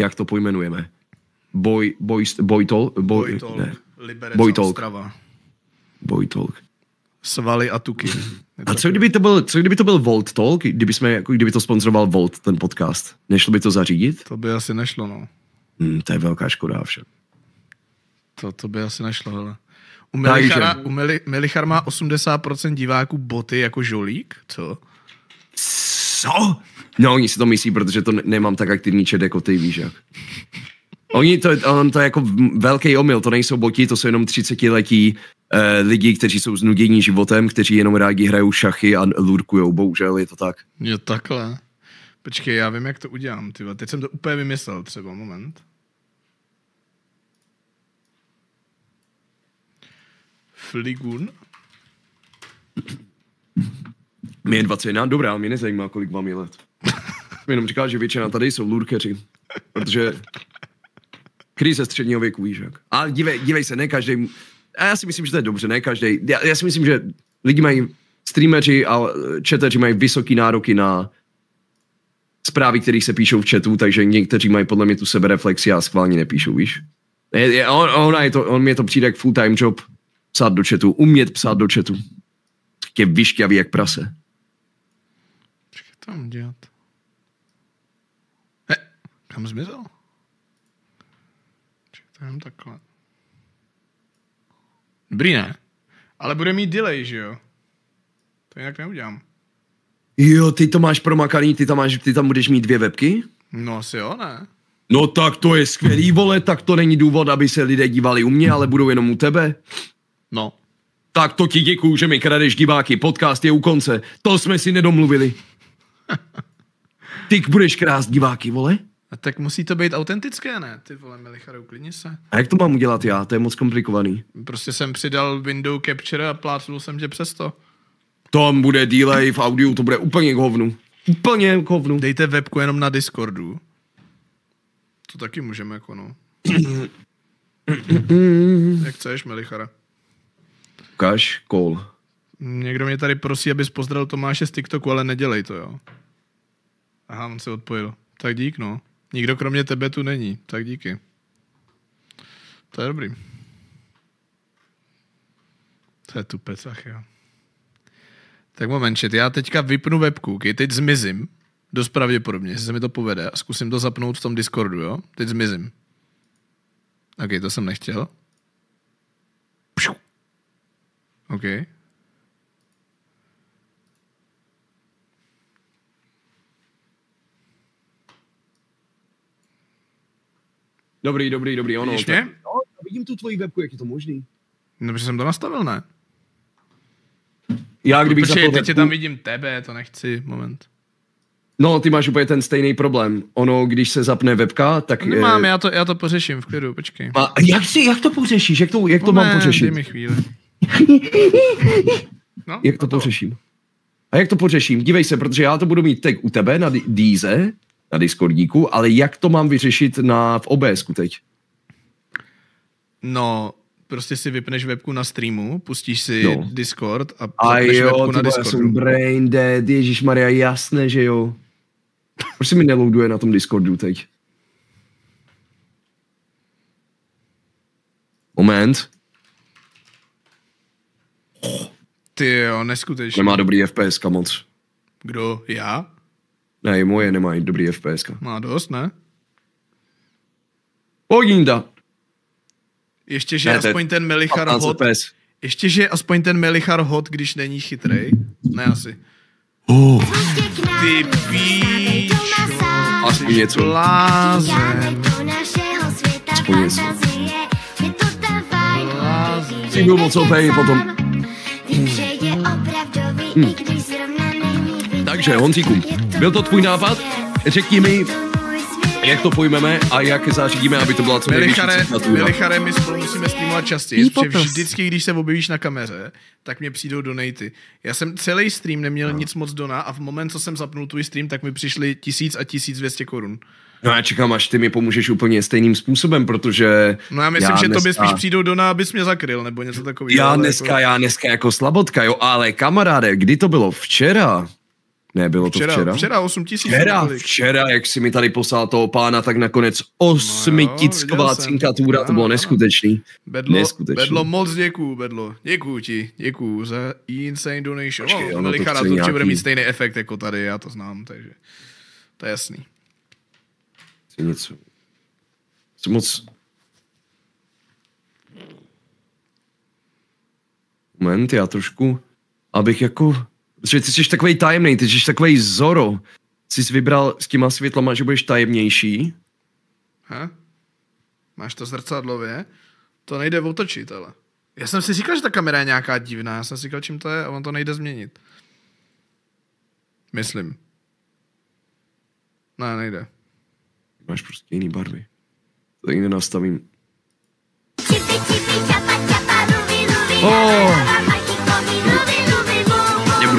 jak to pojmenujeme. Boj, boj, boj, tol, boj, boj talk, ne. boj talk. Boj Svaly a tuky. Mhm. Jako a co kdyby, to byl, co kdyby to byl Volt Talk, kdyby, jsme, jako, kdyby to sponzoroval Volt, ten podcast? Nešlo by to zařídit? To by asi nešlo, no. Hmm, to je velká škoda však. To, to by asi nešlo, hele. U Milichara, u Mili, Milichar má 80% diváků boty jako žolík, co? Co? No, oni si to myslí, protože to nemám tak aktivní čet jako ty, víš jak. Oni to, on to je jako velký omyl, to nejsou boti, to jsou jenom 30 letí eh, lidi, kteří jsou znudění životem, kteří jenom rádi hrajou šachy a lurkujou, bohužel je to tak. Je takhle. Počkej, já vím, jak to udělám, ty. Teď jsem to úplně vymyslel třeba, moment. Fligun? Mě je 21, dobrá, mě nezajímá, kolik vám je let mi jenom říkal, že většina tady jsou lurkeři, protože krize středního věku, víš jak. A dívej, dívej se, ne každý. A já si myslím, že to je dobře, ne každý. Já, já si myslím, že lidi mají, streameři a četeři mají vysoký nároky na zprávy, které se píšou v chatu, takže někteří mají podle mě tu sebereflexi a schválně nepíšou, víš. Je, je, on, ona je to, on mě to přijde jak full-time job, psát do chatu, umět psát do chatu. Je vyšťavý jak prase. Co tam dělat? Kam zmizel? To jenom takhle. Dobrý ne. Ale bude mít delay, že jo? To jinak neudělám. Jo, ty to máš promakaný, ty tam, máš, ty tam budeš mít dvě webky? No asi jo, ne. No tak to je skvělý, vole, tak to není důvod, aby se lidé dívali u mě, ale budou jenom u tebe. No. Tak to ti děkuju, že mi kradeš diváky, podcast je u konce. To jsme si nedomluvili. Ty budeš krást diváky, vole? A tak musí to být autentické, ne? Ty vole, Melicharo, uklidni se. A jak to mám udělat já? To je moc komplikovaný. Prostě jsem přidal window capture a plácnul jsem tě přesto. Tam bude delay v audiu, to bude úplně k hovnu. Úplně k hovnu. Dejte webku jenom na Discordu. To taky můžeme jako no. jak chceš, Melichara? Ukáž call. Někdo mě tady prosí, abys pozdravil Tomáše z TikToku, ale nedělej to, jo. Aha, on se odpojil. Tak dík, no. Nikdo kromě tebe tu není, tak díky. To je dobrý. To je tupec, ach jo. Tak moment, já teďka vypnu webku, okay? teď zmizím, dost pravděpodobně, jestli se mi to povede, a zkusím to zapnout v tom Discordu, jo? Teď zmizím. OK, to jsem nechtěl. OK. Dobrý, dobrý, dobrý, ono. Vidíš mě? No, vidím tu tvoji webku, jak je to možný. No, protože jsem to nastavil, ne? Já kdybych Počkej, teď webku... tam vidím tebe, to nechci, moment. No, ty máš úplně ten stejný problém. Ono, když se zapne webka, tak... Nemám, je... Eh, já, to, já to pořeším v klidu, počkej. A jak, si, jak to pořešíš? Jak to, jak to mám pořešit? Dej mi chvíli. no, jak to, to pořeším? A jak to pořeším? Dívej se, protože já to budu mít teď u tebe na díze na Discordíku, ale jak to mám vyřešit na, v obs teď? No, prostě si vypneš webku na streamu, pustíš si no. Discord a a jo, webku na Discordu. jsem brain dead, Ježíš Maria, jasné, že jo. Proč si mi nelouduje na tom Discordu teď? Moment. Ty jo, neskutečně. Nemá dobrý FPS moc. Kdo? Já? Ne, i moje nemají dobrý FPS. Má dost, ne? Pojinda. Ještě, že ne, aspoň ten Melichar hot. FPS. Ještě, že aspoň ten Melichar hot, když není chytrý. Ne, asi. Oh. Ty píčo. Aspoň něco. Blázen. Aspoň něco. Blázen. Ty byl moc potom. Vím, že je opravdový, hmm. i když takže Honzíku, byl to tvůj nápad? Řekni mi, jak to pojmeme a jak zařídíme, aby to byla co nejvyšší Milichare, my spolu musíme streamovat častěji, protože vždycky, když se objevíš na kameře, tak mě přijdou donaty. Já jsem celý stream neměl no. nic moc dona a v moment, co jsem zapnul tvůj stream, tak mi přišly tisíc a tisíc dvěstě korun. No já čekám, až ty mi pomůžeš úplně stejným způsobem, protože... No já myslím, já že dneska... by spíš přijdou do ná, abys mě zakryl, nebo něco takového. Já dneska, jako... já dneska jako slabotka, jo, ale kamaráde, kdy to bylo včera, ne, bylo včera, to včera? Včera 8 tisíc. Včera, včera, jak si mi tady poslal toho pána, tak nakonec osmiticková no, cinkatura, to bylo neskutečný. Bedlo, neskutečný. bedlo moc děkuju, bedlo. Děkuju ti, děkuju za insane donation. Počkej, oh, ono to určitě nějaký... bude mít stejný efekt jako tady, já to znám, takže to je jasný. Chci něco. Chci moc... Moment, já trošku, abych jako Protože ty jsi takový tajemný, ty jsi takový Zoro. Jsi vybral s těma světlama, že budeš tajemnější. Ha? Máš to zrcadlově? To nejde otočit, ale. Já jsem si říkal, že ta kamera je nějaká divná. Já jsem si říkal, čím to je a on to nejde změnit. Myslím. Ne, nejde. Máš prostě jiný barvy. To jinde nastavím. Oh!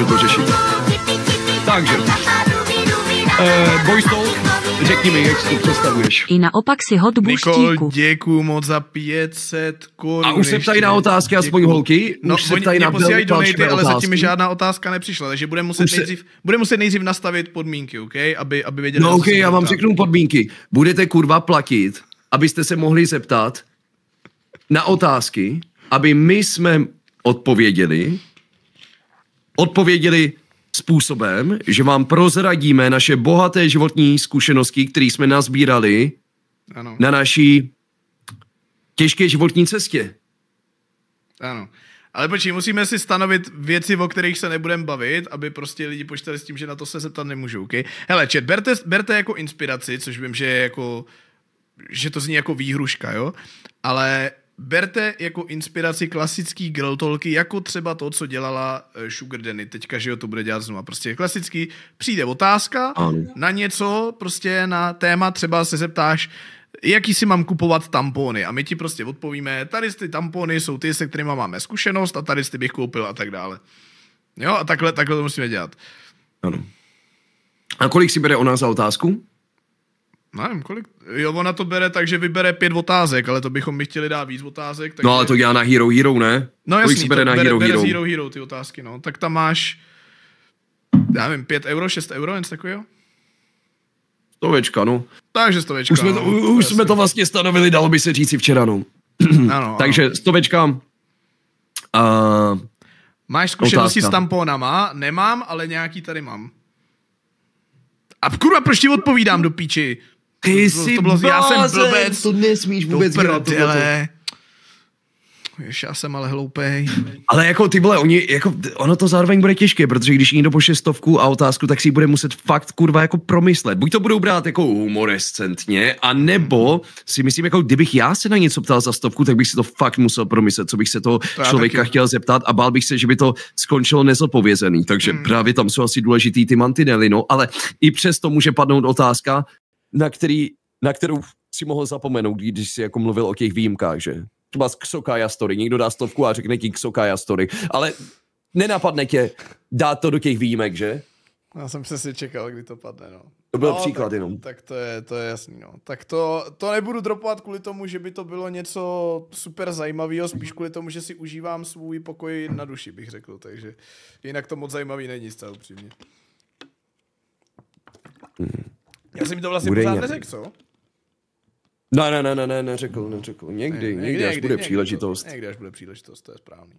budu to řešit. Takže, eh, Boys Talk, řekni mi, jak si to představuješ. I naopak si hot buštíku. děkuju moc za 500 korun. A už se ptají na otázky, aspoň holky. No, už se ptají na posílají donaty, ale zatím mi žádná otázka nepřišla, takže budeme muset, se... nejdřív, muset nejdřív nastavit podmínky, OK? Aby, aby věděli, no OK, já vám řeknu podmínky. Budete kurva platit, abyste se mohli zeptat na otázky, aby my jsme odpověděli odpověděli způsobem, že vám prozradíme naše bohaté životní zkušenosti, které jsme nazbírali ano. na naší těžké životní cestě. Ano. Ale počí, musíme si stanovit věci, o kterých se nebudeme bavit, aby prostě lidi počítali s tím, že na to se zeptat nemůžou, okay? Hele, čet, berte, berte jako inspiraci, což vím, že je jako že to zní jako výhruška, jo? Ale berte jako inspiraci klasický girl talky, jako třeba to, co dělala eh, Sugar Danny. Teďka, že jo, to bude dělat znovu. Prostě klasický, přijde otázka um. na něco, prostě na téma, třeba se zeptáš, jaký si mám kupovat tampony a my ti prostě odpovíme, tady ty tampony jsou ty, se kterými máme zkušenost a tady ty bych koupil a tak dále. Jo, a takhle, takhle to musíme dělat. Ano. A kolik si bere ona za otázku? Nevím, kolik. Jo, ona to bere tak, že vybere pět otázek, ale to bychom by chtěli dát víc otázek. Takže... No, ale to dělá na Hero Hero, ne? No jasně. kolik bere to na bere, Hero bere Hero? Hero Hero ty otázky, no. Tak tam máš, já nevím, pět euro, šest euro, něco takového? Stovečka, no. Takže stovečka. Už jsme to, no, už jsme to vlastně stanovili, dalo by se říci včera, no. ano, Takže ano. stovečka. Uh, Máš zkušenosti otázka. s tamponama? Nemám, ale nějaký tady mám. A kurva, proč ti odpovídám do píči? Ty to, jsi to bylo, bázen, já jsem blbec. To nesmíš vůbec dělat. Víš, já jsem ale hloupej. Ale jako ty vole, oni, jako, ono to zároveň bude těžké, protože když někdo pošle stovku a otázku, tak si ji bude muset fakt kurva jako promyslet. Buď to budou brát jako humorescentně, a nebo si myslím, jako kdybych já se na něco ptal za stovku, tak bych si to fakt musel promyslet, co bych se toho to člověka taky. chtěl zeptat a bál bych se, že by to skončilo nezopovězený. Takže hmm. právě tam jsou asi důležitý ty mantinely, no, ale i přesto může padnout otázka, na, který, na kterou si mohl zapomenout, když si jako mluvil o těch výjimkách, že? Třeba z Ksokaya Story, někdo dá stovku a řekne ti Ksokaya Story, ale nenapadne tě dát to do těch výjimek, že? Já jsem přesně čekal, kdy to padne, no. To byl no, příklad tak, jenom. Tak to je, to je jasný, no. Tak to, to nebudu dropovat kvůli tomu, že by to bylo něco super zajímavého, spíš kvůli tomu, že si užívám svůj pokoj na duši, bych řekl, takže jinak to moc zajímavý není, zcela upřímně. Hmm. Já jsem mi to vlastně bude pořád neřekl, co? Ne, no, ne, no, ne, no, ne, ne, neřekl, neřekl. Někdy, ne, někdy, někdy, až někdy, bude někdy, příležitost. Někdy, až bude příležitost, to je správný.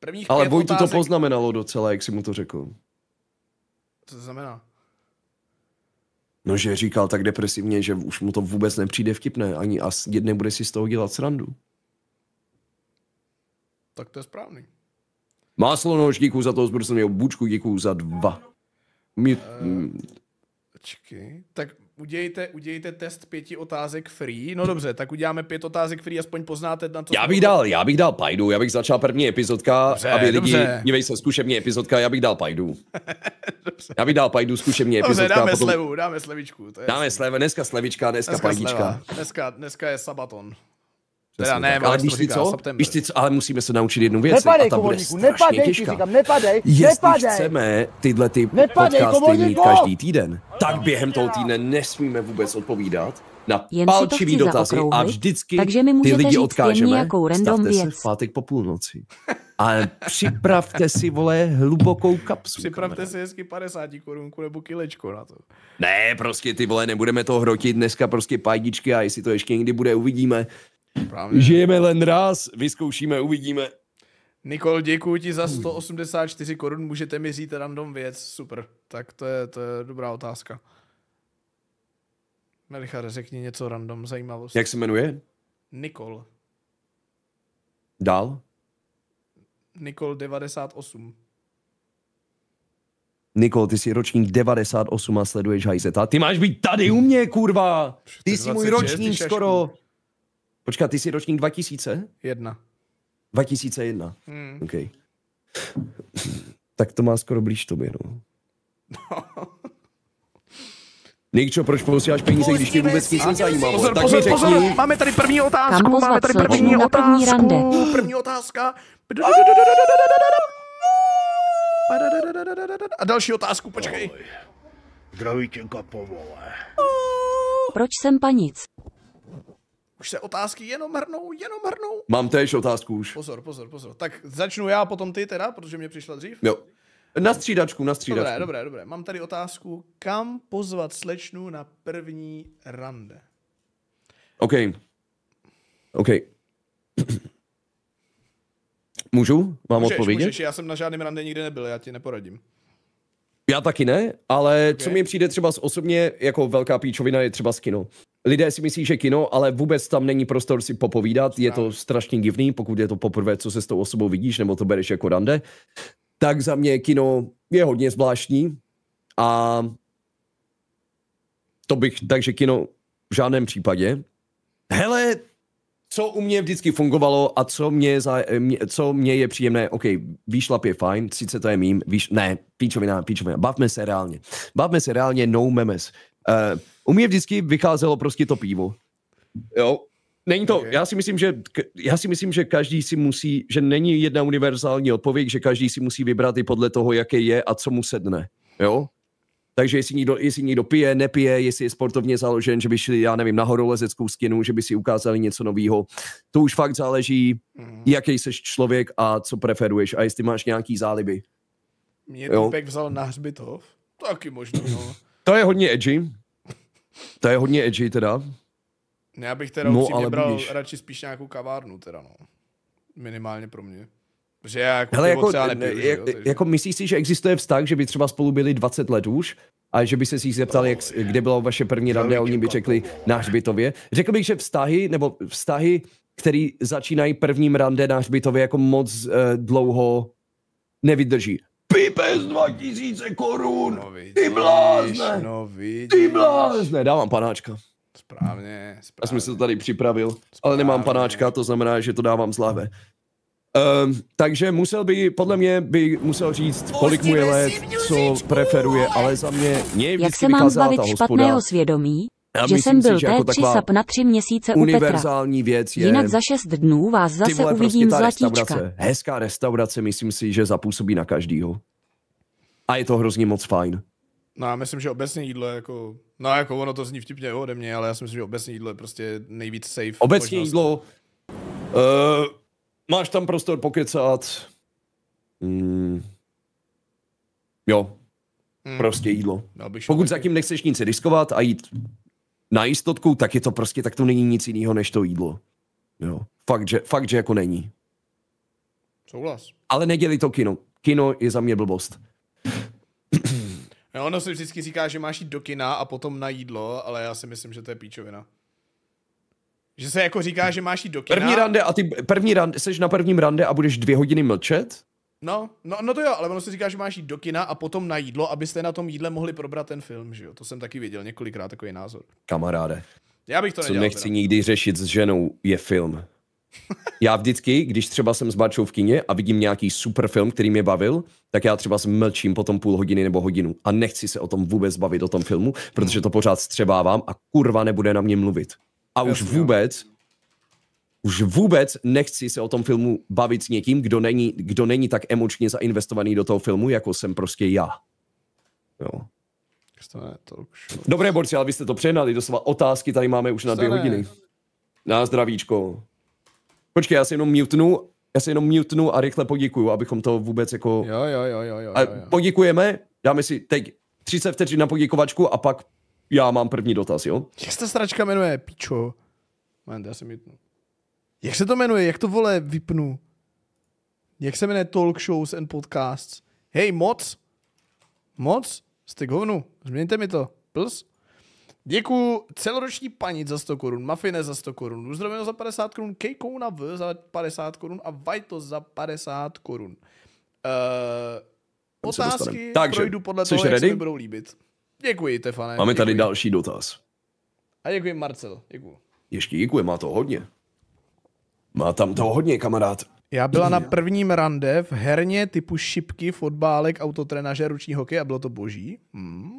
Prvních Ale Vojtu otázek... to poznamenalo docela, jak si mu to řekl. Co to znamená? No, že říkal tak depresivně, že už mu to vůbec nepřijde vtipné, ani a jedné bude si z toho dělat srandu. Tak to je správný. Máslo nož, díku za to zbrusil mě, bučku, díkuju za dva. Mě, uh... Eh, mm. Počkej. Tak udějte, udějte test pěti otázek free. No dobře, tak uděláme pět otázek free, aspoň poznáte na to. Já bych dal, já bych dal Pajdu, já bych začal první epizodka, dobře, aby lidi, dobře. dívej se, zkušební epizodka, já bych dal Pajdu. já bych dal Pajdu, zkušební dobře, epizodka. dáme potom... slevu, dáme slevičku. To je dáme slevu, dneska slevička, dneska, dneska pajdička. Dneska, dneska je sabaton teda ne, tak. ale víš ty, co? víš ty co, ale musíme se naučit jednu věc. Nepadej, a ta bude nepadej, těžká. říkám, nepadej, Jestli nepadej. chceme tyhle ty nepadej, podcasty mít každý týden, tak během toho týdne nesmíme vůbec odpovídat na Jen palčivý dotazy a vždycky takže mi ty lidi odkážeme. Stavte věc. se v pátek po půlnoci. A připravte si, vole, hlubokou kapsu. Připravte kamera. si hezky 50 korunku nebo kilečko na to. Ne, prostě ty vole, nebudeme to hrotit dneska, prostě pajdičky a jestli to ještě někdy bude, uvidíme. Právě. Žijeme len raz, vyzkoušíme, uvidíme. Nikol, děkuji ti za 184 korun, můžete mi říct random věc, super. Tak to je, to je dobrá otázka. Melichar, řekni něco random, zajímavost. Jak se jmenuje? Nikol. Dál? Nikol 98. Nikol, ty jsi ročník 98 a sleduješ Hajzeta. Ty máš být tady u mě, kurva! Ty jsi můj ročník skoro. Počkat, ty jsi ročník 2000? Jedna. 2001. Hmm. Okay. tak to má skoro blíž tobě, no. Nikčo, proč posíláš peníze, když tě vůbec nic nezajímá? Pozor, pozor, pozor, pozor, máme tady první otázku, Kam máme tady první otázku, první, rande. první otázka. A další otázku, počkej. Zdraví Zdravíčenka povole. Proč jsem panic? Už se otázky jenom hrnou, jenom hrnou. Mám též otázku už. Pozor, pozor, pozor. Tak začnu já, potom ty teda, protože mě přišla dřív. Jo. Na střídačku, na střídačku. Dobré, dobré, dobré. Mám tady otázku, kam pozvat slečnu na první rande? OK. OK. Můžu? Mám můžeš, odpovědět? Můžeš, já jsem na žádném rande nikdy nebyl, já ti neporadím. Já taky ne, ale okay. co mi přijde třeba z osobně jako velká píčovina je třeba s kino lidé si myslí, že kino, ale vůbec tam není prostor si popovídat. Je to strašně divný, pokud je to poprvé, co se s tou osobou vidíš, nebo to bereš jako rande. Tak za mě kino je hodně zvláštní a to bych, takže kino v žádném případě. Hele, co u mě vždycky fungovalo a co mě, za, mě, co mě je příjemné, OK, výšlap je fajn, sice to je mým, výš, ne, píčovina, píčovina, bavme se reálně. Bavme se reálně, no memes. Uh, u mě vždycky vycházelo prostě to pivo. Jo, Není to, okay. já, si myslím, že, já si myslím, že každý si musí, že není jedna univerzální odpověď, že každý si musí vybrat i podle toho, jaké je a co mu sedne, jo? Takže jestli někdo, jestli někdo pije, nepije, jestli je sportovně založen, že by šli, já nevím, nahoru lezeckou skinu, že by si ukázali něco nového. To už fakt záleží, mm. jaký jsi člověk a co preferuješ a jestli máš nějaký záliby. Mě týpek vzal na hřbitov, taky možná, no. To je hodně edgy. To je hodně edgy teda. Já bych teda no, ale bral budíš. radši spíš nějakou kavárnu teda no. Minimálně pro mě. Že já jako, Hele, jako, třeba nepiju, jak, jo, takže... jako myslíš si, že existuje vztah, že by třeba spolu byli 20 let už a že by se si zeptali, no, jak, kde byla vaše první rande a oni by řekli na hřbitově. Řekl bych, že vztahy, nebo vztahy, který začínají prvním rande na hřbitově, jako moc uh, dlouho nevydrží pipes 2000 korun. No vidíš, ty blázne. No vidíš. Ty blázne. Dávám panáčka. Správně, správně. Já jsem si to tady připravil, správně. ale nemám panáčka, to znamená, že to dávám z lahve. Um, takže musel by, podle mě by musel říct, kolik mu je let, co preferuje, ale za mě mě Jak se mám zbavit špatného svědomí? Já že jsem byl si, že jako tři sap na tři měsíce u Petra. věc je... Jinak za šest dnů vás zase vole, uvidím prostě zlatíčka. Restaurace, hezká restaurace, myslím si, že zapůsobí na každýho. A je to hrozně moc fajn. No já myslím, že obecně jídlo je jako... No jako ono to zní vtipně ode mě, ale já si myslím, že obecně jídlo je prostě nejvíc safe. Obecně jídlo... Uh, máš tam prostor pokecat. Mm. Jo. Mm. Prostě jídlo. Pokud zatím nechceš nic riskovat a jít na jistotku, tak je to prostě, tak to není nic jiného než to jídlo. Jo. Fakt, že, fakt, že jako není. Souhlas. Ale neděli to kino. Kino je za mě blbost. No, ono se vždycky říká, že máš jít do kina a potom na jídlo, ale já si myslím, že to je píčovina. Že se jako říká, že máš jít do kina. První rande a ty první rande, jsi na prvním rande a budeš dvě hodiny mlčet? No, no, no to jo, ale ono si říká, že máš jít do kina a potom na jídlo, abyste na tom jídle mohli probrat ten film, že jo? To jsem taky viděl několikrát takový názor. Kamaráde. Já bych to Co nedělal. Co nechci teda. nikdy řešit s ženou, je film. já vždycky, když třeba jsem s Barčou v kině a vidím nějaký super film, který mě bavil, tak já třeba smlčím potom půl hodiny nebo hodinu a nechci se o tom vůbec bavit, o tom filmu, protože to pořád střebávám a kurva nebude na mě mluvit. A už vůbec už vůbec nechci se o tom filmu bavit s někým, kdo není, kdo není tak emočně zainvestovaný do toho filmu, jako jsem prostě já. Jo. Dobré, borci, ale vy jste to přehnali, doslova otázky tady máme už na dvě hodiny. Na zdravíčko. Počkej, já si jenom mutnu, já si jenom mutnu a rychle poděkuju, abychom to vůbec jako... Jo, jo, jo, jo, jo, a poděkujeme, dáme si teď 30 vteřin na poděkovačku a pak já mám první dotaz, jo? Jak se ta stračka jmenuje, pičo? Moment, já si mutnu. Jak se to jmenuje? Jak to vole vypnu? Jak se jmenuje Talk Shows and Podcasts? Hej, moc! Moc? Jste hovnu. Změňte mi to. Plus? Děkuju celoroční paní za 100 korun, Mafine za 100 korun, Uzdraveno za 50 korun, Kejkouna V za 50 korun a Vajto za 50 korun. Uh, otázky Takže, projdu podle toho, ready? se mi budou líbit. Děkuji, Tefane. Máme děkuji. tady další dotaz. A děkuji, Marcel. Děkuji. Ještě děkuji, má to hodně. Má tam toho hodně, kamarád. Já byla na prvním rande v herně typu šipky, fotbálek, autotrenaže, ruční hokej a bylo to boží. Hmm.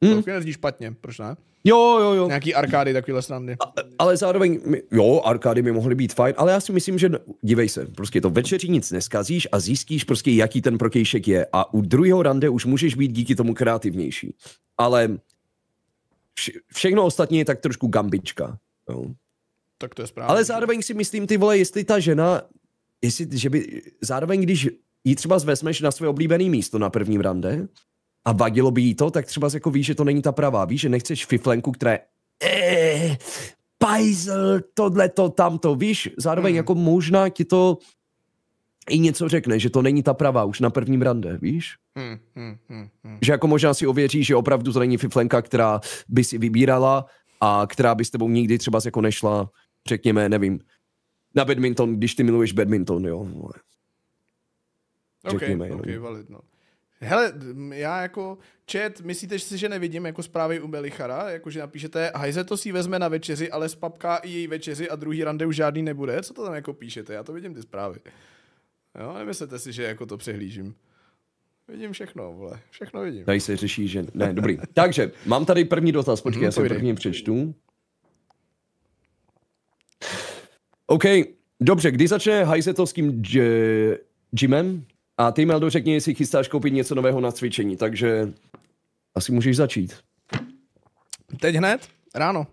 Mm. To nezdí špatně, proč ne? Jo, jo, jo. Nějaký arkády, takovýhle srandy. A, ale zároveň, jo, arkády by mohly být fajn, ale já si myslím, že dívej se, prostě to večeří nic neskazíš a zjistíš prostě, jaký ten prokejšek je. A u druhého rande už můžeš být díky tomu kreativnější. Ale vše, všechno ostatní je tak trošku gambička. Jo tak to je správně. Ale zároveň si myslím, ty vole, jestli ta žena, jestli, že by, zároveň když jí třeba zvezmeš na své oblíbené místo na prvním rande a vadilo by jí to, tak třeba jako víš, že to není ta pravá. Víš, že nechceš fiflenku, která je eh, pajzl, tohle, to, tamto. Víš, zároveň hmm. jako možná ti to i něco řekne, že to není ta pravá už na prvním rande, víš? Hmm, hmm, hmm, hmm. Že jako možná si ověří, že opravdu to není fiflenka, která by si vybírala a která by s tebou nikdy třeba jako nešla řekněme, nevím, na badminton, když ty miluješ badminton, jo. Řekněme, ok, okay no. Hele, já jako chat, myslíte si, že nevidím jako zprávy u Belichara, jako že napíšete, hajze to si vezme na večeři, ale spapká i její večeři a druhý rande už žádný nebude? Co to tam jako píšete? Já to vidím ty zprávy. Jo, nemyslete si, že jako to přehlížím. Vidím všechno, vole. Všechno vidím. Tady se řeší, že... Ne, dobrý. Takže, mám tady první dotaz, počkej, hmm, já mhm, se první přečtu. OK, dobře, kdy začne hajzetovským eh, gymem? A ty, Meldo, řekni, jestli chystáš koupit něco nového na cvičení, takže asi můžeš začít. Teď hned? Ráno.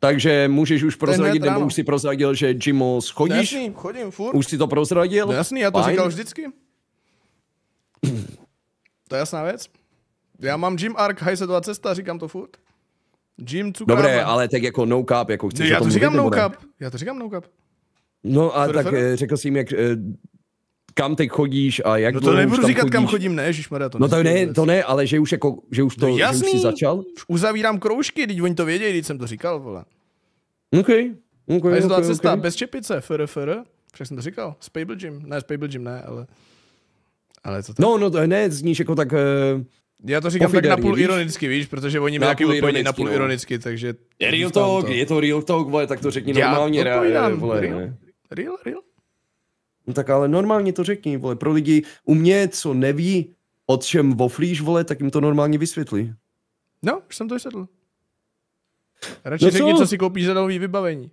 Takže můžeš už prozradit, nebo už si prozradil, že Jimo chodíš? No jasný, chodím, furt. Už si to prozradil? No jasný, já to Fajn. říkal vždycky. to je jasná věc. Já mám Jim Ark, hajse 2 cesta, říkám to furt. Jim Zuckerman. Dobré, ale tak jako no cap, jako chceš Já to říkám mluvit, no cap. Já to říkám no cap. No a to tak eh, řekl jsem, jak eh, kam teď chodíš a jak No to nebudu tam říkat, chodíš. kam chodím, ne, Maria, to No to ne, to ne, ale že už jako, že už no to, no jasný, že už začal. Uzavírám kroužky, teď oni to vědějí, když jsem to říkal, vole. OK, OK, A je to okay, cesta okay. bez čepice, fr, fr, však jsem to říkal, s Pable Gym, ne, s Pable Gym ne, ale... Ale co to... No, no, to ne, zníš jako tak... Uh, já to říkám tak napůl víš? ironicky, víš, protože oni mi no, taky úplně napůl no. ironicky, takže... Je real talk, to. je to real talk, vole, tak to řekni Já normálně. Já real, vole, real, real, real. No tak ale normálně to řekni, vole, pro lidi u mě, co neví, o čem voflíš, vole, tak jim to normálně vysvětlí. No, už jsem to vysvětlil. Radši no řekni, co? co si koupíš za nový vybavení.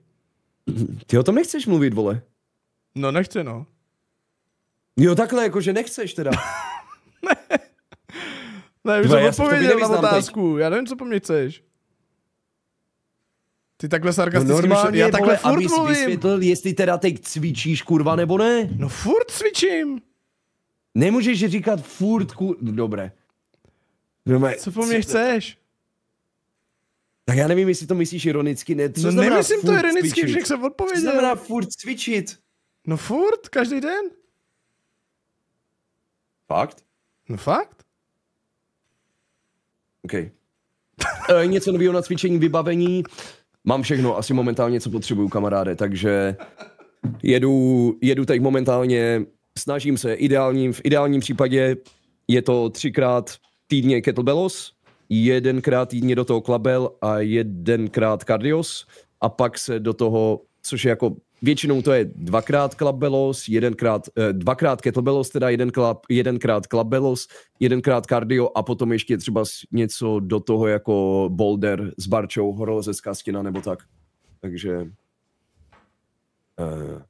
Ty o tom nechceš mluvit, vole. No nechci, no. Jo, takhle, jakože nechceš teda. ne. Ne, Dva, co odpověděl na otázku. Teď. Já nevím, co po mně chceš. Ty takhle sarkasticky no normálně, já takhle vole, furt abys mluvím. vysvětlil, jestli teda teď cvičíš, kurva, nebo ne. No furt cvičím. Nemůžeš říkat furt, kur... Dobré. Dobré. No co po mně chceš? Tak já nevím, jestli to myslíš ironicky, ne? Co no nemyslím to ironicky, že jsem odpověděl. Co znamená furt cvičit? No furt, každý den. Fakt? No fakt. Okay. Eh, něco nového na cvičení, vybavení. Mám všechno, asi momentálně, co potřebuju, kamaráde, takže jedu, jedu teď momentálně, snažím se, ideálním, v ideálním případě je to třikrát týdně kettlebellos, jedenkrát týdně do toho klabel a jedenkrát kardios a pak se do toho, což je jako Většinou to je dvakrát klabelos, jedenkrát, eh, dvakrát kettlebellos, teda jedenkrát, jedenkrát klabelos, jedenkrát cardio a potom ještě třeba něco do toho jako boulder s barčou, horolezecká stěna nebo tak. Takže... Eh,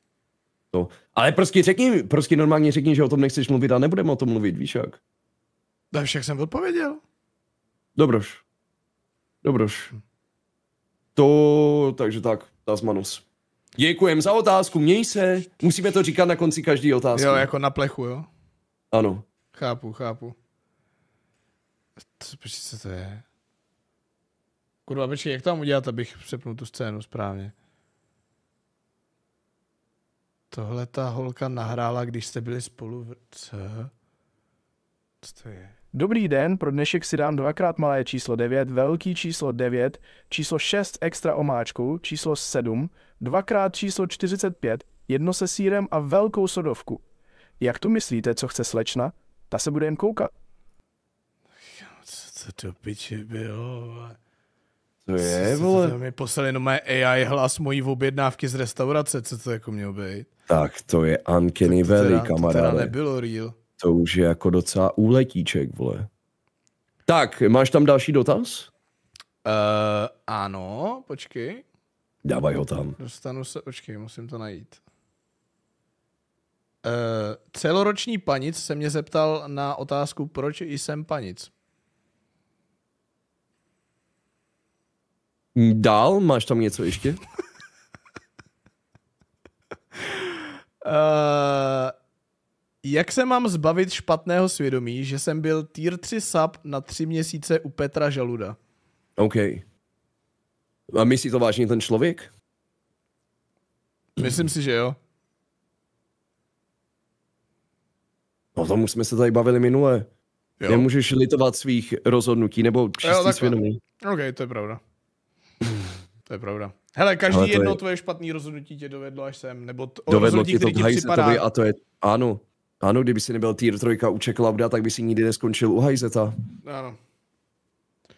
to. Ale prostě řekni, prostě normálně řekni, že o tom nechceš mluvit a nebudeme o tom mluvit, víš jak? Tak však jsem odpověděl. Dobroš. Dobroš. To, takže tak, Tasmanus. Děkujem za otázku, měj se. Musíme to říkat na konci každé otázky. Jo, jako na plechu, jo? Ano. Chápu, chápu. Počkej, co to je? Kurva, počkej, jak tam udělat, abych přepnul tu scénu správně? Tohle ta holka nahrála, když jste byli spolu v... Co? Co to je? Dobrý den, pro dnešek si dám dvakrát malé číslo 9, velký číslo 9, číslo 6 extra omáčku, číslo 7, dvakrát číslo 45, jedno se sírem a velkou sodovku. Jak to myslíte, co chce slečna? Ta se bude jen koukat. Co to piči bylo? Co je, vole? To mi poslali jenom moje AI hlas mojí v objednávky z restaurace, co to jako mělo být? Tak to je Uncanny Valley, kamaráde. To teda nebylo real. To už je jako docela úletíček, vole. Tak, máš tam další dotaz? Uh, ano, počkej. Dávaj ho tam. Dostanu se, očkej, musím to najít. Uh, celoroční panic se mě zeptal na otázku, proč jsem panic. Dál? Máš tam něco ještě? uh, jak se mám zbavit špatného svědomí, že jsem byl tier 3 sub na tři měsíce u Petra Žaluda? OK. A myslí to vážně ten člověk? Myslím si, že jo. No, o tom už jsme se tady bavili minule. Jo. Nemůžeš litovat svých rozhodnutí nebo čistý svědomí. OK, to je pravda. To je pravda. Hele, každý to jedno je... tvoje špatné rozhodnutí tě dovedlo až sem, nebo t- dovedlo tě to k připadá... a to je, ano, ano, kdyby si nebyl tier 3 u Čeklauda, tak by si nikdy neskončil u Hajzeta. Ano,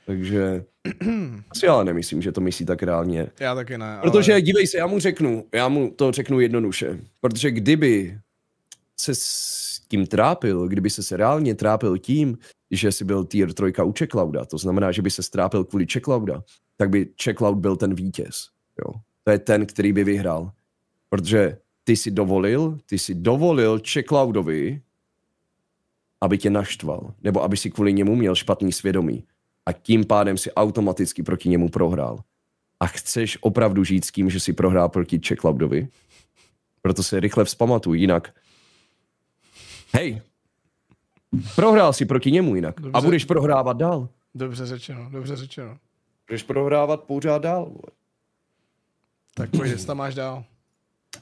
takže asi ale nemyslím, že to myslí tak reálně. Já taky ne. Protože dívej se, já mu řeknu, já mu to řeknu jednoduše. Protože kdyby se s tím trápil, kdyby se, se reálně trápil tím, že si byl tier 3 u Checklouda, to znamená, že by se strápil kvůli Checklouda, tak by Checkloud byl ten vítěz. Jo. To je ten, který by vyhrál. Protože ty si dovolil, ty si dovolil Checkloudovi, aby tě naštval, nebo aby si kvůli němu měl špatný svědomí a tím pádem si automaticky proti němu prohrál. A chceš opravdu žít s tím, že si prohrál proti Czech Laudovi? Proto se rychle vzpamatuj, jinak hej, prohrál si proti němu jinak dobře, a budeš prohrávat dál. Dobře řečeno, dobře řečeno. Budeš prohrávat pořád dál. Tak pojď, tam máš dál.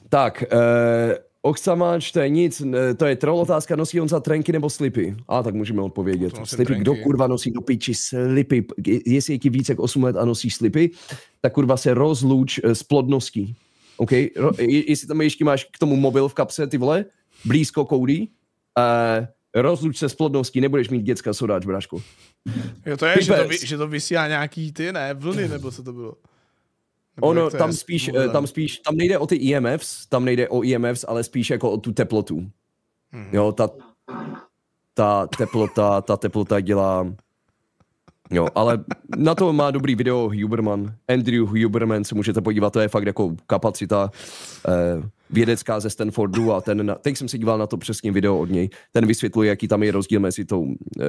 Tak, eh, Oksamáčte, nic, to je troll otázka, nosí on za trenky nebo slipy? A tak můžeme odpovědět. Slipy, kdo kurva nosí do piči slipy? Jestli je ti více jak 8 let a nosí slipy, tak kurva se rozluč eh, s plodností. OK? Jestli tam ještě máš k tomu mobil v kapse, ty vole, blízko koudy, uh, eh, rozluč se s plodností, nebudeš mít dětská sodáč, brášku. Jo, to je, že to, že to vysílá nějaký ty, ne, vlny, nebo co to bylo? Nebo ono, tam spíš, tam spíš, tam nejde o ty IMFs, e tam nejde o IMFs, e ale spíš jako o tu teplotu. Mm-hmm. Jo, ta, ta teplota, ta teplota dělá, jo, ale na to má dobrý video Huberman, Andrew Huberman, se můžete podívat, to je fakt jako kapacita eh, vědecká ze Stanfordu a ten, na, teď jsem se díval na to přesně video od něj, ten vysvětluje, jaký tam je rozdíl mezi tou, eh,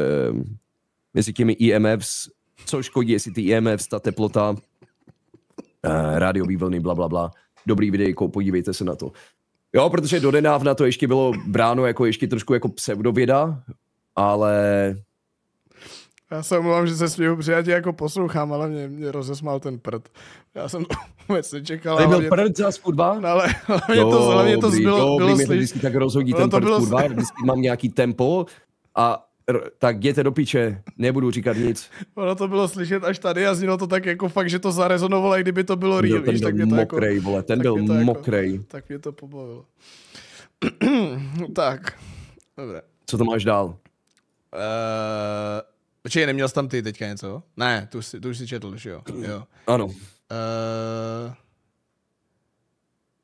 mezi těmi IMFs, e co škodí, jestli ty IMFs, ta teplota, uh, eh, rádiový vlny, bla, bla, bla. Dobrý videjko, podívejte se na to. Jo, protože do na to ještě bylo bráno jako ještě trošku jako pseudověda, ale... Já se omlouvám, že se směju přijatí jako poslouchám, ale mě, mě rozesmál ten prd. Já jsem to vůbec nečekal. Tady byl prd za skudba? No, ale mě to, hlavně to zbylo, dobrý, bylo, bylo slyšet. tak rozhodí no, ten prd bylo... skudba, vždycky mám nějaký tempo a tak jděte do piče, nebudu říkat nic. Ono to bylo slyšet až tady a znělo to tak jako fakt, že to zarezonovalo, i kdyby to bylo real, ten byl jako- mokrej, vole, ten byl jako- mokrej. tak mě to pobavilo. tak, dobře. Co to máš dál? Uh, počkej, neměl jsi tam ty teďka něco? Ne, tu, tu už si četl, že jo? jo. Ano. Uh,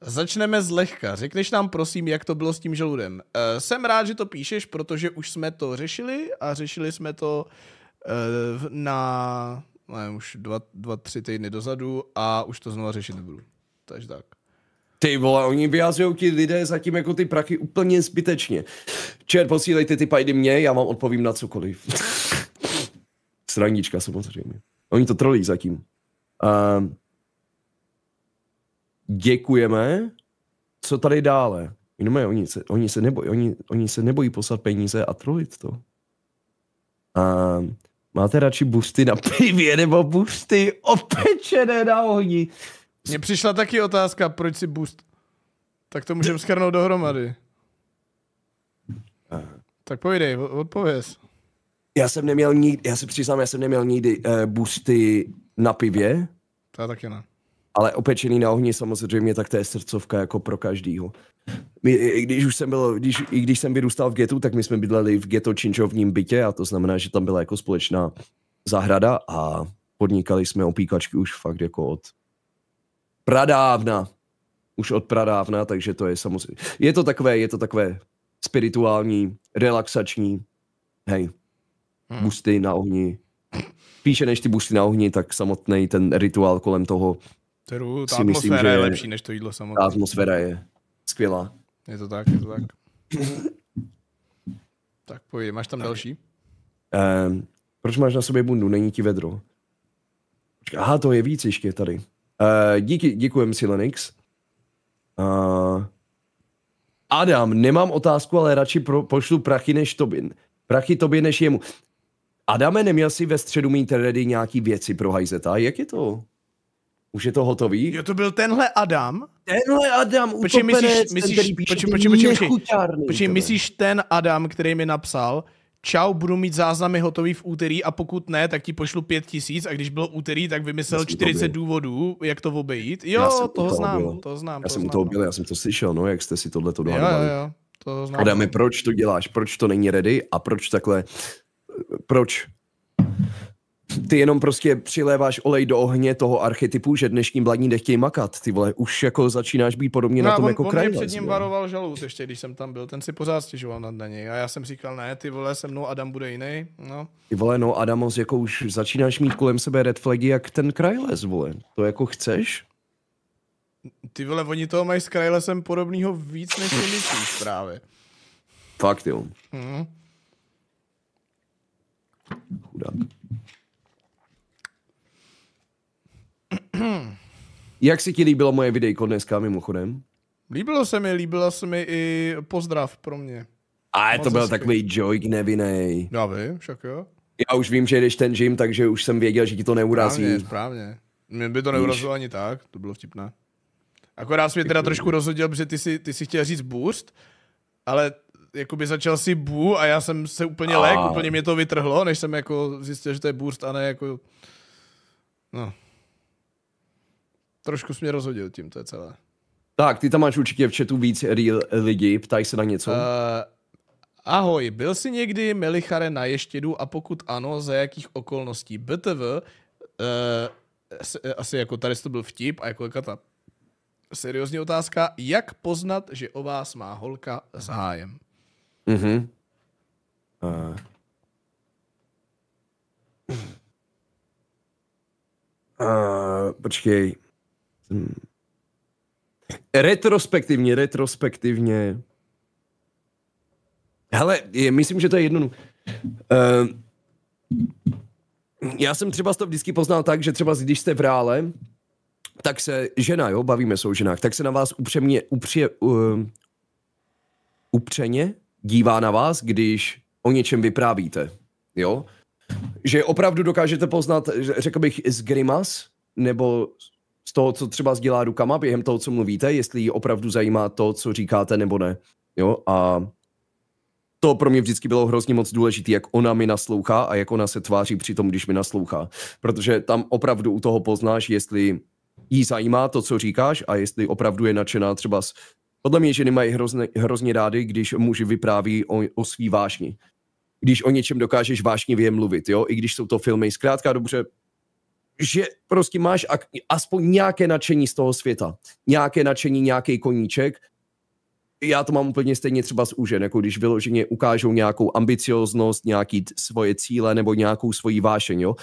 Začneme zlehka. Řekneš nám prosím, jak to bylo s tím žaludem. Uh, jsem rád, že to píšeš, protože už jsme to řešili a řešili jsme to uh, na nevím, už dva, dva, tři týdny dozadu a už to znova řešit nebudu. Takže tak. Ty vole, oni vyjazují ti lidé zatím jako ty prachy úplně zbytečně. Čer, posílejte ty pajdy mě, já vám odpovím na cokoliv. Sranička samozřejmě. Oni to trolí zatím. Uh, děkujeme, co tady dále? Jenom oni se, oni, se nebojí, oni, oni se nebojí poslat peníze a trolit to. A máte radši busty na pivě nebo busty opečené na ohni? Mně přišla taky otázka, proč si boost. Tak to můžeme skrnout dohromady. A... Tak pojdej, odpověz. Já jsem neměl nikdy, já se přiznám, já jsem neměl nikdy uh, eh, busty na pivě. To já taky ne. Ale opečený na ohni samozřejmě, tak to je srdcovka jako pro každýho. My, i když už jsem byl, když, i když jsem vyrůstal v getu, tak my jsme bydleli v geto činčovním bytě a to znamená, že tam byla jako společná zahrada a podnikali jsme opíkačky už fakt jako od pradávna. Už od pradávna, takže to je samozřejmě. Je to takové, je to takové spirituální, relaxační, hej, hmm. busty na ohni. Píše než ty busty na ohni, tak samotný ten rituál kolem toho Kterou ta atmosféra myslím, je lepší než to jídlo samotné. Ta atmosféra je skvělá. Je to tak, je to tak. tak pojď, máš tam tak. další? Um, proč máš na sobě bundu? Není ti vedro. aha, to je víc ještě tady. Uh, díky, děkujem si Lenix. Uh, ehm, Adam, nemám otázku, ale radši pro, pošlu prachy než tobě. Prachy tobě než jemu. Adame, neměl si ve středu mít tedy nějaký věci pro hajzeta? Jak je to? Už je to hotový? Jo, to byl tenhle Adam? Tenhle Adam, utopenec, myslíš, myslíš, ten Adam, který mi napsal, čau, budu mít záznamy hotový v úterý a pokud ne, tak ti pošlu pět tisíc a když bylo úterý, tak vymyslel 40 důvodů, jak to obejít. Jo, toho, toho znám, byl. to znám. Já to jsem znám, u byl, já jsem to slyšel, no, jak jste si tohle to dohadovali. Jo, jo, to znám. Adame, proč to děláš, proč to není ready a proč takhle, proč ty jenom prostě přiléváš olej do ohně toho archetypu, že dnešní mladní nechtějí makat, ty vole, už jako začínáš být podobně no, na tom on, jako on Krajlas, před ním varoval žalud ještě, když jsem tam byl, ten si pořád stěžoval na něj a já jsem říkal, ne, ty vole, se mnou Adam bude jiný, no. Ty vole, no Adamos, jako už začínáš mít kolem sebe red flagy, jak ten Krajles, vole, to jako chceš? Ty vole, oni toho mají s Krajlesem podobného víc, než si myslíš právě. Fakt jo. Mm. Chudák. Jak si ti líbilo moje videjko dneska mimochodem? Líbilo se mi, líbilo se mi i pozdrav pro mě. A to byl takový joke nevinej. Já vím, však jo. Já už vím, že jdeš ten gym, takže už jsem věděl, že ti to neurazí. Správně, správně. Mě by to neurazilo ani tak, to bylo vtipné. Akorát mě teda trošku rozhodil, protože ty si, ty jsi chtěl říct boost, ale jakoby začal si bu, a já jsem se úplně lék, a... úplně mě to vytrhlo, než jsem jako zjistil, že to je boost a ne jako... No trošku jsi mě rozhodil tím, to je celé. Tak, ty tam máš určitě v chatu víc real lidi, ptají se na něco. Uh, ahoj, byl jsi někdy Melichare na ještědu a pokud ano, za jakých okolností? BTV, uh, eh, asi jako tady to byl vtip a jako ta seriózní otázka, jak poznat, že o vás má holka zájem? Mhm. Uh. Uh, počkej. Hmm. Retrospektivně, retrospektivně. Hele, je, myslím, že to je jedno. Uh, ehm, já jsem třeba to vždycky poznal tak, že třeba když jste v rále, tak se žena, jo, bavíme se o ženách, tak se na vás upřemně, upře, ehm, uh, upřeně dívá na vás, když o něčem vyprávíte, jo. Že opravdu dokážete poznat, řekl bych, z grimas, nebo z toho, co třeba sdělá rukama během toho, co mluvíte, jestli ji opravdu zajímá to, co říkáte nebo ne. Jo, a to pro mě vždycky bylo hrozně moc důležité, jak ona mi naslouchá a jak ona se tváří při tom, když mi naslouchá. Protože tam opravdu u toho poznáš, jestli jí zajímá to, co říkáš a jestli opravdu je nadšená třeba s... Podle mě ženy mají hrozně, hrozně rády, když muži vypráví o, o svý vášni. Když o něčem dokážeš vášnivě mluvit, jo? I když jsou to filmy zkrátka dobře že prostě máš aspoň nějaké nadšení z toho světa. Nějaké nadšení, nějaký koníček. Já to mám úplně stejně třeba z úžen, jako když vyloženě ukážou nějakou ambicioznost, nějaký svoje cíle nebo nějakou svoji vášeň, jo.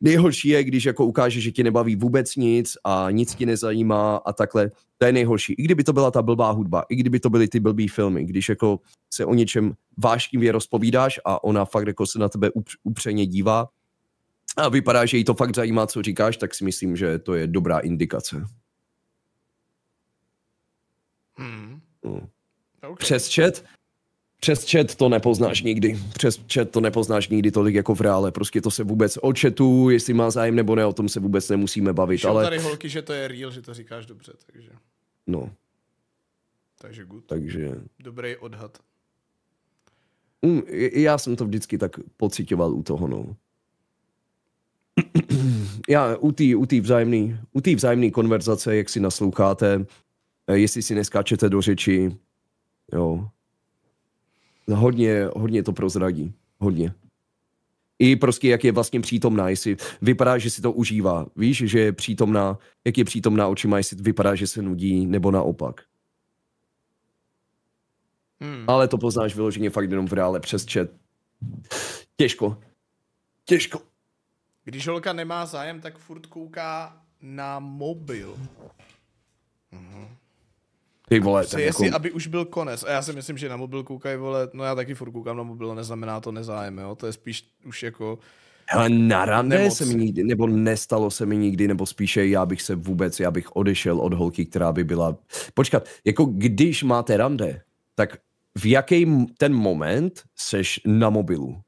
Nejhorší je, když jako ukáže, že ti nebaví vůbec nic a nic ti nezajímá a takhle. To je nejhorší. I kdyby to byla ta blbá hudba, i kdyby to byly ty blbý filmy, když jako se o něčem vášnivě rozpovídáš a ona fakt jako se na tebe upřeně dívá, a vypadá, že jí to fakt zajímá, co říkáš, tak si myslím, že to je dobrá indikace. Hmm. No. Okay. Přes chat? Přes chat to nepoznáš nikdy. Přes chat to nepoznáš nikdy tolik jako v reále. Prostě to se vůbec o chatu, jestli má zájem nebo ne, o tom se vůbec nemusíme bavit. Šel ale tady holky, že to je real, že to říkáš dobře, takže... No. Takže good. Takže... Dobrý odhad. Mm, já jsem to vždycky tak pocitoval u toho, no já u té u tý vzájemný, u vzájemný konverzace, jak si nasloucháte, eh, jestli si neskáčete do řeči, jo. Hodně, hodně to prozradí. Hodně. I prostě, jak je vlastně přítomná, jestli vypadá, že si to užívá. Víš, že je přítomná, jak je přítomná očima, jestli vypadá, že se nudí, nebo naopak. Hmm. Ale to poznáš vyloženě fakt jenom v reále přes chat. Těžko. Těžko. Když holka nemá zájem, tak furt kouká na mobil. Mhm. Ty vole, ten prostě jako- jestli, jako... aby už byl konec. A já si myslím, že na mobil koukají, vole, no já taky furt koukám na mobil, neznamená to nezájem, jo? To je spíš už jako... Hele, na rande se mi nikdy, nebo nestalo se mi nikdy, nebo spíše já bych se vůbec, já bych odešel od holky, která by byla... Počkat, jako když máte rande, tak v jaký ten moment seš na mobilu?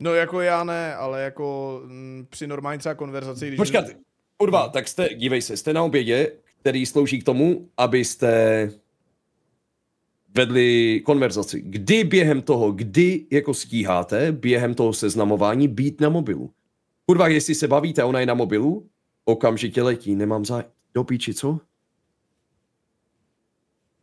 No jako já ne, ale jako m, mm, při normální třeba konverzaci, když... Počkat, jsi... kurva, tak jste, dívej se, jste na obědě, který slouží k tomu, abyste vedli konverzaci. Kdy během toho, kdy jako stíháte, během toho seznamování být na mobilu? Kurva, jestli se bavíte, ona je na mobilu, okamžitě letí, nemám za... Do píči, co?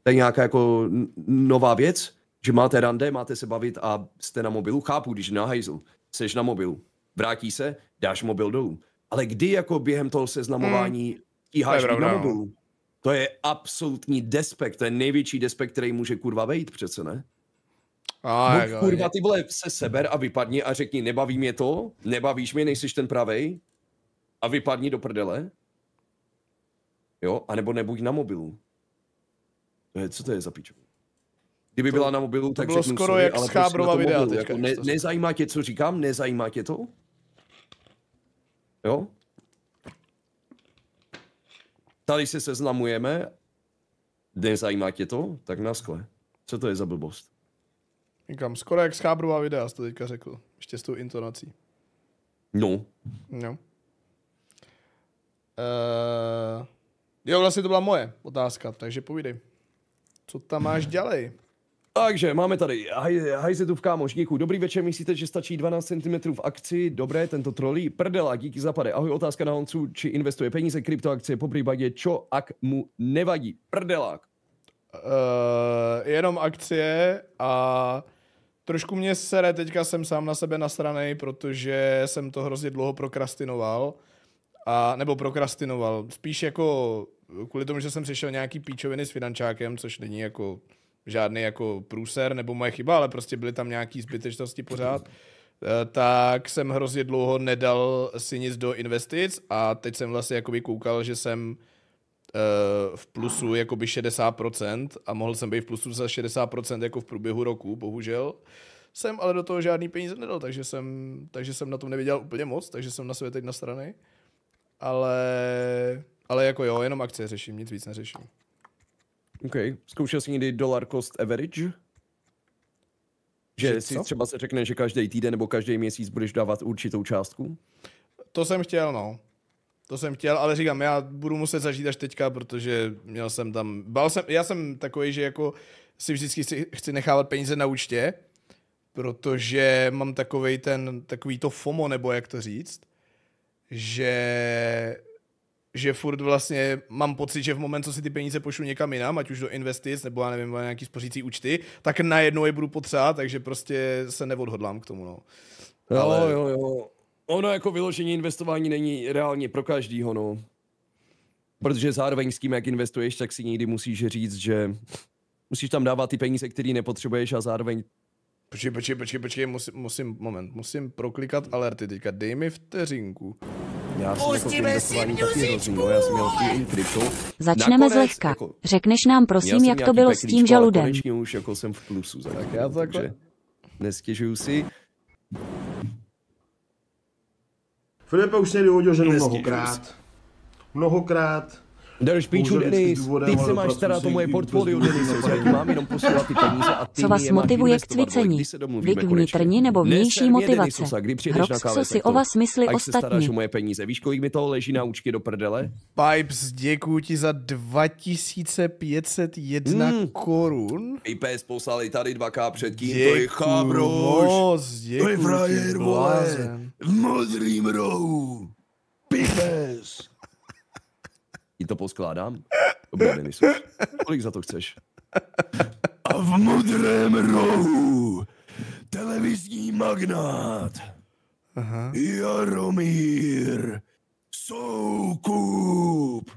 To je nějaká jako nová věc? že máte rande, máte se bavit a jste na mobilu. Chápu, když na hajzl, seš na mobilu, vrátí se, dáš mobil dolů. Ale kdy jako během toho seznamování mm. tíháš to na no. mobilu? To je absolutní despekt, to je největší despekt, který může kurva vejít přece, ne? A, Buď, jako kurva, ty vole, se seber a vypadni a řekni, nebaví mě to, nebavíš mě, nejsiš ten pravej a vypadni do prdele. Jo, anebo nebuď na mobilu. co to je za pičovinu? Kdyby to, byla na mobilu, tak bylo řeknu skoro sorry, jak ale prostě videa mobilu. Teďka, jako, ne, nezajímá tě, co říkám? Nezajímá tě to? Jo? Tady se seznamujeme. Nezajímá tě to? Tak skle. Co to je za blbost? Říkám, skoro jak schábrová videa, jsi to teďka řekl. Ještě s tou intonací. No. No. Uh, jo, vlastně to byla moje otázka, takže povídej. Co tam máš dělej? Takže máme tady tu v kámošníku. Dobrý večer, myslíte, že stačí 12 cm v akci? Dobré, tento trolí. Prdela, díky zapade. Ahoj, otázka na Honcu, či investuje peníze, kryptoakcie, po případě čo, ak mu nevadí. Prdelák. Uh, jenom akcie a trošku mě sere, teďka jsem sám na sebe nasraný, protože jsem to hrozně dlouho prokrastinoval. A, nebo prokrastinoval. Spíš jako kvůli tomu, že jsem přišel nějaký píčoviny s finančákem, což není jako žádný jako průser nebo moje chyba, ale prostě byly tam nějaký zbytečnosti pořád, eh, tak jsem hrozně dlouho nedal si nic do investic a teď jsem vlastně jakoby koukal, že jsem eh, v plusu jakoby 60% a mohl jsem být v plusu za 60% jako v průběhu roku, bohužel. Jsem ale do toho žádný peníze nedal, takže jsem, takže jsem na tom nevěděl úplně moc, takže jsem na sebe teď na strany. Ale, ale jako jo, jenom akcie řeším, nic víc neřeším. OK. Zkoušel jsi někdy dollar cost average? Že, že si co? třeba se řekne, že každý týden nebo každý měsíc budeš dávat určitou částku? To jsem chtěl, no. To jsem chtěl, ale říkám, já budu muset zažít až teďka, protože měl jsem tam, bal jsem, já jsem takový, že jako si vždycky si, chci nechávat peníze na účtě, protože mám takový ten, takový to FOMO, nebo jak to říct, že že furt vlastně mám pocit, že v moment, co si ty peníze pošlu někam jinam, ať už do investic nebo já nevím, na nějaký spořící účty, tak najednou je budu potřebovat, takže prostě se neodhodlám k tomu. No. Jo, no, jo, jo. Ono jako vyložení investování není reálně pro každýho, no. Protože zároveň s tím, jak investuješ, tak si někdy musíš říct, že musíš tam dávat ty peníze, které nepotřebuješ a zároveň Počkej, počkej, počkej, počkej, musím, musím, moment, musím proklikat alerty teďka, dej mi vteřinku. Já jsem jako taky no, já jsem měl intriku. Začneme z zlehka. Jako, Řekneš nám prosím, jak to bylo s tím žaludem. Konečně už jako jsem v plusu. tak já Nestěžuju si. Filipe už se vyhodil ženu mnohokrát. Mnohokrát. Drž píču, Denis, ty se máš teda to moje portfolio, Denis, já ti mám jenom posílat ty peníze a ty Co vás motivuje k cvicení? Vždyť vnitrní nebo vnější motivace. Hrox, co si o vás myslí ostatní? Ať se moje peníze. Víš, kolik mi toho leží na účky do prdele? Pipes, děkuji ti za 2501 hmm. korun. IPS poslali tady 2K předtím, děkuju, to je chábroš. Moc, děkuju, to je frajer, vole, v modrým rohu. Pipes. Ti to poskládám? Dobrý den, Kolik za to chceš? A v modrém rohu televizní magnát Aha. Jaromír Soukup.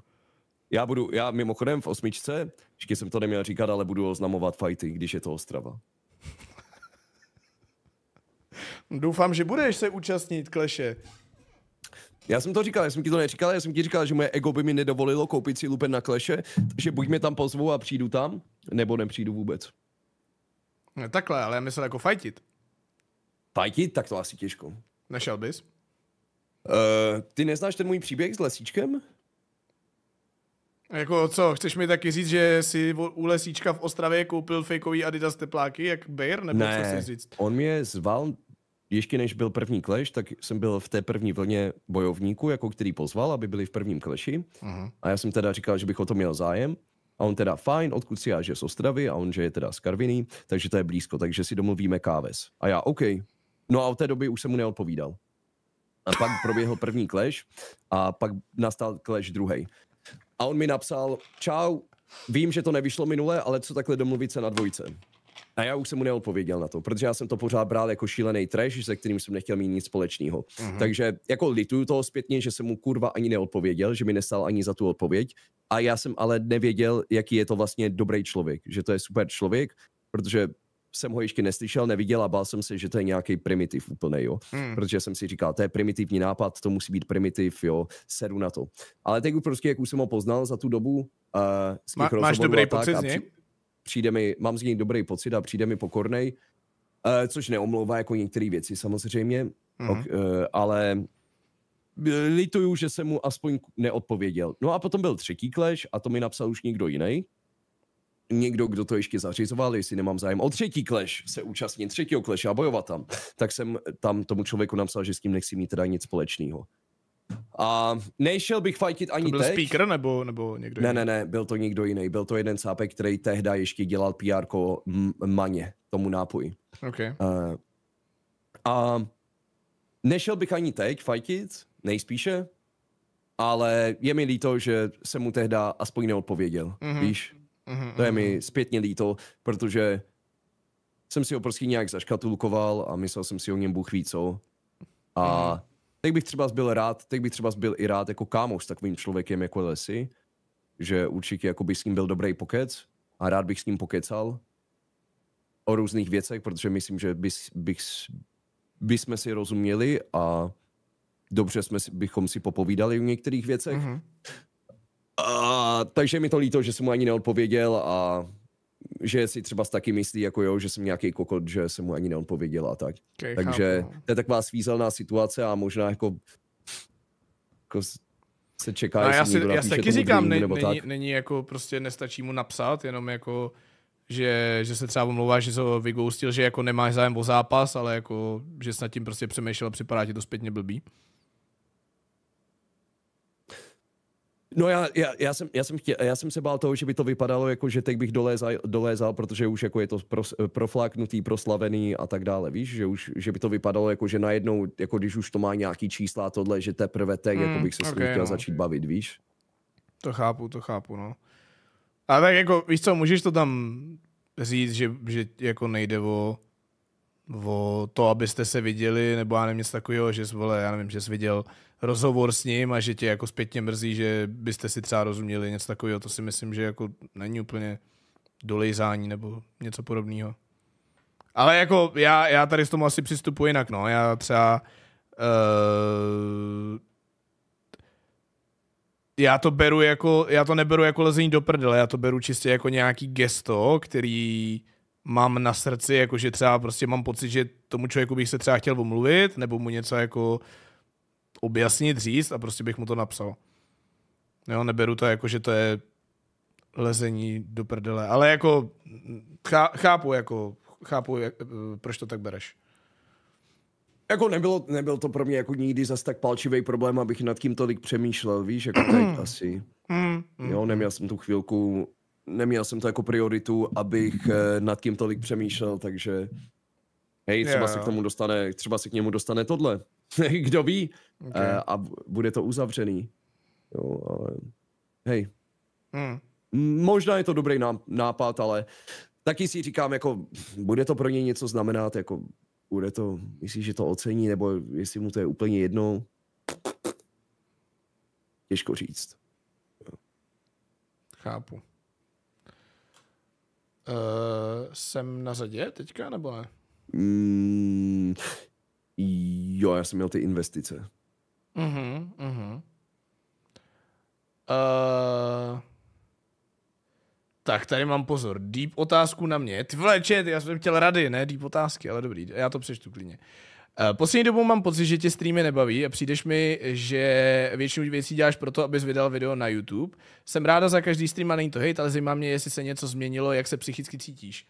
Já budu, já mimochodem v osmičce, ještě jsem to neměl říkat, ale budu oznamovat fajty, když je to Ostrava. Doufám, že budeš se účastnit kleše. Já jsem to říkal, já jsem ti to neříkal, já jsem ti říkal, že moje ego by mi nedovolilo koupit si lupen na kleše, že buď mě tam pozvou a přijdu tam, nebo nepřijdu vůbec. No takhle, ale já myslel jako fajtit. Fajtit? Tak to asi těžko. Našel bys? Uh, ty neznáš ten můj příběh s lesíčkem? Jako co, chceš mi taky říct, že si u Lesíčka v Ostravě koupil fejkový Adidas tepláky, jak Bayer, nebo ne, co chceš říct? on mě zval ještě než byl první kleš, tak jsem byl v té první vlně bojovníků, jako který pozval, aby byli v prvním kleši. Uh-huh. Mhm. A já jsem teda říkal, že bych o to měl zájem. A on teda fajn, odkud si já, že z Ostravy a on, že je teda z Karviny, takže to je blízko, takže si domluvíme káves. A já, OK. No a od té doby už jsem mu neodpovídal. A pak proběhl první kleš a pak nastal kleš druhý. A on mi napsal, čau, vím, že to nevyšlo minule, ale co takhle domluvit se na dvojce. A já už jsem mu neodpověděl na to, protože já jsem to pořád bral jako šílený trash, se kterým jsem nechtěl mít nic společného. Mm-hmm. Takže jako lituju toho zpětně, že jsem mu kurva ani neodpověděl, že mi nestal ani za tu odpověď. A já jsem ale nevěděl, jaký je to vlastně dobrý člověk, že to je super člověk, protože jsem ho ještě neslyšel, neviděl a bál jsem se, že to je nějaký primitiv úplně, jo. Hmm. Protože jsem si říkal, to je primitivní nápad, to musí být primitiv, jo, sedu na to. Ale teď už prostě, jak už jsem ho poznal za tu dobu, uh, z Má, máš dobrý pocit tak, z něj? přijde mi, mám z něj dobrý pocit a přijde mi pokornej, uh, což neomlouvá jako některé věci samozřejmě, mm-hmm. ok, uh, ale eh, lituju, že jsem mu aspoň neodpověděl. No a potom byl třetí kleš a to mi napsal už někdo jiný. Někdo, kdo to ještě zařizoval, jestli nemám zájem o třetí kleš, se účastnit třetího kleše a bojovat tam, tak jsem tam tomu člověku napsal, že s tím nechci mít teda nic společného. A nešel bych fajtit ani to byl teď. byl speaker nebo, nebo někdo jiný? ne, ne, ne, byl to někdo jiný. Byl to jeden sápek, který tehda ještě dělal PR maně, tomu nápoji. Okay. Uh, a nešel bych ani teď fajtit, nejspíše, ale je mi líto, že jsem mu tehda aspoň neodpověděl, mm-hmm. víš? Mm-hmm, to je mhm, mi mhm. zpětně líto, protože jsem si ho prostě nějak zaškatulkoval a myslel jsem si o něm bůh ví co. A mm-hmm tak bych třeba byl rád, tak bych třeba byl i rád jako kámo s takovým člověkem jako Lesy, že určitě jako by s ním byl dobrý pokec a rád bych s ním pokecal o různých věcech, protože myslím, že bys, bych, by jsme si rozuměli a dobře jsme, bychom si popovídali o některých věcech. Mm-hmm. A, takže mi to líto, že jsem mu ani neodpověděl a že si třeba s taky myslí, jako jo, že jsem nějaký kokot, že jsem mu ani neodpověděl a tak. Okay, Takže chápu. No. to je taková svízelná situace a možná jako, jako se čeká, no, já si, já si taky říkám, ne, není, tak. není jako prostě nestačí mu napsat, jenom jako že, že se třeba omlouvá, že se ho vygoustil, že jako nemáš zájem o zápas, ale jako, že s nad tím prostě přemýšlel a připadá ti to zpětně blbý. No já, já, já, jsem, já, jsem chtěl, já jsem se bál toho, že by to vypadalo, jako že teď bych dolézal, dolézal protože už jako je to pro, eh, profláknutý, proslavený a tak dále, víš, že už že by to vypadalo, jako že najednou, jako když už to má nějaký čísla tohle, že teprve teď, mm, jako hmm, bych se okay, s tím chtěl no. začít bavit, víš. To chápu, to chápu, no. A tak jako, víš co, můžeš to tam říct, že, že jako nejde o, o to, abyste se viděli, nebo já nevím, něco takového, že jsi, vole, já nevím, že jsi viděl rozhovor s ním a že tě jako zpětně mrzí, že byste si třeba rozuměli něco takového, to si myslím, že jako není úplně dolejzání nebo něco podobného. Ale jako já, já tady s tomu asi přistupuji jinak, no. Já třeba uh, já to beru jako, já to neberu jako lezení do prdele, já to beru čistě jako nějaký gesto, který mám na srdci, jakože třeba prostě mám pocit, že tomu člověku bych se třeba chtěl omluvit, nebo mu něco jako uh, objasnit, říct a prostě bych mu to napsal. Jo, neberu to jako, že to je lezení do prdele, ale jako chápu, jako chápu, jak, eh, proč to tak bereš. Jako nebylo, nebyl to pro mě jako nikdy zas tak palčivý problém, abych nad tím tolik přemýšlel, víš, jako teď hmm. asi. Hmm, hmm, jo, neměl jsem tu chvilku, neměl jsem to jako prioritu, abych eh, nad tím tolik přemýšlel, takže hej, třeba yeah. se k tomu dostane, třeba se k němu dostane tohle. Kdo ví? Okay. Eh, a bude to uzavřený. Jo, ale... Hej. Hmm. Možná je to dobrý nápad, ale taky si říkám, jako bude to pro něj něco znamenat, jako bude to, myslíš, že to ocení, nebo jestli mu to je úplně jedno, Těžko říct. Jo. Chápu. Uh, jsem na řadě teďka, nebo ne? Mm, jo, já jsem měl ty investice. Mhm, mhm. Uh... Tak, tady mám pozor. Deep otázku na mě. Ty vole, čet, já jsem chtěl rady, ne deep otázky, ale dobrý, já to přečtu klidně. Uh, poslední dobou mám pocit, že tě streamy nebaví a přijdeš mi, že většinu věcí děláš proto, abys vydal video na YouTube. Jsem ráda za každý stream a není to hejt, ale zajímá mě, jestli se něco změnilo, jak se psychicky cítíš. Uh,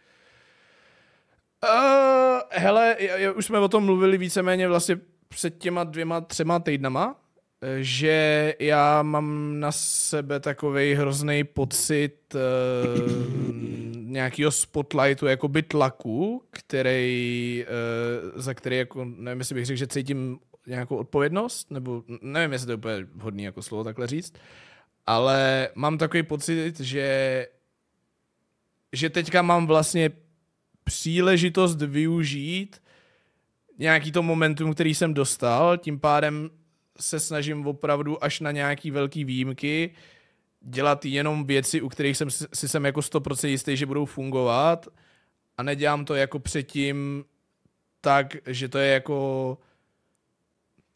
hele, j- už jsme o tom mluvili víceméně vlastně před těma dvěma, třema týdnama, eh, že já mám na sebe takový hrozný pocit eh, uh, nějakého spotlightu, by tlaku, který, uh, za který, jako, nevím, jestli bych řekl, že cítím nějakou odpovědnost, nebo nevím, jestli to je úplně hodný jako slovo takhle říct, ale mám takový pocit, že že teďka mám vlastně příležitost využít nějaký to momentum, který jsem dostal, tím pádem se snažím opravdu až na nějaký velký výjimky dělat jenom věci, u kterých jsem si jsem jako 100% jistý, že budou fungovat a nedělám to jako předtím tak, že to je jako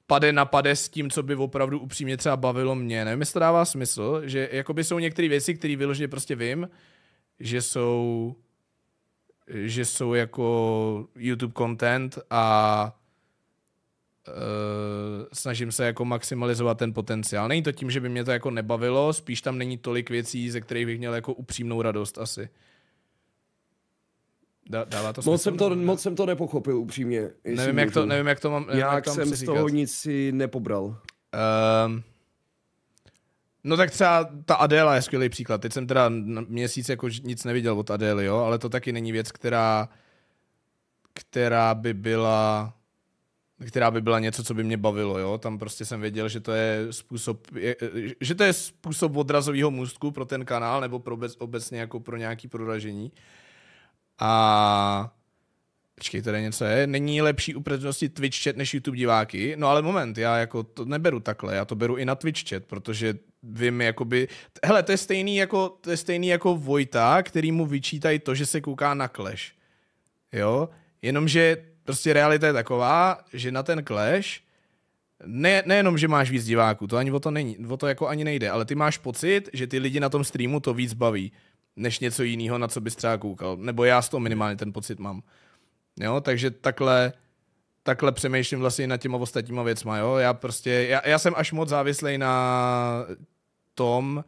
pade na pade s tím, co by opravdu upřímně třeba bavilo mě. Nevím, jestli to dává smysl, že jakoby jsou některé věci, které vyloženě prostě vím, že jsou že jsou jako YouTube content a e, snažím se jako maximalizovat ten potenciál. Není to tím, že by mě to jako nebavilo, spíš tam není tolik věcí, ze kterých bych měl jako upřímnou radost asi. Da, dává to moc, jsem to, moc jsem to nepochopil upřímně. Nevím jak, to, nevím, jak to mám Já jsem z toho nic si nepobral. Um, No tak třeba ta Adéla je skvělý příklad. Teď jsem teda měsíc jako nic neviděl od Adély, jo, ale to taky není věc, která, která by byla která by byla něco, co by mě bavilo, jo. Tam prostě jsem věděl, že to je způsob, e, že to je způsob odrazového můstku pro ten kanál, nebo pro bez, obecně jako pro nějaký proražení. A Počkej, tady něco je. Není lepší upřednosti Twitch chat než YouTube diváky? No ale moment, já jako to neberu takhle, já to beru i na Twitch chat, protože vím, jakoby, hele, to je stejný jako, to je stejný jako Vojta, který mu vyčítají to, že se kouká na kleš. Jo? Jenomže prostě realita je taková, že na ten kleš ne, nejenom, že máš víc diváků, to ani o to, není, o to jako ani nejde, ale ty máš pocit, že ty lidi na tom streamu to víc baví, než něco jiného, na co bys třeba koukal. Nebo já z toho minimálně ten pocit mám. Jo, takže takhle, takhle přemýšlím vlastně nad těma ostatníma věcma, jo. Já prostě, já, já jsem až moc závislý na tom,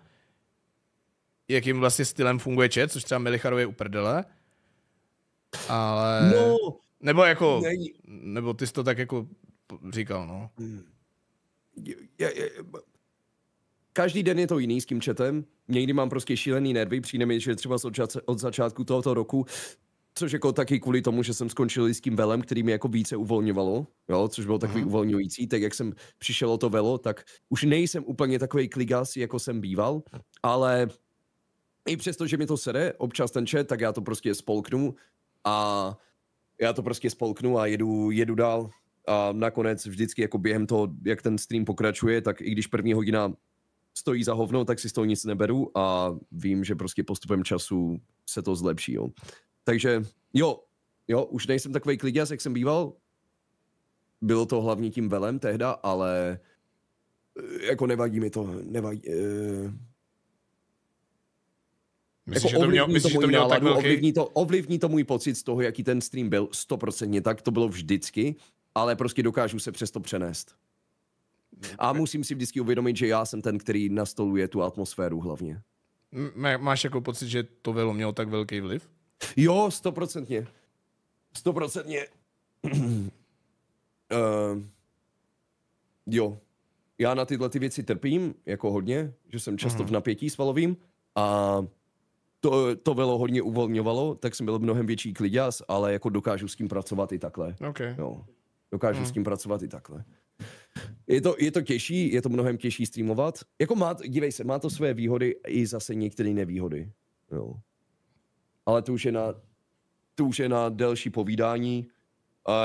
jakým vlastně stylem funguje chat, což třeba Milicharov je u prdele, ale... No, nebo jako, nej. nebo ty jsi to tak jako říkal, no. Hmm. Je, je, každý den je to jiný s tím chatem. Někdy mám prostě šílený nervy, přijde mi, že třeba od začátku tohoto roku Což jako taky kvůli tomu, že jsem skončil s tím velem, který mi jako více uvolňovalo, jo, což bylo takový mm-hmm. uvolňující, tak jak jsem přišel o to velo, tak už nejsem úplně takový kligas, jako jsem býval, ale i přesto, že mi to sere, občas ten chat, tak já to prostě spolknu a já to prostě spolknu a jedu, jedu dál a nakonec vždycky jako během toho, jak ten stream pokračuje, tak i když první hodina stojí za hovno, tak si z toho nic neberu a vím, že prostě postupem času se to zlepší, jo. Takže jo, jo, už nejsem takový kliděz, jak jsem býval. Bylo to hlavně tím velem tehda, ale eh, jako nevadí mi to, nevadí. Uh... Myslíš, jako že to mělo, myslíš, to, že to mělo náladu, tak velký... ovlivní, to, ovlivní to můj pocit z toho, jaký ten stream byl, stoprocentně tak, to bylo vždycky, ale prostě dokážu se přesto přenést. A musím si vždycky uvědomit, že já jsem ten, který nastoluje tu atmosféru hlavně. M- máš jako pocit, že to velo mělo tak velký vliv? Jo, stoprocentně. Stoprocentně. uh, jo. Já na tyhle ty věci trpím, jako hodně, že jsem často mm. v mhm. napětí svalovým a to, to velo hodně uvolňovalo, tak jsem byl mnohem větší kliděz, ale jako dokážu s tím pracovat i takhle. Okay. Jo. Dokážu mm. s mhm. tím pracovat i takhle. Je to, je to těžší, je to mnohem těžší streamovat. Jako má, dívej se, má to své výhody i zase některé nevýhody. Jo ale to už je na, to už je na delší povídání.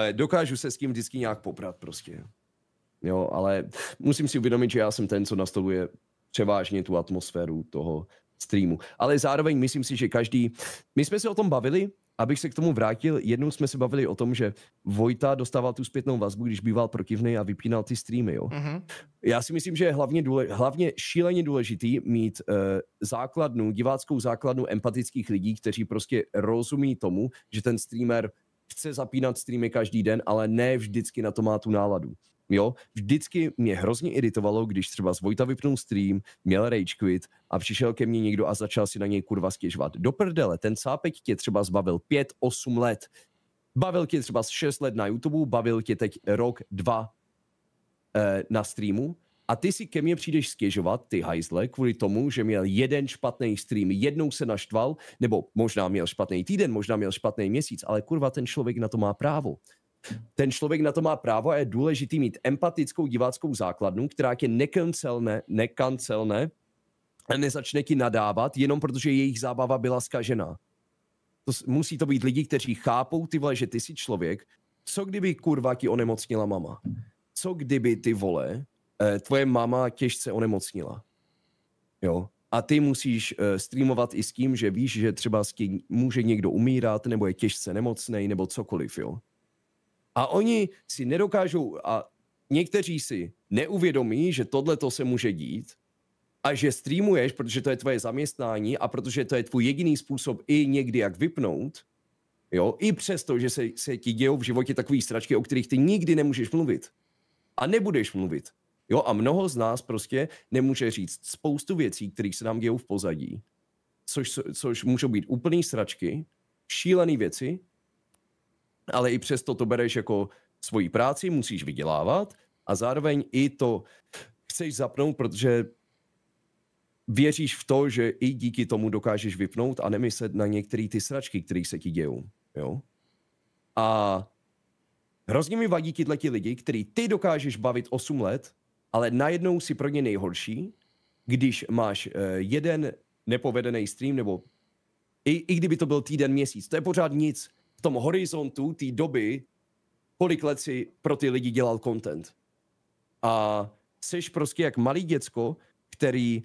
E, dokážu se s tím vždycky nějak poprat prostě. Jo, ale musím si uvědomit, že já jsem ten, co nastoluje převážně tu atmosféru toho streamu. Ale zároveň myslím si, že každý... My jsme se o tom bavili abych se k tomu vrátil, jednou jsme se bavili o tom, že Vojta dostával tu zpětnou vazbu, když býval protivný a vypínal ty streamy, jo. Mm-hmm. Já si myslím, že je hlavně, důle, hlavně šíleně důležitý mít uh, základnu, diváckou základnu empatických lidí, kteří prostě rozumí tomu, že ten streamer chce zapínat streamy každý den, ale ne vždycky na to má tu náladu. Jo, vždycky mě hrozně iritovalo, když třeba z Vojta vypnul stream, měl rage quit a přišel ke mně někdo a začal si na něj kurva stěžovat. Do prdele, ten sápek tě třeba zbavil 5-8 let. Bavil tě třeba 6 let na YouTube, bavil tě teď rok, dva eh, na streamu a ty si ke mně přijdeš stěžovat, ty hajzle, kvůli tomu, že měl jeden špatný stream, jednou se naštval, nebo možná měl špatný týden, možná měl špatný měsíc, ale kurva, ten člověk na to má právo. Ten člověk na to má právo a je důležitý mít empatickou diváckou základnu, která tě nekancelne, nekancelne a nezačne ti nadávat, jenom protože jejich zábava byla zkažená. To, musí to být lidi, kteří chápou, ty vole, že ty jsi člověk. Co kdyby, kurva, ti onemocnila mama? Co kdyby, ty vole, eh, tvoje mama těžce onemocnila? Jo? A ty musíš eh, streamovat i s tím, že víš, že třeba může někdo umírat, nebo je těžce nemocný, nebo cokoliv, jo? A oni si nedokážou, a někteří si neuvědomí, že tohle to se může dít a že streamuješ, protože to je tvoje zaměstnání a protože to je tvůj jediný způsob i někdy jak vypnout, jo, i přesto, že se, se ti dějou v životě takové stračky, o kterých ty nikdy nemůžeš mluvit a nebudeš mluvit. Jo, a mnoho z nás prostě nemůže říct spoustu věcí, které se nám dějou v pozadí, což, což můžou být úplný sračky, šílené věci, ale i přesto to bereš jako svoji práci, musíš vydělávat a zároveň i to chceš zapnout, protože věříš v to, že i díky tomu dokážeš vypnout a nemyslet na některé ty sračky, které se ti dějou. Jo? A hrozně mi vadí tyhle ti lidi, který ty dokážeš bavit 8 let, ale najednou si pro ně nejhorší, když máš eh, jeden nepovedený stream, nebo i, i kdyby to byl týden, měsíc, to je pořád nic, v tom horizontu té doby, kolik let si pro ty lidi dělal content. A jsi prostě jak malý děcko, který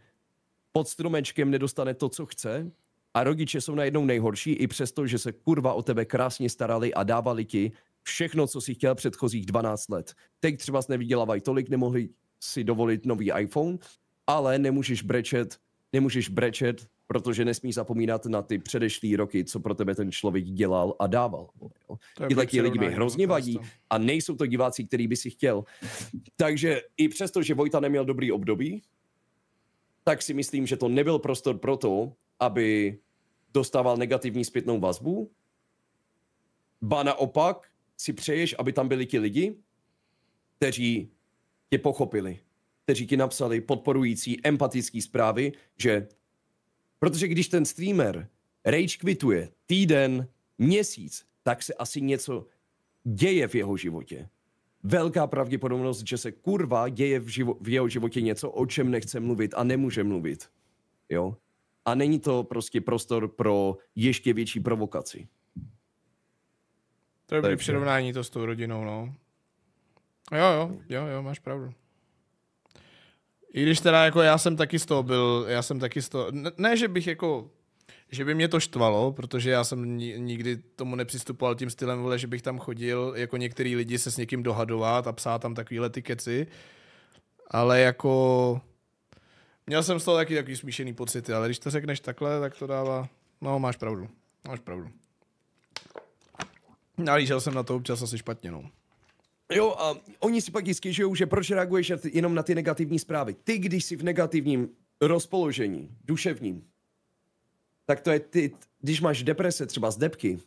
pod stromečkem nedostane to, co chce a rodiče jsou najednou nejhorší i přesto, že se kurva o tebe krásně starali a dávali ti všechno, co si chtěl předchozích 12 let. Teď třeba nevydělávají tolik, nemohli si dovolit nový iPhone, ale nemůžeš brečet, nemůžeš brečet protože nesmí zapomínat na ty předešlý roky, co pro tebe ten člověk dělal a dával. Tyhle ti lidi mi hrozně vadí a nejsou to diváci, který by si chtěl. Takže i přesto, že Vojta neměl dobrý období, tak si myslím, že to nebyl prostor pro to, aby dostával negativní zpětnou vazbu. Ba naopak si přeješ, aby tam byli ti lidi, kteří tě pochopili, kteří ti napsali podporující empatické zprávy, že Protože když ten streamer rage kvituje týden, měsíc, tak se asi něco děje v jeho životě. Velká pravděpodobnost, že se kurva děje v, živo- v jeho životě něco, o čem nechce mluvit a nemůže mluvit. Jo? A není to prostě prostor pro ještě větší provokaci. To je přirovnání to s tou rodinou, no. Jo, jo, jo, jo, máš pravdu. I když teda jako já jsem taky z toho byl, já jsem taky z toho, ne, ne že bych jako, že by mě to štvalo, protože já jsem nikdy tomu nepřistupoval tím stylem, vole, že bych tam chodil jako některý lidi se s někým dohadovat a psát tam takovýhle ty keci, ale jako měl jsem z toho taky takový smíšený pocity, ale když to řekneš takhle, tak to dává, no máš pravdu, máš pravdu. Nalížel jsem na to občas asi špatně, no. Jo, a oni si pak i stěžují, že proč reaguješ jenom na ty negativní zprávy. Ty, když jsi v negativním rozpoložení, duševním, tak to je ty, když máš deprese třeba z depky,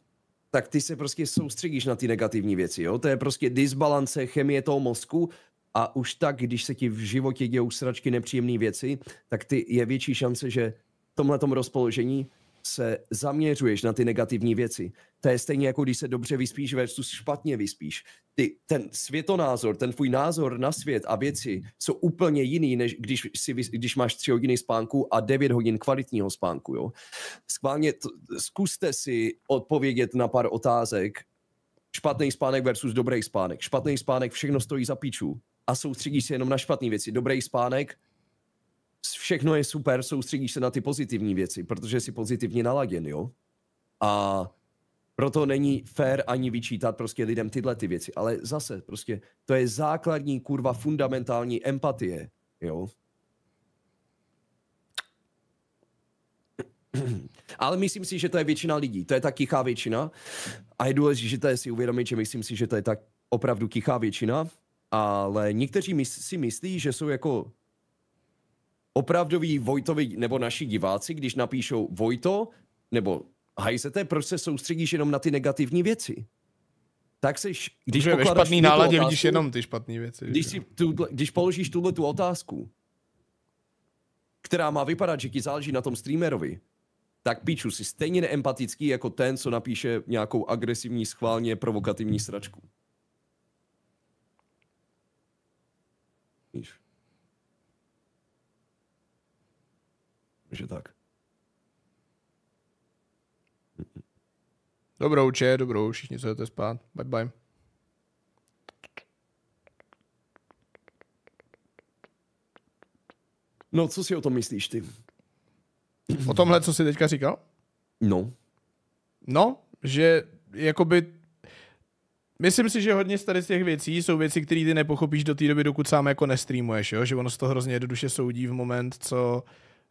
tak ty se prostě soustředíš na ty negativní věci, jo? To je prostě disbalance chemie toho mozku a už tak, když se ti v životě dějou sračky nepříjemné věci, tak ty je větší šance, že v tomhle rozpoložení se zaměřuješ na ty negativní věci. To je stejně jako když se dobře vyspíš versus špatně vyspíš. Ty, ten světonázor, ten tvůj názor na svět a věci jsou úplně jiný, než když, si, když máš tři hodiny spánku a 9 hodin kvalitního spánku. Jo? Skválně t- zkuste si odpovědět na pár otázek, špatný spánek versus dobrý spánek. Špatný spánek všechno stojí za píčů a soustředíš se jenom na špatné věci. Dobrý spánek, všechno je super, soustředíš se na ty pozitivní věci, protože jsi pozitivně naladěn, jo? A proto není fér ani vyčítat prostě lidem tyhle ty věci. Ale zase, prostě, to je základní, kurva, fundamentální empatie, jo? Ale myslím si, že to je většina lidí. To je tak tichá většina. A je důležité si uvědomit, že myslím si, že to je tak opravdu tichá většina. Ale někteří si myslí, že jsou jako opravdoví Vojtovi nebo naši diváci, když napíšou Vojto nebo hajzete, proč se soustředíš jenom na ty negativní věci? Tak seš, když Protože ve špatný náladě otázku, vidíš jenom ty špatné věci. Když, si tu, když položíš tuhle tu otázku, která má vypadat, že ti záleží na tom streamerovi, tak píču si stejně neempatický jako ten, co napíše nějakou agresivní, schválně provokativní sračku. Víš? že tak. Dobrou, če, dobrou, všichni co jdete spát. Bye bye. No, co si o tom myslíš ty? O tomhle, co jsi teďka říkal? No. No, že jakoby... Myslím si, že hodně z tady z těch věcí jsou věci, které ty nepochopíš do té doby, dokud sám jako nestreamuješ, jo? že ono se to hrozně jednoduše soudí v moment, co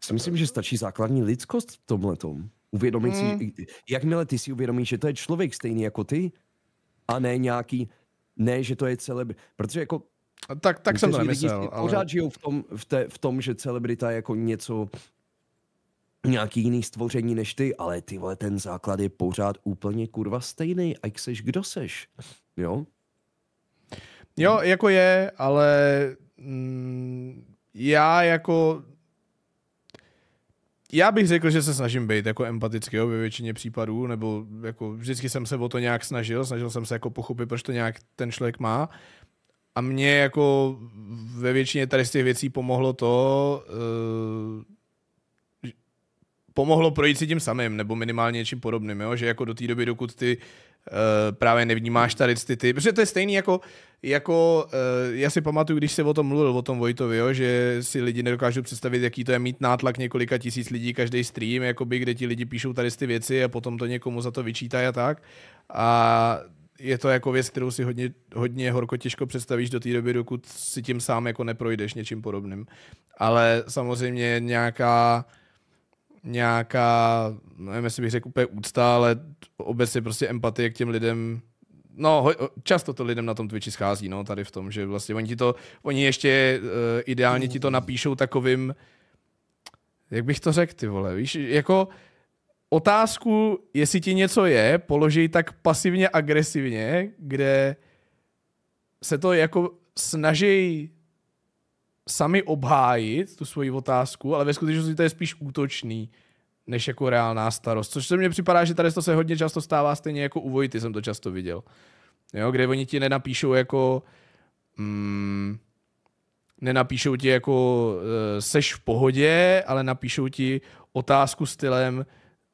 si myslím, že stačí základní lidskost v tomhle tom. Uvědomit si, mm. jakmile ty si uvědomíš, že to je člověk stejný jako ty, a ne nějaký, ne, že to je celebr... Protože jako tak, tak jsem to nemyslel. ale... Pořád žijou v tom, v, te v tom, že celebrita je jako něco, nějaký jiný stvoření než ty, ale ty vole, ten základ je pořád úplně kurva stejný, ať seš kdo seš, jo? Jo, jako je, ale mm, já jako já bych řekl, že se snažím být jako empatický jo, ve většině případů, nebo jako vždycky jsem se o to nějak snažil, snažil jsem se jako pochopit, proč to nějak ten člověk má. A mě jako ve většině tady z těch věcí pomohlo to, uh, pomohlo projít si tím samým, nebo minimálně něčím podobným, jo? že jako do té doby, dokud ty uh, právě nevnímáš tady ty, ty, protože to je stejný jako, uh, jako eh, já si pamatuju, když se o tom mluvil, o tom Vojtovi, jo, že si lidi nedokážou představit, jaký to je mít nátlak několika tisíc lidí každý stream, jakoby, kde ti lidi píšou tady ty věci a potom to někomu za to vyčítají a tak. A je to jako věc, kterou si hodně, hodně horko těžko představíš do té doby, dokud si tím sám jako neprojdeš něčím podobným. Ale samozřejmě nějaká nějaká, nevím, jestli bych řekl úplně úcta, ale obecně prostě empatie k těm lidem No, často to lidem na tom Twitchi schází, no, tady v tom, že vlastně oni ti to, oni ještě uh, ideálně ti to napíšou takovým, jak bych to řekl, ty vole, víš, jako otázku, jestli ti něco je, položí tak pasivně agresivně, kde se to jako snaží sami obhájit, tu svoji otázku, ale ve skutečnosti to je spíš útočný než jako reálná starost. Což se mně připadá, že tady to se hodně často stává stejně jako u Vojty, jsem to často viděl. Jo, kde oni ti nenapíšou jako... Mm, nenapíšou ti jako e, seš v pohodě, ale napíšou ti otázku stylem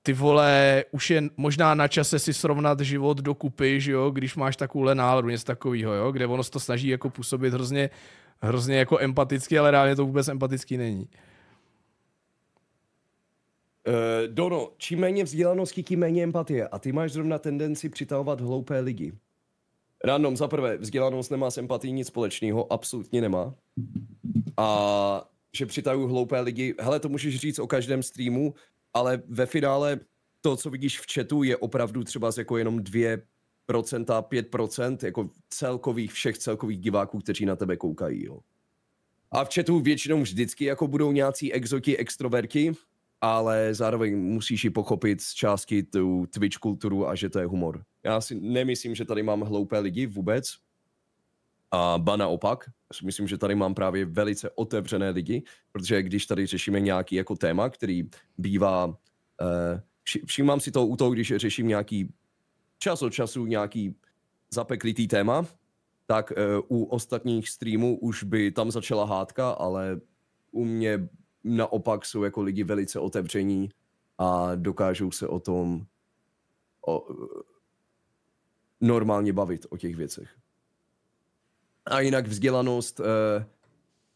ty vole, už je možná na čase si srovnat život do kupy, že jo, když máš takovouhle náladu, něco takového, jo, kde ono se to snaží jako působit hrozně, hrozně jako empaticky, ale reálně to vůbec empatický není. Uh, Dono, čím méně vzdělanosti, tím méně empatie. A ty máš zrovna tendenci přitahovat hloupé lidi. Random, za prvé, vzdělanost nemá s empatí nic společného, absolutně nemá. A že přitahují hloupé lidi, hele, to můžeš říct o každém streamu, ale ve finále to, co vidíš v chatu, je opravdu třeba z jako jenom 2%, 5% jako celkových, všech celkových diváků, kteří na tebe koukají, jo. A v chatu většinou vždycky jako budou nějací exoti, extroverti, ale zároveň musíš i pochopit z části tu Twitch kulturu a že to je humor. Já si nemyslím, že tady mám hloupé lidi vůbec, a ba naopak, myslím, že tady mám právě velice otevřené lidi, protože když tady řešíme nějaký jako téma, který bývá, eh, všímám si to u toho, když řeším nějaký čas od času nějaký zapeklitý téma, tak eh, u ostatních streamů už by tam začala hádka, ale u mě naopak jsou jako lidi velice otevření a dokážou se o tom o, normálně bavit o těch věcech. A jinak vzdělanost, eh,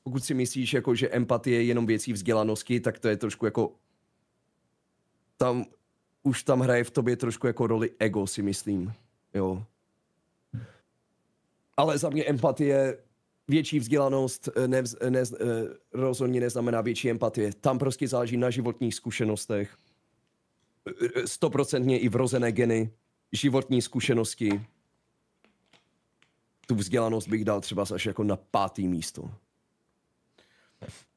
pokud si myslíš, jako, že empatie je jenom věcí vzdělanosti, tak to je trošku jako tam už tam hraje v tobě trošku jako roli ego, si myslím. Jo. Ale za mě empatie větší vzdělanost ne, eh, ne, eh, eh, rozhodně neznamená větší empatie. Tam prostě záleží na životních zkušenostech. Stoprocentně i vrozené geny, životní zkušenosti. Tu vzdělanost bych dal třeba až jako na pátý místo.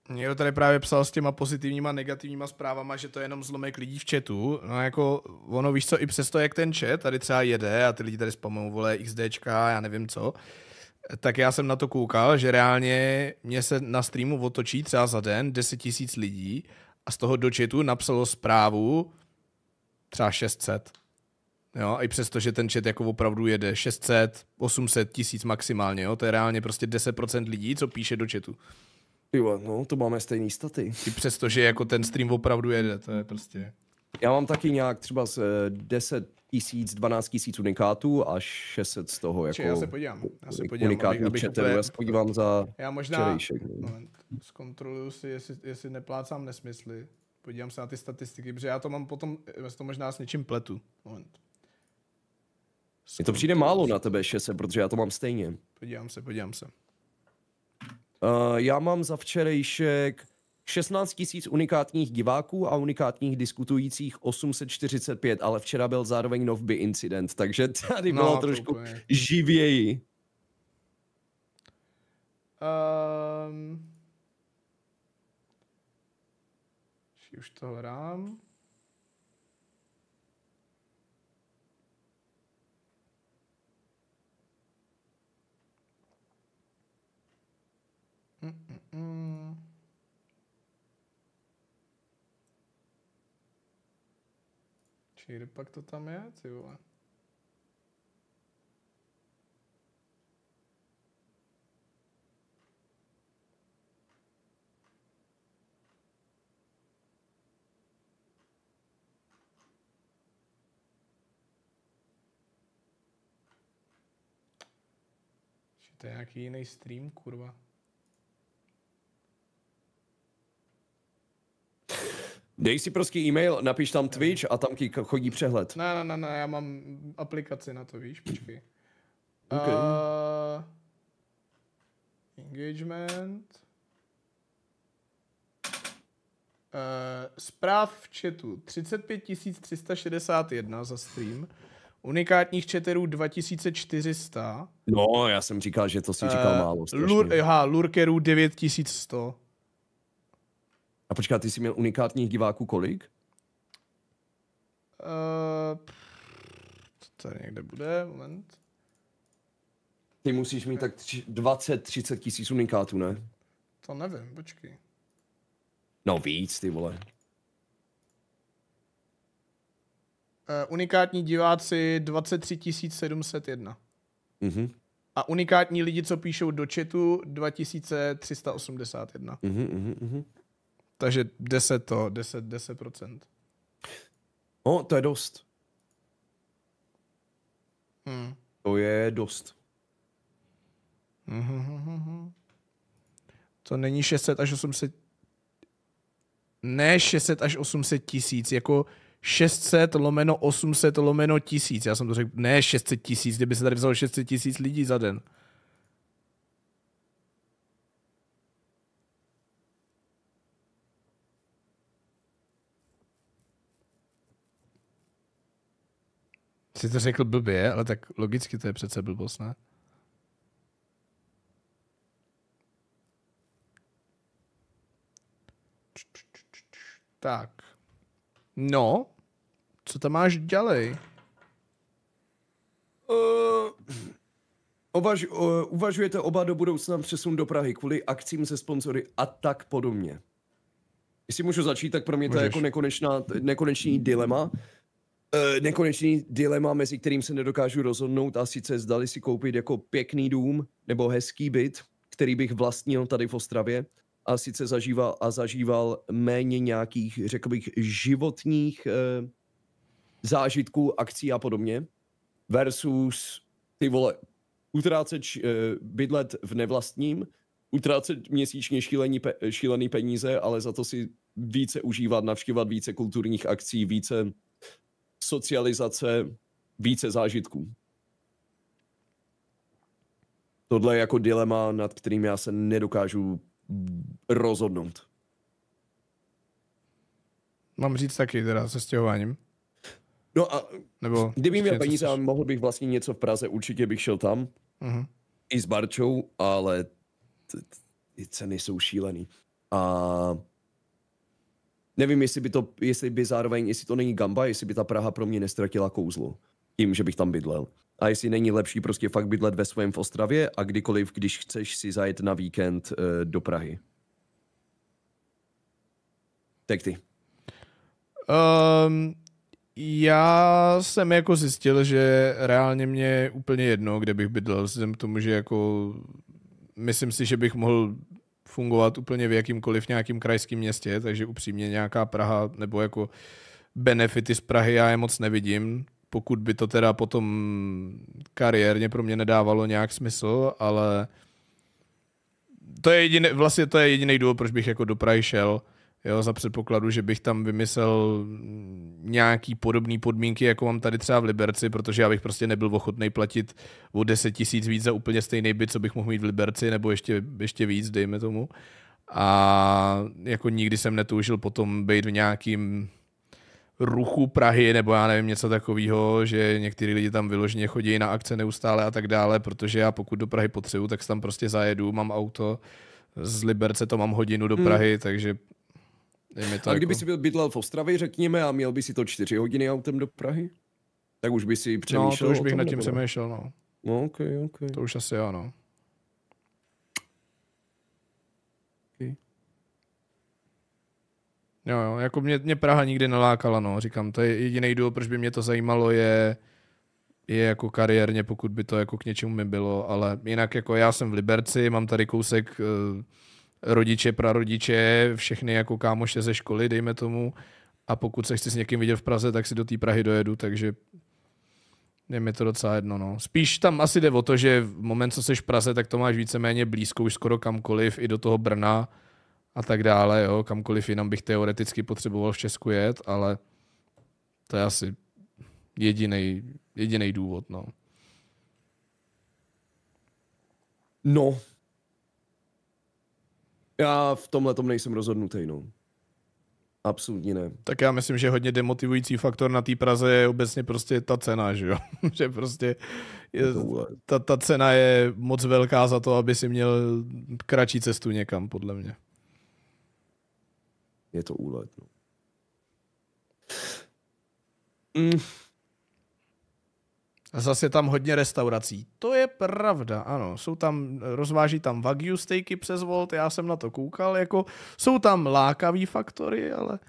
Někdo tady právě psal s těma pozitivníma, negativníma zprávama, že to je jenom zlomek lidí v chatu. No jako, ono víš co, i přesto, jak ten chat tady třeba jede a ty lidi tady spamují, vole, XDčka, já nevím co, tak já jsem na to koukal, že reálně mě se na streamu otočí třeba za den 10 tisíc lidí a z toho do napsalo zprávu třeba 600. Jo, i přesto, že ten chat jako opravdu jede 600, 800 tisíc maximálně, jo, to je reálně prostě 10% lidí, co píše do chatu. Jo, no, to máme stejný staty. I přesto, že jako ten stream opravdu jede, to je prostě... Já mám taky nějak třeba z 10 eh, tisíc, 12 tisíc unikátů a 600 z toho jako... Či, já se podívám, já se podívám, unikátní abych, abych já se podívám za Já možná, včerejšek, moment, zkontroluju si, jestli, jestli neplácám nesmysly, podívám se na ty statistiky, protože já to mám potom, já to možná s něčím pletu, moment. Mně to přijde málo na tebe, šese, protože já to mám stejně. Podívám se, podívám se. Uh, já mám za včerejšek 16 tisíc unikátních diváků a unikátních diskutujících 845, ale včera byl zároveň novby incident, takže tady no, bylo no, trošku koukujeme. živěji. Um, už to hledám. Mm-mm. Všude pak to tam je, ty vole. To je nějaký jiný stream, kurva. Dej si prostě e-mail, napiš tam Twitch a tam ti chodí přehled. Ne, ne, ne, ne, já mám aplikaci na to, víš, počkej. Okay. Uh, engagement. Uh, zpráv v chatu 35 361 za stream. Unikátních četerů 2400. No, já jsem říkal, že to si říkal uh, málo. Lur, aha, lurkerů 9100. A počkej, ty jsi měl unikátních diváků kolik? Uh, eh, to tady někde bude, moment. Ty musíš mít tak 20-30 tisíc unikátů, ne? To nevím, počkej. No víc, ty vole. Uh, unikátní diváci 23 701. Mhm. A unikátní lidi, co píšou do chatu, 2381. Mhm, mhm, mhm. Takže 10 to, 10, 10%. No, to je dost. Hmm. To je dost. To není 600 až 800... Ne 600 až 800 tisíc, jako 600 lomeno 800 lomeno tisíc. Já jsem to řekl, ne 600 tisíc, kdyby se tady vzalo 600 tisíc lidí za den. si to řekl blbě, ale tak logicky to je přece blbost, ne? Tak. No, co tam máš dělej? Uh, uvaž, uh, uvažujete oba do budoucna přesun do Prahy kvůli akcím se sponzory a tak podobně. Jestli můžu začít, tak pro mě to je jako nekonečná, nekonečný dilema. Eh, nekonečný dilema, mezi kterým se nedokážu rozhodnout a sice zdali si koupit jako pěkný dům nebo hezký byt, který bych vlastnil tady v Ostravě a sice zažíval a zažíval méně nějakých, řekl bych, životních eh, zážitků, akcí a podobně versus ty vole, utrácet, eh, bydlet v nevlastním, utrácet měsíčně šílený, pe- šílený peníze, ale za to si více užívat, navštívat více kulturních akcí, více socializace, více zážitků. Tohle je jako dilema, nad kterým já se nedokážu rozhodnout. Mám říct taky teda se stěhováním. No a Nebo kdyby měl peníze jsi... mohl bych vlastně něco v Praze, určitě bych šel tam. Uh-huh. I s Barčou, ale ty ceny jsou šílený. A Nevím, jestli by, to, jestli by zároveň, jestli to není gamba, jestli by ta Praha pro mě nestratila kouzlo tím, že bych tam bydlel. A jestli není lepší prostě fakt bydlet ve svém v Ostravě a kdykoliv, když chceš si zajet na víkend e, do Prahy. Tak ty. Um, já jsem jako zjistil, že reálně mě je úplně jedno, kde bych bydlel, vzhledem k tomu, že jako myslím si, že bych mohl fungovat úplně v jakýmkoliv nějakým krajském městě, takže upřímně nějaká Praha nebo jako benefity z Prahy já je moc nevidím, pokud by to teda potom kariérně pro mě nedávalo nějak smysl, ale to je jediný, vlastně to je jediný důvod, proč bych jako do Prahy šel jo, za předpokladu, že bych tam vymyslel nějaký podobné podmínky, jako mám tady třeba v Liberci, protože já bych prostě nebyl ochotný platit o 10 tisíc víc za úplně stejný byt, co bych mohl mít v Liberci, nebo ještě, ještě víc, dejme tomu. A jako nikdy jsem netoužil potom být v nějakým ruchu Prahy, nebo já nevím, něco takového, že někteří lidi tam vyloženě chodí na akce neustále a tak dále, protože já pokud do Prahy potřebuji, tak tam prostě zajedu, mám auto, z Liberce to mám hodinu do hmm. Prahy, hmm. takže Dejme to a jako... kdyby si byl bydlel v Ostravě, řekněme, a měl by si to čtyři hodiny autem do Prahy, tak už by si přemýšlel. No, to už bych nad tím přemýšlel, no. No, ok, ok. To už asi ano. Jo, jo, jako mě, mě Praha nikdy nelákala, no, říkám, to je jediný důvod, proč by mě to zajímalo, je, je jako kariérně, pokud by to jako k něčemu mi bylo, ale jinak jako já jsem v Liberci, mám tady kousek uh, rodiče, prarodiče, všechny jako kámoše ze školy, dejme tomu. A pokud se chci s někým vidět v Praze, tak si do té Prahy dojedu, takže je mi to docela jedno. No. Spíš tam asi jde o to, že v moment, co jsi v Praze, tak to máš víceméně blízko už skoro kamkoliv, i do toho Brna a tak dále. Jo. Kamkoliv jinam bych teoreticky potřeboval v Česku jet, ale to je asi jediný důvod. No. No, já v tomhle tom nejsem rozhodnutý, no. Absolutně ne. Tak já myslím, že hodně demotivující faktor na té Praze je obecně prostě ta cena, že jo? že prostě je, ta, ta cena je moc velká za to, aby si měl kratší cestu někam, podle mě. Je to úlet, no. Mm. Zase tam hodně restaurací. To je pravda, ano. Jsou tam, rozváží tam wagyu steaky přes Volt, já jsem na to koukal, jako jsou tam lákavý faktory, ale...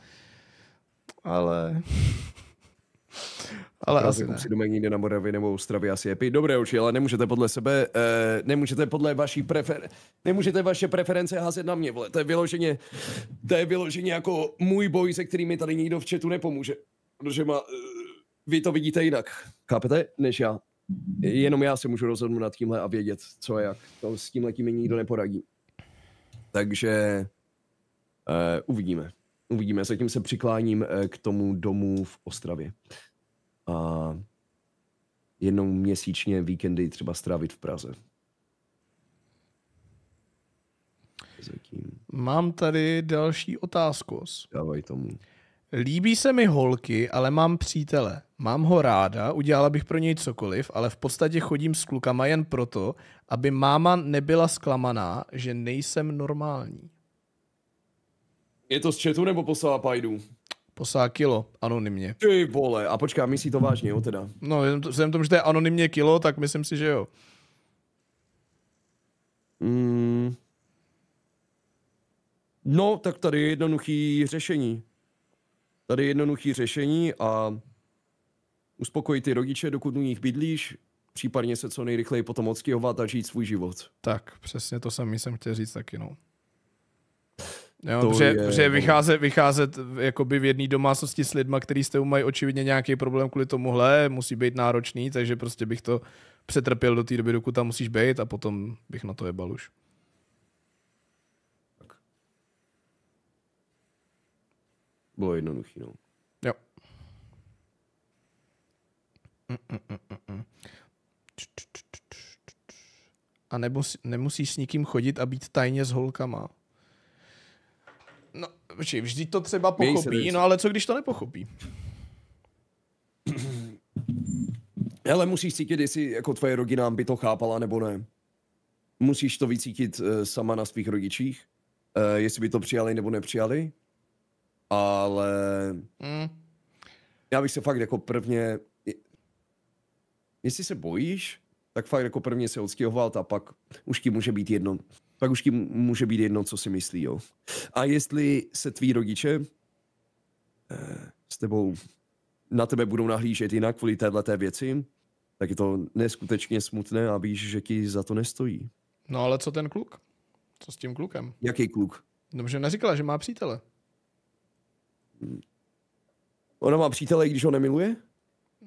Ale... Ale asi ne. Při domek na Moravě nebo Ostravě asi je Dobré oči, ale nemůžete podle sebe, eh, nemůžete podle vaší prefer, nemůžete vaše preference házet na mě, vole. To je vyloženě, to je vyloženě jako můj boj, se kterými tady nikdo v chatu nepomůže. Protože má, eh, vy to vidíte jinak, chápete, než já. Jenom já se můžu rozhodnout nad tímhle a vědět, co a jak. To s tímhle tím nikdo neporadí. Takže uh, uvidíme. Uvidíme. Zatím se přikláním eh, k tomu domu v Ostravě. A jednou měsíčně víkendy třeba strávit v Praze. Zatím. Mám tady další otázku. Dávaj tomu. Líbí se mi holky, ale mám přítele. Mám ho ráda, udělala bych pro něj cokoliv, ale v podstatě chodím s klukama jen proto, aby máma nebyla zklamaná, že nejsem normální. Je to z četu nebo poslala Pajdu? Poslala kilo, anonymně. Ty vole, a počká, myslí to vážně, jo teda? No, vzhledem tomu, že to je anonymně kilo, tak myslím si, že jo. Mm. No, tak tady je jednoduchý řešení. Tady je jednoduché řešení a uspokojit ty rodiče, dokud u nich bydlíš, případně se co nejrychleji potom odstěhovat a žít svůj život. Tak, přesně to samý jsem chtěl říct taky, no. Jo, to že, je, že vycházet, vycházet eh, jakoby v jedné domácnosti s lidma, který s tebou mají očividně nějaký problém kvůli tomuhle, musí být náročný, takže prostě bych to přetrpěl do té doby, dokud tam musíš být a potom bych na to jebal už. bylo jednoduché. No. Jo. A nebo nemusíš s nikým chodit a být tajně s holkama. No, či, vždy to třeba pochopí, no ale co když to nepochopí? Ale musíš cítit, jestli jako tvoje rodina by to chápala nebo ne. Musíš to vycítit uh, sama na svých rodičích, uh, jestli by to přijali nebo nepřijali ale mm. já bych se fakt jako prvně, jestli se bojíš, tak fakt jako prvně se odstěhoval a pak už ti může být jedno, pak už ti může být jedno, co si myslí, jo. A jestli se tví rodiče eh, s tebou na tebe budou nahlížet jinak kvůli této věci, tak je to neskutečně smutné a víš, že ti za to nestojí. No ale co ten kluk? Co s tím klukem? Jaký kluk? Dobře, no, neříkala, že má přítele. Ona má přítele, i když ho nemiluje?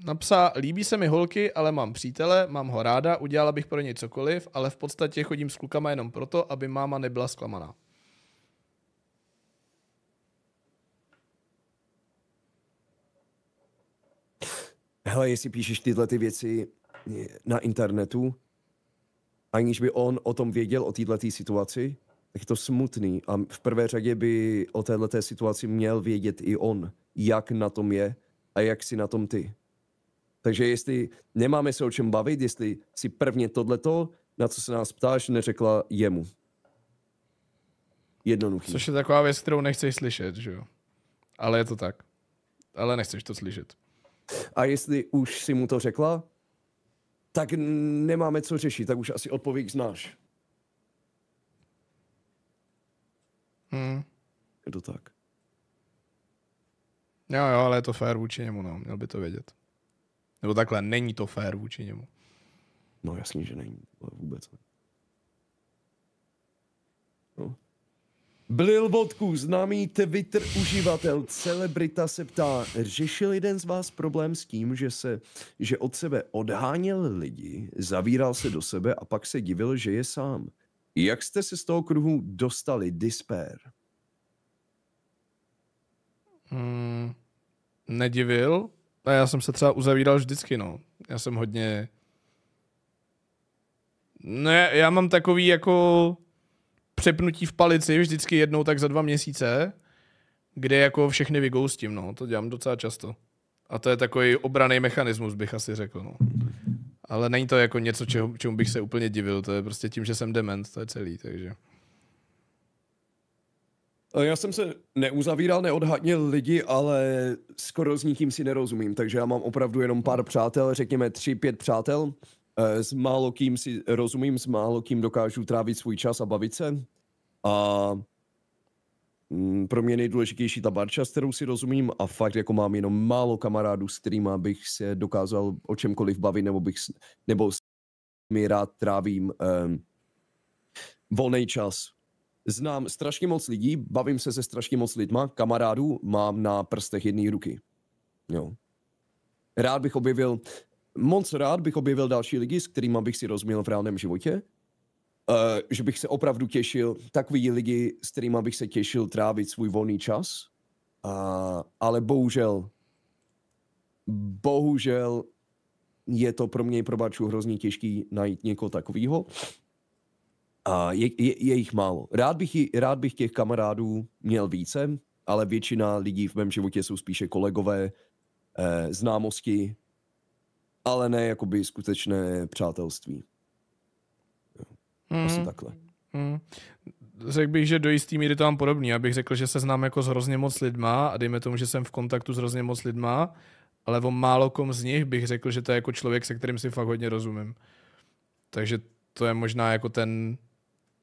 Napsá, líbí se mi holky, ale mám přítele, mám ho ráda, udělala bych pro něj cokoliv, ale v podstatě chodím s klukama jenom proto, aby máma nebyla zklamaná. Hele, jestli píšeš tyhle ty věci na internetu, aniž by on o tom věděl, o této situaci, tak je to smutný a v prvé řadě by o této situaci měl vědět i on, jak na tom je a jak si na tom ty. Takže jestli nemáme se o čem bavit, jestli si prvně tohleto, na co se nás ptáš, neřekla jemu. Jednoduchý. Což je taková věc, kterou nechceš slyšet, že jo? Ale je to tak. Ale nechceš to slyšet. A jestli už si mu to řekla, tak nemáme co řešit, tak už asi odpověď znáš. Hmm. Je to tak. Jo, jo, ale je to fér vůči němu, no. Měl by to vědět. Nebo takhle, není to fér vůči němu. No jasně, že není. Ale vůbec ne. No. Blil vodku, známý Twitter uživatel, celebrita se ptá, řešil jeden z vás problém s tím, že se, že od sebe odháněl lidi, zavíral se do sebe a pak se divil, že je sám. Jak jste se z toho kruhu dostali, Dispair? Hmm, nedivil. A já jsem se třeba uzavíral vždycky, no. Já jsem hodně... Ne, já mám takový jako přepnutí v palici vždycky jednou tak za dva měsíce, kde jako všechny vygoustím, no. To dělám docela často. A to je takový obraný mechanismus, bych asi řekl, no. Ale není to jako něco, čeho, čemu bych se úplně divil. To je prostě tím, že jsem dement, to je celý, takže... Já jsem se neuzavíral neodhadně lidi, ale skoro s nikým si nerozumím, takže já mám opravdu jenom pár přátel, řekněme tři, pět přátel. Eh, s málo kým si rozumím, s málo kým dokážu trávit svůj čas a bavit se. A Mm, pro mě nejdůležitější ta barča, s kterou si rozumím a fakt jako mám jenom málo kamarádů, s kterými bych se dokázal o čemkoliv bavit nebo bych, nebo mi rád trávím um, ehm, volný čas. Znám strašně moc lidí, bavím se se strašně moc lidma, kamarádů mám na prstech jedné ruky. Jo. Rád bych objevil, moc rád bych objevil další lidi, s kterými bych si rozuměl v reálném životě, Eh, že bych se opravdu těšil, takový lidi, s kterými bych se těšil trávit svůj volný čas, uh, ale bohužel, bohužel je to pro mě, probaču, hrozně těžký najít někoho takového. A je, je, je jich málo. Rád bych, rád bych těch kamarádů měl více, ale většina lidí v mém životě jsou spíše kolegové, eh, známosti, ale ne jakoby skutečné přátelství. Mm. Asi takhle. Mm. Řekl bych, že do jistý míry to mám podobný. Abych řekl, že se znám jako s hrozně moc lidma a dejme tomu, že jsem v kontaktu s hrozně moc lidma, ale o málo kom z nich bych řekl, že to je jako člověk, se kterým si fakt hodně rozumím. Takže to je možná jako ten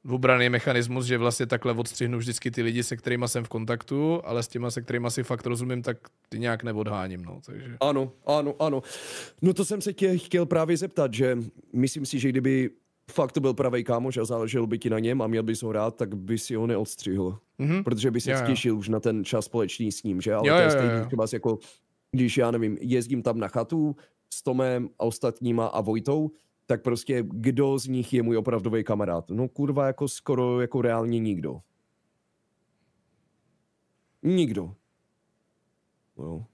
obraný mechanismus, že vlastně takhle odstřihnu vždycky ty lidi, se kterými jsem v kontaktu, ale s těma, se kterými si fakt rozumím, tak ty nějak neodháním. No, takže. Ano, ano, ano. No to jsem se tě chtěl právě zeptat, že myslím si, že kdyby fakt to byl pravý kámoš a záležel by ti na něm a měl bys ho rád, tak by si ho neodstřihl. Mm-hmm. Protože by se yeah, už na ten čas společný s ním, že? Ale yeah, to je stejný yeah, yeah. třeba jako, když já nevím, jezdím tam na chatu s Tomem a ostatníma a Vojtou, tak prostě kdo z nich je můj opravdový kamarád? No kurva, jako skoro jako reálně nikdo. Nikdo. No.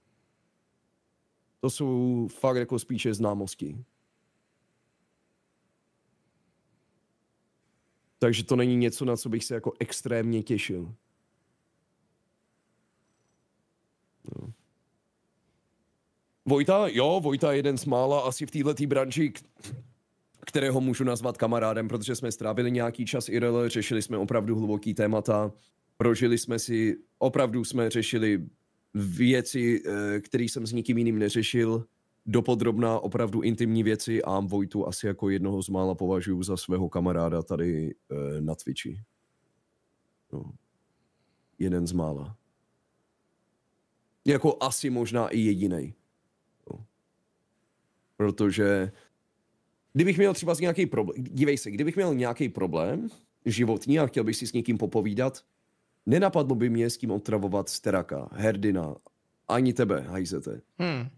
To jsou fakt jako spíše známosti. Takže to není něco, na co bych se jako extrémně těšil. No. Vojta, jo, Vojta je jeden z mála asi v této branži, kterého můžu nazvat kamarádem, protože jsme strávili nějaký čas IRL, řešili jsme opravdu hluboký témata, prožili jsme si, opravdu jsme řešili věci, eh, které jsem s nikým jiným neřešil dopodrobná opravdu intimní věci a Vojtu asi jako jednoho z mála považuji za svého kamaráda tady e, na Twitchi. No. Jeden z mála. Jako asi možná i jediný. No. Protože kdybych měl třeba nějaký problém, dívej se, kdybych měl nějaký problém životní a chtěl bych si s někým popovídat, nenapadlo by mě s kým otravovat Steraka, Herdina, ani tebe, hajzete. Hmm.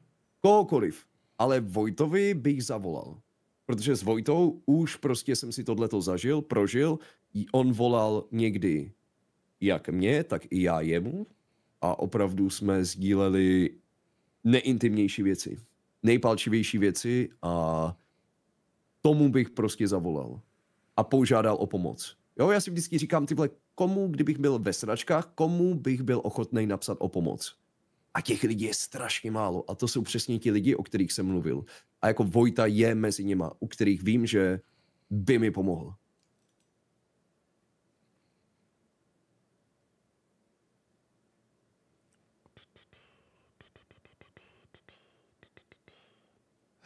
Kohokoliv. Ale Vojtovi bych zavolal. Protože s Vojtou už prostě jsem si tohleto zažil, prožil. I on volal někdy jak mě, tak i já jemu. A opravdu jsme sdíleli neintimnější věci. Nejpalčivější věci a tomu bych prostě zavolal. A požádal o pomoc. Jo, já si vždycky říkám, tyhle, komu, kdybych byl ve sračkách, komu bych byl ochotný napsat o pomoc. A těch lidí je strašně málo. A to jsou přesně ti lidi, o kterých jsem mluvil. A jako Vojta je mezi nima, u kterých vím, že by mi pomohl.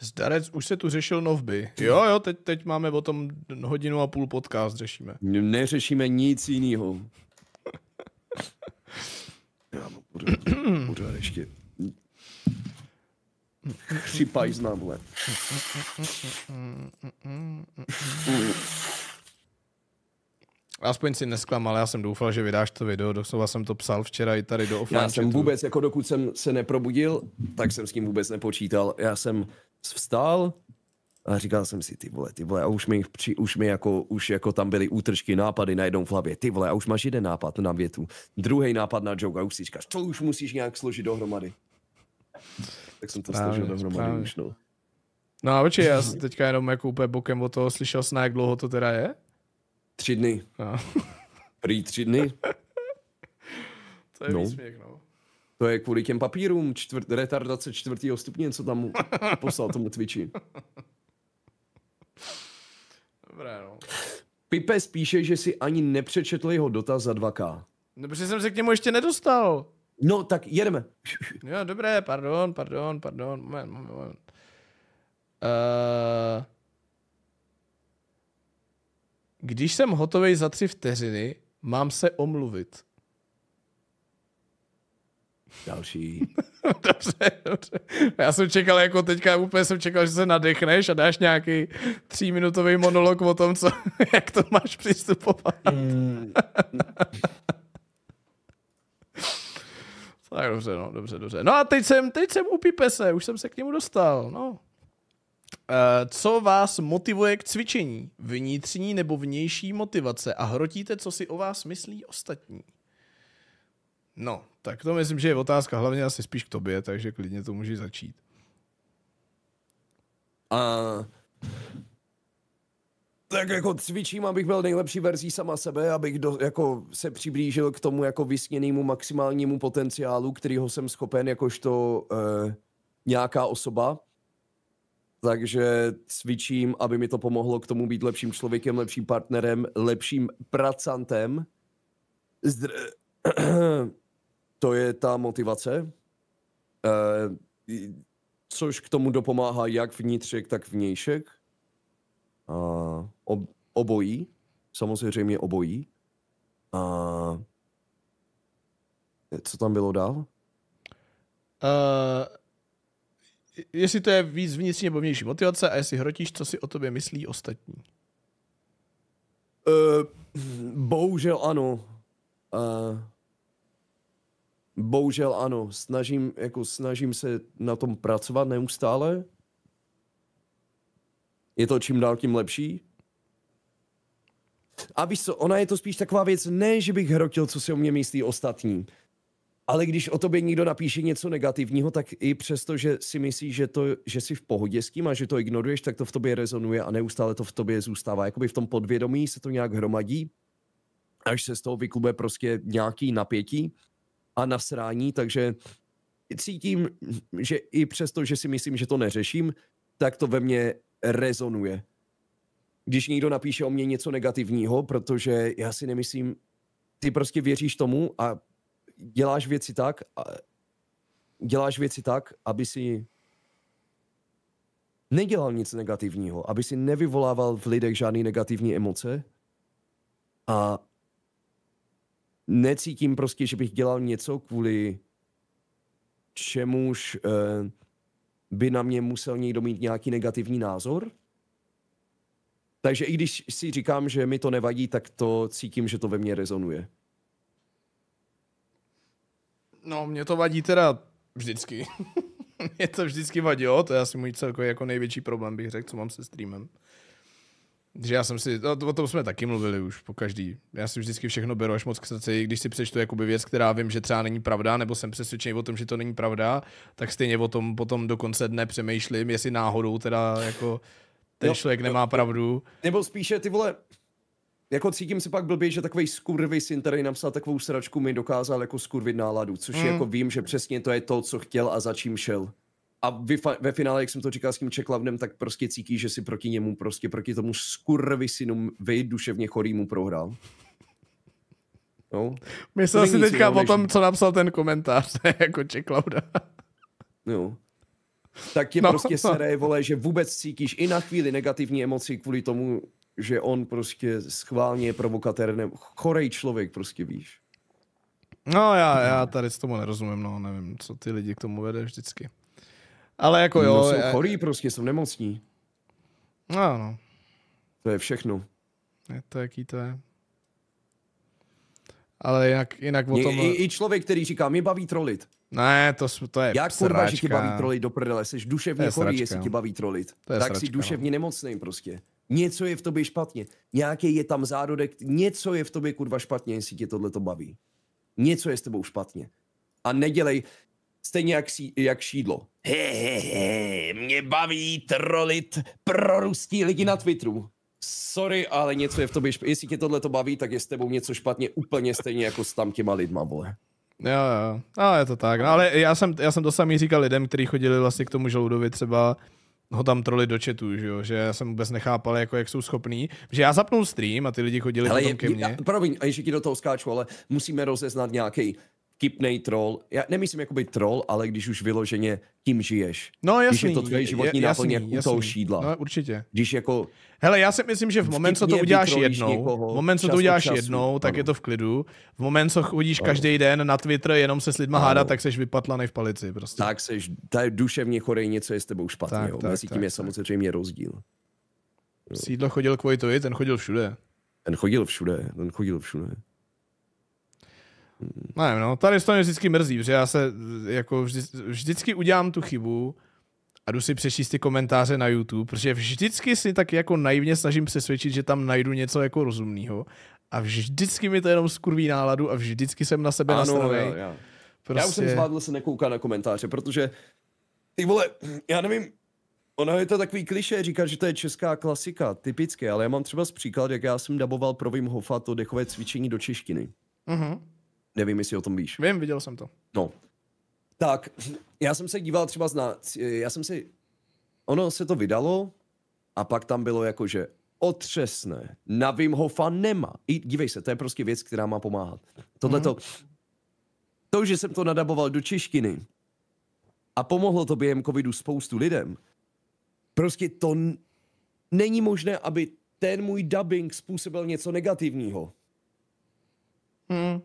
Zdarec, už se tu řešil novby. Jo, jo, teď, teď máme o tom hodinu a půl podcast řešíme. Neřešíme nic jiného. Kurva, ještě. Chřipaj znám, vole. Aspoň si nesklamal, já jsem doufal, že vydáš to video, doslova jsem to psal včera i tady do offline. Já jsem vůbec, jako dokud jsem se neprobudil, tak jsem s tím vůbec nepočítal. Já jsem vstal, a říkal jsem si, ty vole, ty vole, a už mi, při, už mi jako, už jako tam byly útržky, nápady najednou v hlavě, ty vole, a už máš jeden nápad na větu, druhý nápad na joke a už si říkáš, to už musíš nějak složit dohromady. Tak jsem to správně, složil dohromady správně. už, no. No a oči, já jsem teďka jenom jako úplně bokem o toho slyšel jsem, jak dlouho to teda je? Tři dny. No. Prý tři dny. to je no. výsměch, no. To je kvůli těm papírům, čtvrt, retardace čtvrtého stupně, co tam poslal tomu Twitchi dobré, no. Pipe spíše, že si ani nepřečetl jeho dotaz za 2K. No, protože jsem se k němu ještě nedostal. No, tak jedeme. Jo, dobré, pardon, pardon, pardon, moment, moment, moment. Uh, když jsem hotový za tři vteřiny, mám se omluvit. Další. dobře, dobře. Já jsem čekal, jako teďka úplně jsem čekal, že se nadechneš a dáš nějaký tříminutový monolog o tom, co, jak to máš přistupovat. Mm. tak dobře, no, dobře, dobře. No a teď jsem, teď jsem u Pipese, už jsem se k němu dostal, no. Uh, co vás motivuje k cvičení? Vnitřní nebo vnější motivace? A hrotíte, co si o vás myslí ostatní? No, tak to myslím, že je otázka hlavně asi spíš k tobě, takže klidně to můžeš začít. A... Tak jako cvičím, abych byl nejlepší verzí sama sebe, abych do, jako se přiblížil k tomu jako vysněnému maximálnímu potenciálu, kterýho jsem schopen jakožto eh, nějaká osoba. Takže cvičím, aby mi to pomohlo k tomu být lepším člověkem, lepším partnerem, lepším pracantem. Zdr- eh, to je ta motivace, eh, což k tomu dopomáhá jak vnitřek, tak vnějšek. obojí, samozřejmě obojí. A co tam bylo dál? Uh, jestli to je víc vnitřní nebo vnější motivace a jestli hrotíš, co si o tobě myslí ostatní. Uh, bohužel ano. Uh, Bohužel ano, snažím, jako snažím se na tom pracovat neustále. Je to čím dál tím lepší. A víš co, ona je to spíš taková věc, ne, že bych hrotil, co si o mě myslí ostatní, ale když o tobě někdo napíše něco negativního, tak i přesto, že si myslíš, že, to, že jsi v pohodě s tím a že to ignoruješ, tak to v tobě rezonuje a neustále to v tobě zůstává. Jakoby v tom podvědomí se to nějak hromadí, až se z toho vykube prostě nějaký napětí a nasrání, takže cítím, že i přesto, že si myslím, že to neřeším, tak to ve mně rezonuje. Když někdo napíše o mě něco negativního, protože já si nemyslím, ty prostě věříš tomu a děláš věci tak, a děláš věci tak, aby si nedělal nic negativního, aby si nevyvolával v lidech žádné negativní emoce a necítím prostě, že bych dělal něco kvůli čemuž eh, by na mě musel někdo mít nějaký negativní názor. Takže i když si říkám, že mi to nevadí, tak to cítím, že to ve mně rezonuje. No, mě to vadí teda vždycky. mě to vždycky vadilo, to je asi můj celkově jako největší problém, bych řekl, co mám se streamem. Že já jsem si, o, o tom jsme taky mluvili už po každý. Já si vždycky všechno beru až moc k srdci, když si přečtu jakoby věc, která vím, že třeba není pravda, nebo jsem přesvědčený o tom, že to není pravda, tak stejně o tom potom do konce dne přemýšlím, jestli náhodou teda jako ten jo, člověk nemá jo, pravdu. Nebo spíše ty vole, jako cítím se pak blbě, že takový skurvy syn, tady napsal takovou sračku, mi dokázal jako skurvit náladu, což hmm. jako vím, že přesně to je to, co chtěl a za čím šel a ve finále, jak jsem to říkal s tím Čeklavnem, tak prostě cítí, že si proti němu, prostě proti tomu skurvisinu vejduševně chorýmu prohrál. No. Myslel si teďka o tom, co napsal ten komentář, jako Čeklauda. No. Tak je no, prostě no. seré, vole, že vůbec cítíš i na chvíli negativní emoci kvůli tomu, že on prostě schválně je provokatér, ne, chorej člověk prostě, víš. No já, já tady s tomu nerozumím, no nevím, co ty lidi k tomu vede vždycky. Ale jako no, jo. No, jsou já... chorý prostě, jsou nemocní. No, no. To je všechno. Je to, jaký to je. Ale jinak, jinak o tom... I, I člověk, který říká, mě baví trolit. Ne, to, to je Jak kurva, že tě baví trolit do prdele, jsi duševně chorý, sračka. jestli tě baví trolit. To tak sračka, jsi no. duševně no. nemocný prostě. Něco je v tobě špatně. Nějaký je tam zárodek, něco je v tobě kurva špatně, jestli tě tohle to baví. Něco je s tebou špatně. A nedělej, stejně jak, sí, jak šídlo. He, he, he, mě baví trolit proruský lidi na Twitteru. Sorry, ale něco je v tobě špatně. Jestli tě tohle to baví, tak je s tebou něco špatně úplně stejně jako s tam těma lidma, vole. Jo, jo, no, je to tak. No, ale já jsem, já jsem to samý říkal lidem, kteří chodili vlastně k tomu žaludovi třeba ho tam troli do chatu, že jo, že já jsem vůbec nechápal, jako jak jsou schopný, že já zapnul stream a ty lidi chodili Hele, potom je, ke mně. Promiň, a ještě ti do toho skáču, ale musíme rozeznat nějaký vtipný troll. Já nemyslím jakoby troll, ale když už vyloženě tím žiješ. No jasný. Když je to tvoje životní náplně jasný, u šídla. No určitě. Když jako... Hele, já si myslím, že v moment, co to uděláš jednou, v moment, co to uděláš času, jednou, tak ano. je to v klidu. V moment, co chodíš ano. každý den na Twitter jenom se s lidma ano. hádat, tak seš vypatlaný v palici. Prostě. Tak seš, ta duševně chorej něco je s tebou špatného. Tak, tak, Mezi tak, tím tak, je samozřejmě rozdíl. Sídlo chodil kvůli to, ten chodil všude. Ten chodil všude, ten chodil všude. Ne, no, tady to mě vždycky mrzí, že já se jako vždy, vždycky udělám tu chybu a jdu si přečíst ty komentáře na YouTube, protože vždycky si tak jako naivně snažím přesvědčit, že tam najdu něco jako rozumného a vždycky mi to jenom skurví náladu a vždycky jsem na sebe nastavený. Prostě... Já už jsem prostě- zvládl se nekoukat na komentáře, protože ty vole, já nevím, Ono je to takový kliše říkat, že to je česká klasika, typicky, ale já mám třeba z příklad, jak já jsem daboval pro Vim Hofa to dechové cvičení do češtiny. Uh-huh. Nevím, jestli o tom víš. Vím, viděl jsem to. No. Tak, já jsem se díval třeba na... Já jsem si... Ono se to vydalo a pak tam bylo jako, že otřesné. Na Wim Hofa nemá. I, dívej se, to je prostě věc, která má pomáhat. Tohle to... Mm-hmm. To, že jsem to nadaboval do češtiny a pomohlo to během covidu spoustu lidem, prostě to n- není možné, aby ten můj dubbing způsobil něco negativního. Mm.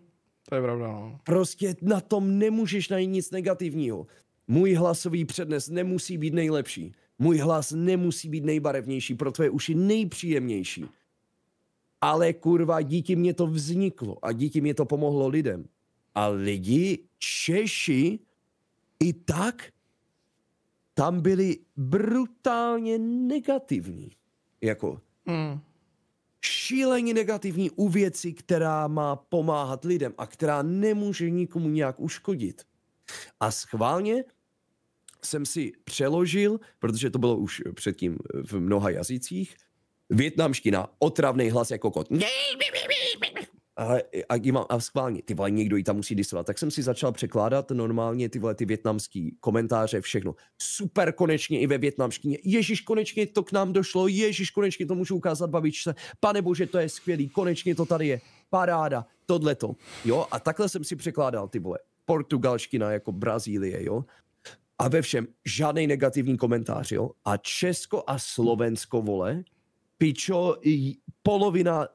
To je pravda, no. Prostě na tom nemůžeš najít nic negativního. Můj hlasový přednes nemusí být nejlepší. Můj hlas nemusí být nejbarevnější, pro tvoje uši nejpříjemnější. Ale kurva, díky mě to vzniklo a díky mě to pomohlo lidem. A lidi, Češi, i tak tam byli brutálně negativní. Jako, mm šíleně negativní u věci, která má pomáhat lidem a která nemůže nikomu nějak uškodit. A schválně jsem si přeložil, protože to bylo už předtím v mnoha jazycích, větnamština, otravný hlas jako kot ale a, a, a schválně, ty vole, někdo ji tam musí disovat. Tak jsem si začal překládat normálně ty vole, ty větnamský komentáře, všechno. Super, konečně i ve větnamštině. Ježíš, konečně to k nám došlo, Ježíš, konečně to můžu ukázat babičce. Pane bože, to je skvělý, konečně to tady je. Paráda, tohleto. Jo, a takhle jsem si překládal ty vole. Portugalština jako Brazílie, jo. A ve všem žádný negativní komentář, jo. A Česko a Slovensko, vole, pičo, polovina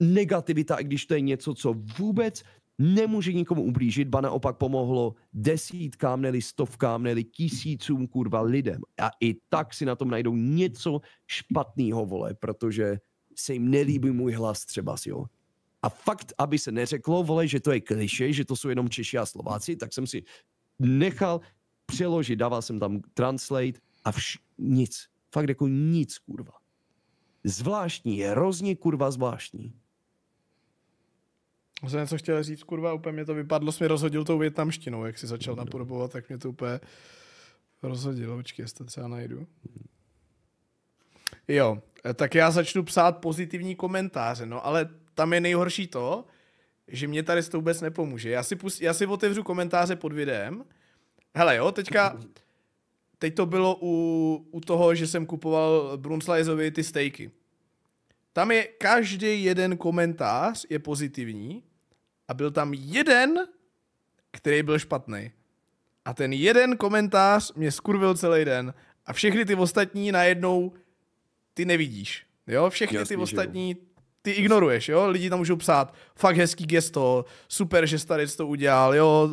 negativita, i když to je něco, co vůbec nemůže nikomu ublížit, ba naopak pomohlo desítkám, neli stovkám, neli tisícům kurva lidem. A i tak si na tom najdou něco špatného, vole, protože se jim nelíbí můj hlas třeba, jo. A fakt, aby se neřeklo, vole, že to je kliše, že to jsou jenom Češi a Slováci, tak jsem si nechal přeložit, dával jsem tam translate a vš- nic. Fakt jako nic, kurva. Zvláštní, je hrozně kurva zvláštní jsem něco chtěl říct, kurva, úplně mě to vypadlo, jsi mi rozhodil tou větnamštinou, jak si začal napodobovat, tak mě to úplně rozhodilo, počkej, jestli to třeba najdu. Jo, eh, tak já začnu psát pozitivní komentáře, no ale tam je nejhorší to, že mě tady to vůbec nepomůže. Já si, pust, já si otevřu komentáře pod videem. Hele jo, teďka, teď to bylo u, u toho, že jsem kupoval Brunslajzovi ty stejky. Tam je každý jeden komentář je pozitivní a byl tam jeden, který byl špatný. A ten jeden komentář mě skurvil celý den. A všechny ty ostatní najednou ty nevidíš. Jo, všechny Jasný, ty ostatní ty ignoruješ, jo. Lidi tam můžou psát, fakt hezký gesto, super, že starý to udělal, jo,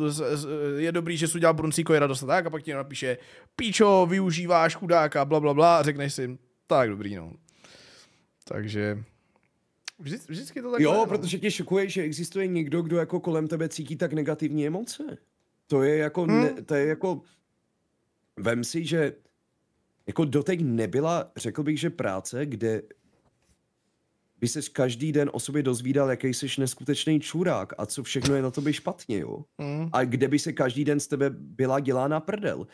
je dobrý, že jsi udělal Bruncíko, je radost a tak. A pak ti napíše, píčo, využíváš chudáka, bla, bla, bla, a řekneš si, tak dobrý, no. Takže Vždy, vždycky to tak. Jo, no. protože tě šokuje, že existuje někdo, kdo jako kolem tebe cítí tak negativní emoce. To je jako, hmm. ne, to je jako, vem si, že jako doteď nebyla, řekl bych, že práce, kde by ses každý den o sobě dozvídal, jaký jsi neskutečný čurák a co všechno je na tobě špatně, jo? Hmm. A kde by se každý den z tebe byla dělána prdel.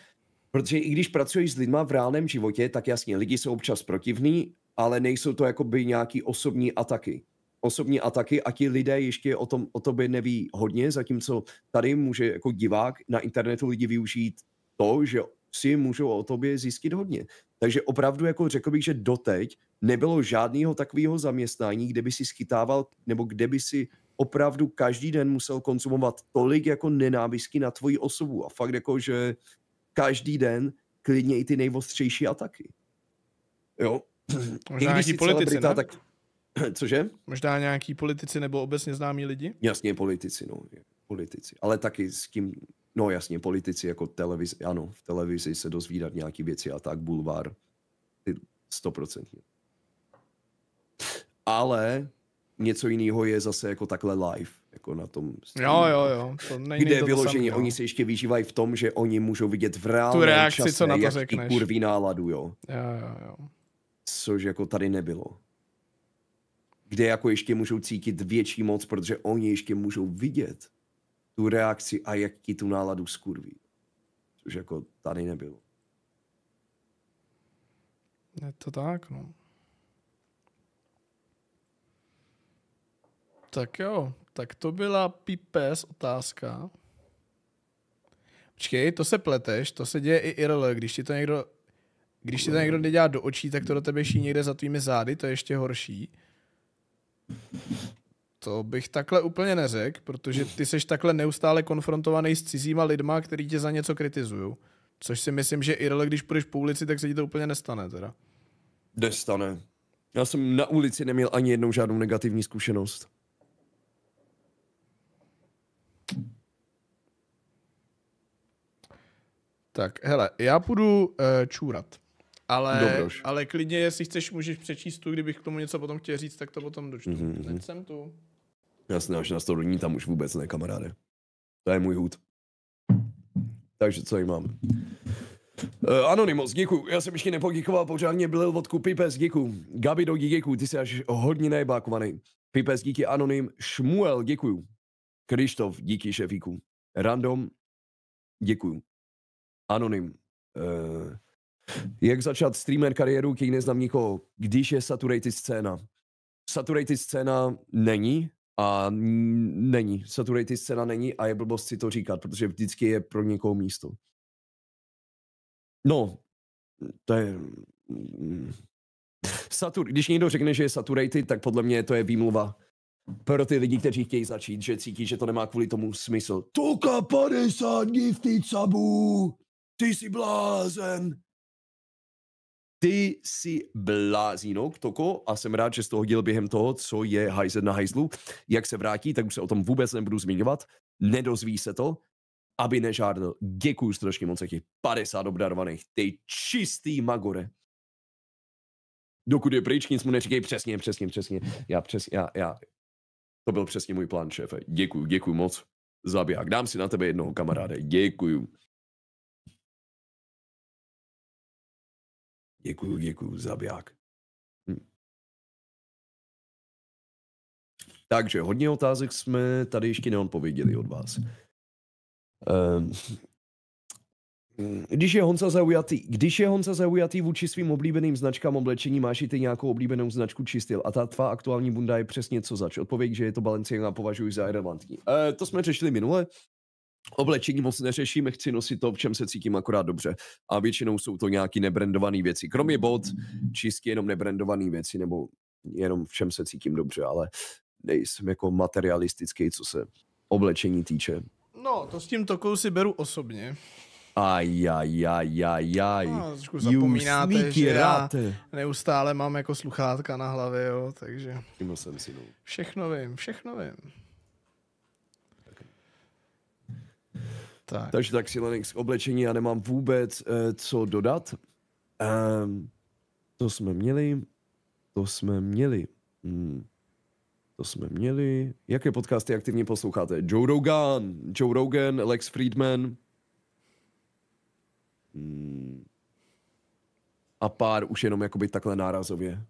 Protože i když pracuješ s lidma v reálném životě, tak jasně, lidi jsou občas protivní, ale nejsou to jakoby nějaký osobní ataky. Osobní ataky a ti lidé ještě o, tom, o tobě neví hodně, zatímco tady může jako divák na internetu lidi využít to, že si můžou o tobě zjistit hodně. Takže opravdu jako řekl bych, že doteď nebylo žádného takového zaměstnání, kde by si schytával, nebo kde by si opravdu každý den musel konzumovat tolik jako nenávisky na tvoji osobu. A fakt jako, že každý den klidně i ty nejvostřejší ataky. Jo, Možná I když nějaký politici, celebrita, ne? tak... Cože? Možná nějaký politici nebo obecně známí lidi? Jasně, politici, no. Politici. Ale taky s tím, no jasně, politici jako televizi, ano, v televizi se dozvídat nějaký věci a tak, bulvár, stoprocentně. Ale něco jiného je zase jako takhle live, jako na tom Stream, Jo, jo, jo. To není kde je vyložení, no. oni se ještě vyžívají v tom, že oni můžou vidět v reálném čase, co na to jak řekneš. kurví náladu, jo. Jo, jo, jo což jako tady nebylo. Kde jako ještě můžou cítit větší moc, protože oni ještě můžou vidět tu reakci a jak ti tu náladu skurví. Což jako tady nebylo. Je to tak, no. Tak jo, tak to byla pps otázka. Počkej, to se pleteš, to se děje i IRL, když ti to někdo když ti to někdo dělá do očí, tak to do tebe ší někde za tvými zády, to je ještě horší. To bych takhle úplně neřekl, protože ty seš takhle neustále konfrontovaný s cizíma lidma, který tě za něco kritizují. Což si myslím, že Irle, když půjdeš po ulici, tak se ti to úplně nestane teda. Nestane. Já jsem na ulici neměl ani jednou žádnou negativní zkušenost. Tak, hele, já půjdu uh, čůrat. Ale, ale klidně, jestli chceš, můžeš přečíst tu, kdybych k tomu něco potom chtěl říct, tak to potom dočtu. Mm-hmm. Hned jsem tu. Jasné, až na to doní, tam už vůbec ne, kamaráde. To je můj hud. Takže co jim mám? Uh, Anonymous, díku. Já jsem ještě nepogikoval pořádně, byl vodku Pipes, díku. Gabi do díku, ty jsi až hodně nejbákovaný. Pipes, díky Anonym. Šmuel, děkuju. Krištof, díky šefíku. Random, děkuju. Anonym. Uh, jak začat streamer kariéru neznám nikoho, když je saturated scéna? Saturated scéna není a není. Saturated scéna není a je blbost si to říkat, protože vždycky je pro někoho místo. No, to je... Mm, satur... Když někdo řekne, že je saturated, tak podle mě to je výmluva pro ty lidi, kteří chtějí začít, že cítí, že to nemá kvůli tomu smysl. Tuka 50 gifty cabů, ty jsi blázen, ty jsi blázínok, Toko, a jsem rád, že z toho hodil během toho, co je hajzet na hajzlu. Jak se vrátí, tak už se o tom vůbec nebudu zmiňovat. Nedozví se to, aby nežádl. Děkuji strašně moc, těch 50 obdarovaných. Ty čistý magore. Dokud je pryč, nic mu neříkej přesně, přesně, přesně. Já přesně, já, já. To byl přesně můj plán, šéfe. Děkuji, děkuji moc. Zabiják. Dám si na tebe jednoho kamaráde. Děkuji. Děkuju, děkuju, zabiják. Hm. Takže hodně otázek jsme tady ještě neodpověděli od vás. Um, když je Honza zaujatý, když je Honza zaujatý vůči svým oblíbeným značkám oblečení, máš i ty nějakou oblíbenou značku či styl. A ta tvá aktuální bunda je přesně co zač. Odpověď, že je to Balenciaga, považuji za relevantní. E, to jsme řešili minule, Oblečení moc neřeším, chci nosit to, v čem se cítím akorát dobře. A většinou jsou to nějaký nebrandované věci. Kromě bod, čistě jenom nebrandované věci, nebo jenom v čem se cítím dobře, ale nejsem jako materialistický, co se oblečení týče. No, to s tím tokou si beru osobně. Ajajajajaj. No, zapomínáte, že já neustále mám jako sluchátka na hlavě, jo, takže... si, no. Všechno vím, všechno vím. Tak. Takže tak si k oblečení já nemám vůbec eh, co dodat. Um, to jsme měli, to jsme měli. Hmm. To jsme měli. Jaké podcasty aktivně posloucháte? Joe Rogan, Joe Rogan, Lex Friedman. Hmm. A pár už jenom jakoby takhle nárazově.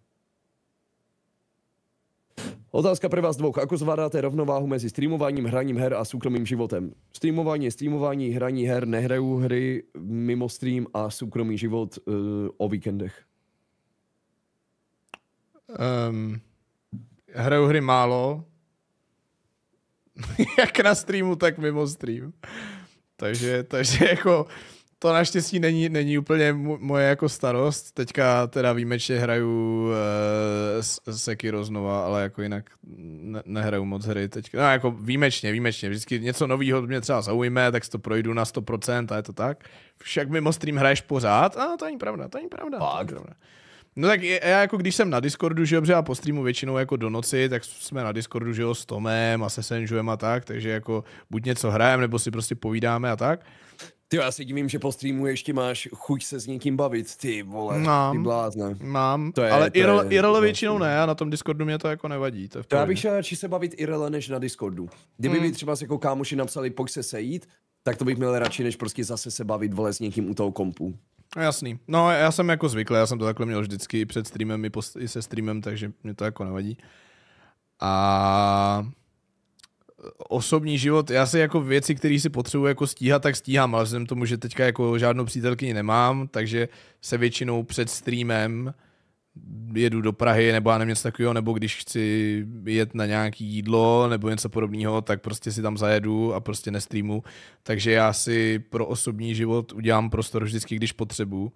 Otázka pro vás dvou. Ako zvládáte rovnováhu mezi streamováním, hraním her a soukromým životem? Streamování streamování, hraní her, nehraju hry mimo stream a soukromý život uh, o víkendech. Um, ehm, hraju hry málo. Jak na streamu, tak mimo stream. takže, takže jako to naštěstí není, není úplně moje jako starost. Teďka teda výjimečně hraju uh, Sekiro znova, ale jako jinak ne, nehraju moc hry teďka. No jako výjimečně, výjimečně. Vždycky něco nového mě třeba zaujme, tak si to projdu na 100% a je to tak. Však mimo stream hraješ pořád? A to není pravda, to není pravda. To není pravda. No tak já jako když jsem na Discordu, že a po streamu většinou jako do noci, tak jsme na Discordu, že jo, s Tomem a se Senžujem a tak, takže jako buď něco hrajeme, nebo si prostě povídáme a tak. Ty já si divím, že po streamu ještě máš chuť se s někým bavit, ty vole, mám, ty blázne. Mám, to je, ale Irele vlastně- většinou ne a na tom Discordu mě to jako nevadí. To, je to já bych šel radši se bavit Irele než na Discordu. Kdyby hmm. mi třeba jako kámoši napsali pojď se sejít, tak to bych měl radši, než prostě zase se bavit vole s někým u toho kompu. No, jasný. No já jsem jako zvyklý, já jsem to takhle měl vždycky před streamem i, po, i se streamem, takže mě to jako nevadí. A osobní život, já si jako věci, které si potřebuji jako stíhat, tak stíhám, ale vzhledem tomu, že teďka jako žádnou přítelkyni nemám, takže se většinou před streamem jedu do Prahy nebo já nevím něco takového, nebo když chci jet na nějaký jídlo nebo něco podobného, tak prostě si tam zajedu a prostě nestreamu. Takže já si pro osobní život udělám prostor vždycky, když potřebuju.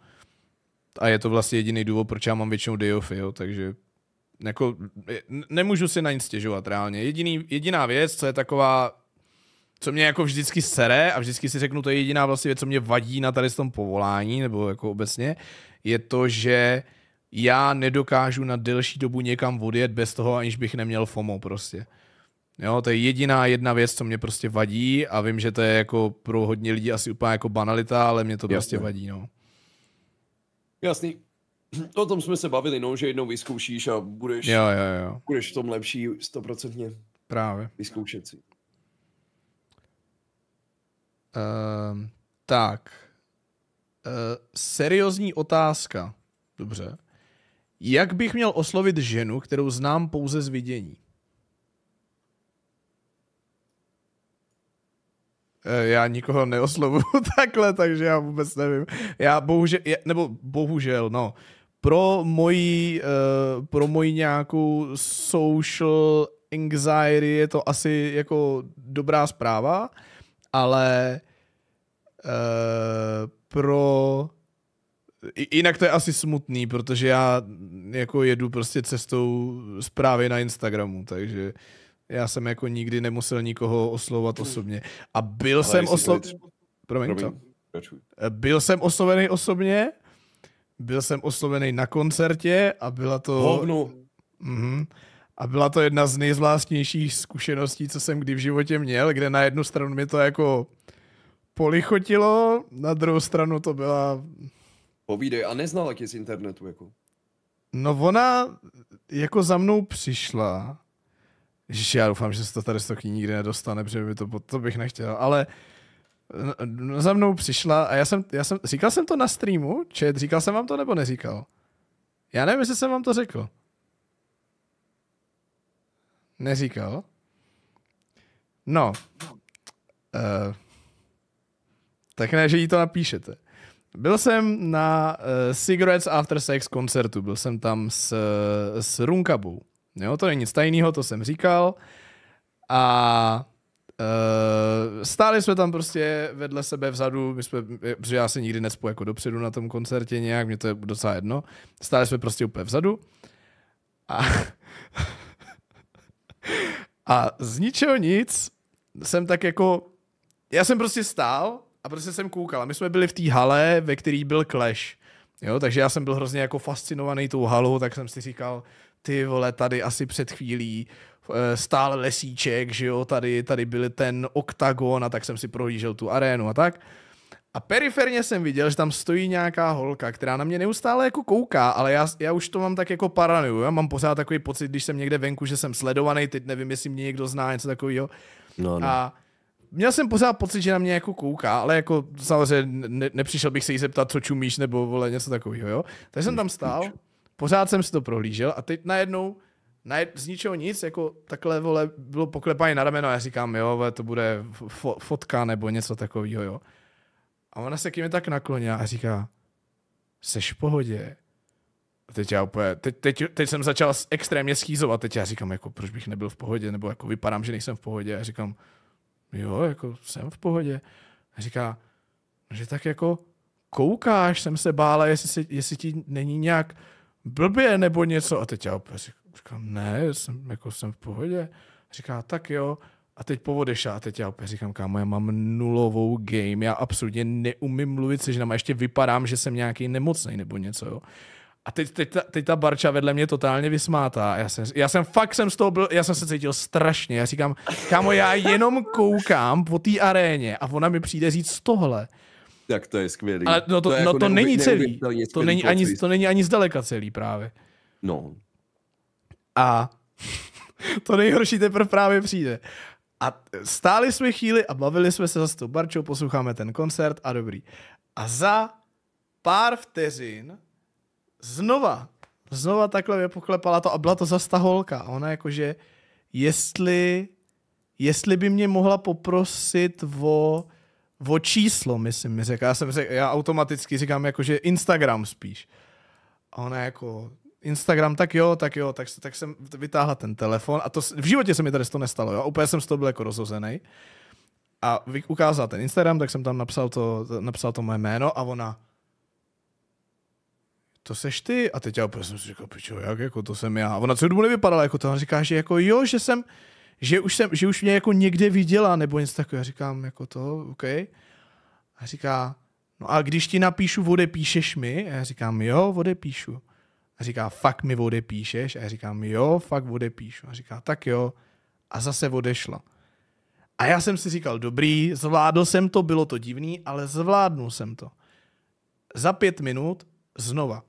A je to vlastně jediný důvod, proč já mám většinou day off, jo? takže jako, nemůžu si na nic stěžovat reálně. Jediný, jediná věc, co je taková, co mě jako vždycky sere a vždycky si řeknu, to je jediná vlastně věc, co mě vadí na tady s tom povolání, nebo jako obecně, je to, že já nedokážu na delší dobu někam odjet bez toho, aniž bych neměl FOMO prostě. Jo, to je jediná jedna věc, co mě prostě vadí a vím, že to je jako pro hodně lidí asi úplně jako banalita, ale mě to Jasný. prostě vadí, no. Jasný. O tom jsme se bavili, no, že jednou vyzkoušíš a budeš, jo, jo, jo. budeš v tom lepší stoprocentně. Právě. Vyzkoušet si. Uh, tak. Uh, seriózní otázka. Dobře. Jak bych měl oslovit ženu, kterou znám pouze z vidění? Ehm, já nikoho neoslovuju takhle, takže já vůbec nevím. Já bohužel, nebo bohužel, no, pro moji, uh, pro moji nějakou social anxiety je to asi jako dobrá zpráva, ale uh, pro Jinak to je asi smutný, protože já jako jedu prostě cestou zprávy na Instagramu, takže já jsem jako nikdy nemusel nikoho oslovat osobně. A byl Ale jsem oslov... Promiň, Promiň, Byl jsem oslovený osobně, byl jsem oslovený na koncertě a byla to... Hovnu. Mm-hmm. A byla to jedna z nejzvláštnějších zkušeností, co jsem kdy v životě měl, kde na jednu stranu mě to jako polichotilo, na druhou stranu to byla... Povídej, a neznala tě z internetu jako? No ona jako za mnou přišla. že já doufám, že se to tady z nikdy nedostane, protože by to, to bych nechtěl, ale za mnou přišla a já jsem, já jsem, říkal jsem to na streamu, čet, říkal jsem vám to nebo neříkal? Já nevím, jestli jsem vám to řekl. Neříkal? No. Uh, tak ne, že jí to napíšete. Byl jsem na uh, Cigarettes After Sex koncertu, byl jsem tam s, s Runkabou. Jo, to není nic tajného, to jsem říkal. A Uh, stáli jsme tam prostě vedle sebe vzadu, my jsme, eh, protože já se nikdy nespu jako dopředu na tom koncertě nějak, mě to je docela jedno. Stáli jsme prostě úplně vzadu a, a z ničeho nic jsem tak jako, já jsem prostě stál a prostě jsem koukal my jsme byli v té hale, ve který byl Clash. Jo, takže já jsem byl hrozně jako fascinovaný tou halou, tak jsem si říkal, ty vole, tady asi před chvílí Eh, stál lesíček, že jo, tady, tady byl ten oktagon a tak jsem si prohlížel tu arénu a tak. A periferně jsem viděl, že tam stojí nějaká holka, která na mě neustále jako kouká, ale já, já už to mám tak jako paranoju. Já mám pořád takový pocit, když jsem někde venku, že jsem sledovaný, teď nevím, jestli mě někdo zná, něco takového. No, no. A měl jsem pořád pocit, že na mě jako kouká, ale jako samozřejmě ne, nepřišel bych se jí zeptat, co čumíš, nebo vole, něco takového, jo. Takže jsem tam stál, pořád jsem si to prohlížel a teď najednou ne, z ničeho nic, jako takhle, vole, bylo poklepání na rameno a já říkám, jo, vole, to bude fo, fotka nebo něco takového, jo. A ona se k mi tak naklonila a říká, seš v pohodě. A teď já úplně, teď, teď, teď jsem začal extrémně schýzovat, teď já říkám, jako proč bych nebyl v pohodě, nebo jako vypadám, že nejsem v pohodě. A říkám, jo, jako jsem v pohodě. A říká, no, že tak jako koukáš, jsem se bála, jestli, si, jestli ti není nějak blbě nebo něco. A teď já opět Říkám, ne, jsem, jako jsem v pohodě. Říká, tak jo, a teď po vodeša, a teď já opět říkám, kámo, já mám nulovou game, já absolutně neumím mluvit se ženama, ještě vypadám, že jsem nějaký nemocný nebo něco, jo. A teď, teď, ta, teď ta barča vedle mě totálně vysmátá. Já jsem, já jsem fakt jsem z toho byl, já jsem se cítil strašně. Já říkám, kámo, já jenom koukám po té aréně a ona mi přijde říct tohle. Tak to je skvělý. Ale no to, to, no, jako to není celý. To není, ani, to není ani zdaleka celý právě. No, a to nejhorší teprve právě přijde. A stáli jsme chvíli a bavili jsme se zase s tou barčou, posloucháme ten koncert a dobrý. A za pár vteřin znova, znova takhle mě poklepala to a byla to zase ta holka. A ona jakože, jestli, jestli by mě mohla poprosit o, o číslo, myslím, mi řekla. Já, jsem řekl, já automaticky říkám jakože Instagram spíš. A ona jako, Instagram, tak jo, tak jo, tak, tak jsem vytáhla ten telefon a to, v životě se mi tady to nestalo, jo, úplně jsem z toho byl jako rozhozený. A ukázal ten Instagram, tak jsem tam napsal to, napsal to moje jméno a ona, to seš ty. A teď já úplně jsem si říkal, pičo, jak jako to jsem já. A ona celou dobu nevypadala jako to. Ona říká, že jako jo, že jsem, že už, jsem, že už mě jako někde viděla nebo něco takového. Já říkám jako to, OK. A říká, no a když ti napíšu, píšeš mi? A já říkám, jo, píšu. A říká, fakt mi odepíšeš? A já říkám, jo, fakt odepíšu. A říká, tak jo. A zase odešla. A já jsem si říkal, dobrý, zvládl jsem to, bylo to divný, ale zvládnul jsem to. Za pět minut znova.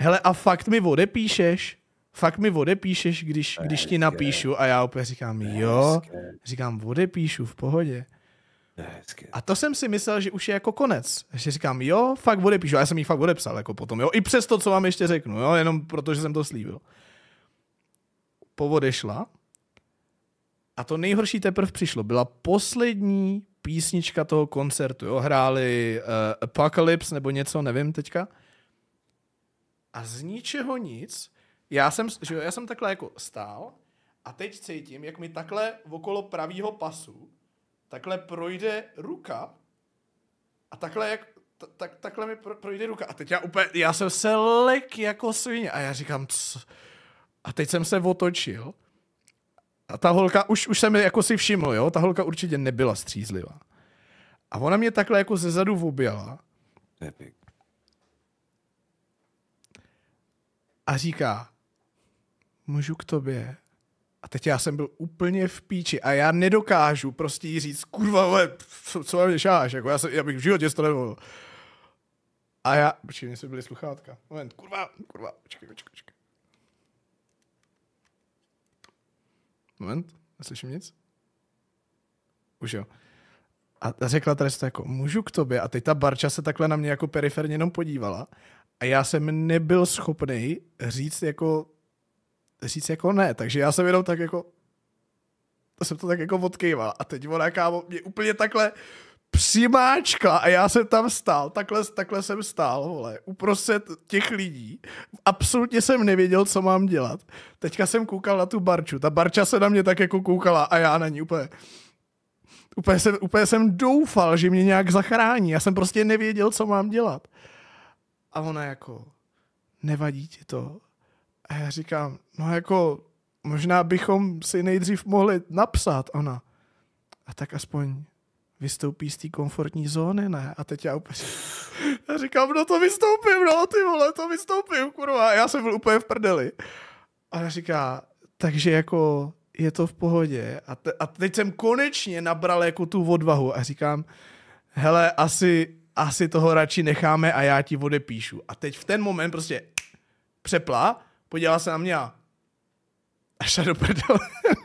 Hele, a fakt mi odepíšeš? Fakt mi odepíšeš, když, když ti napíšu a já opět říkám, jo, říkám, odepíšu v pohodě. Hezky. A to jsem si myslel, že už je jako konec. Že říkám, jo, fakt odepíšu. A já jsem jí fakt odepsal jako potom, jo. I přes to, co vám ještě řeknu, jo, jenom protože jsem to slíbil. Povodešla. A to nejhorší teprve přišlo. Byla poslední písnička toho koncertu, jo. Hráli uh, Apocalypse nebo něco, nevím teďka. A z ničeho nic, já jsem, že jo, já jsem takhle jako stál a teď cítím, jak mi takhle okolo pravýho pasu takhle projde ruka a takhle jak tak, takhle mi projde ruka. A teď já úplně, já jsem se lek jako svině. A já říkám, co? A teď jsem se otočil. A ta holka, už, už jsem jako si všiml, jo, ta holka určitě nebyla střízlivá. A ona mě takhle jako ze zadu objala. Epic. A říká, můžu k tobě? A teď já jsem byl úplně v píči a já nedokážu prostě jí říct, kurva, ale, co co mě šáš, jako já, jsem, já bych v životě to nemohl. A já, počkej, mě se byly sluchátka. Moment, kurva, kurva, počkej, počkej, počkej. Moment, neslyším nic? Už jo. A řekla tady to jako, můžu k tobě? A teď ta barča se takhle na mě jako periferně jenom podívala. A já jsem nebyl schopný říct jako říct jako ne, takže já jsem jenom tak jako to jsem to tak jako odkýval a teď ona kámo mě úplně takhle přimáčka a já jsem tam stál, takhle, takhle jsem stál, vole, uprostřed těch lidí. Absolutně jsem nevěděl, co mám dělat. Teďka jsem koukal na tu barču, ta barča se na mě tak jako koukala a já na ní úplně... Úplně jsem, úplně jsem doufal, že mě nějak zachrání. Já jsem prostě nevěděl, co mám dělat. A ona jako, nevadí ti to, a já říkám, no jako možná bychom si nejdřív mohli napsat ona. A tak aspoň vystoupí z té komfortní zóny, ne? A teď já úplně... Já říkám, no to vystoupím, no ty vole, to vystoupím, kurva. Já jsem byl úplně v prdeli. A ona říká, takže jako je to v pohodě. A, te, a teď jsem konečně nabral jako tu odvahu a říkám, hele, asi, asi toho radši necháme a já ti odepíšu. A teď v ten moment prostě přepla podívala se na mě a šla do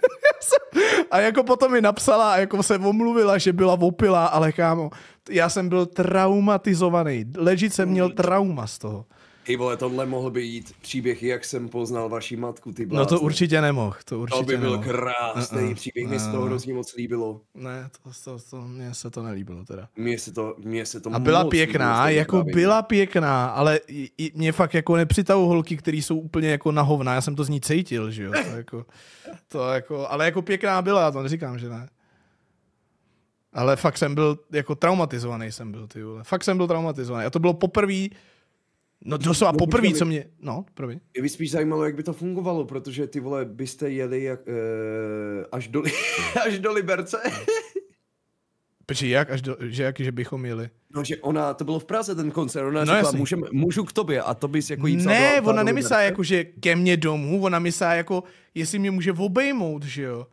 a jako potom mi napsala a jako se omluvila, že byla opilá, ale kámo, já jsem byl traumatizovaný. Ležit jsem měl trauma z toho. Ty vole, tohle mohl by jít příběh, jak jsem poznal vaši matku, ty blázny. No to určitě nemohl, to určitě To by byl nemohl. krásný uh-uh. příběh, mně se to hrozně moc líbilo. Ne, to, to, to, mně se to nelíbilo teda. Mně se to, mně se to A byla moc pěkná, líbilo, jako byla pěkná, ale i, i, mě fakt jako nepřitahu holky, které jsou úplně jako na hovna, já jsem to z ní cítil, že jo, to jako, to jako, ale jako pěkná byla, já to neříkám, že ne. Ale fakt jsem byl, jako traumatizovaný jsem byl, ty vole. Fakt jsem byl traumatizovaný. A to bylo poprvé, No to jsou a poprvé, co mě... No, první. Mě by spíš zajímalo, jak by to fungovalo, protože ty vole, byste jeli jak, uh, až, do, až do Liberce. Protože jak, až do, že, jak, že bychom jeli? No, že ona, to bylo v Praze ten koncert, ona no, řekla, můžem, můžu k tobě a to bys jako jí Ne, do, ona nemyslá jako, že ke mně domů, ona myslá jako, jestli mě může obejmout, že jo.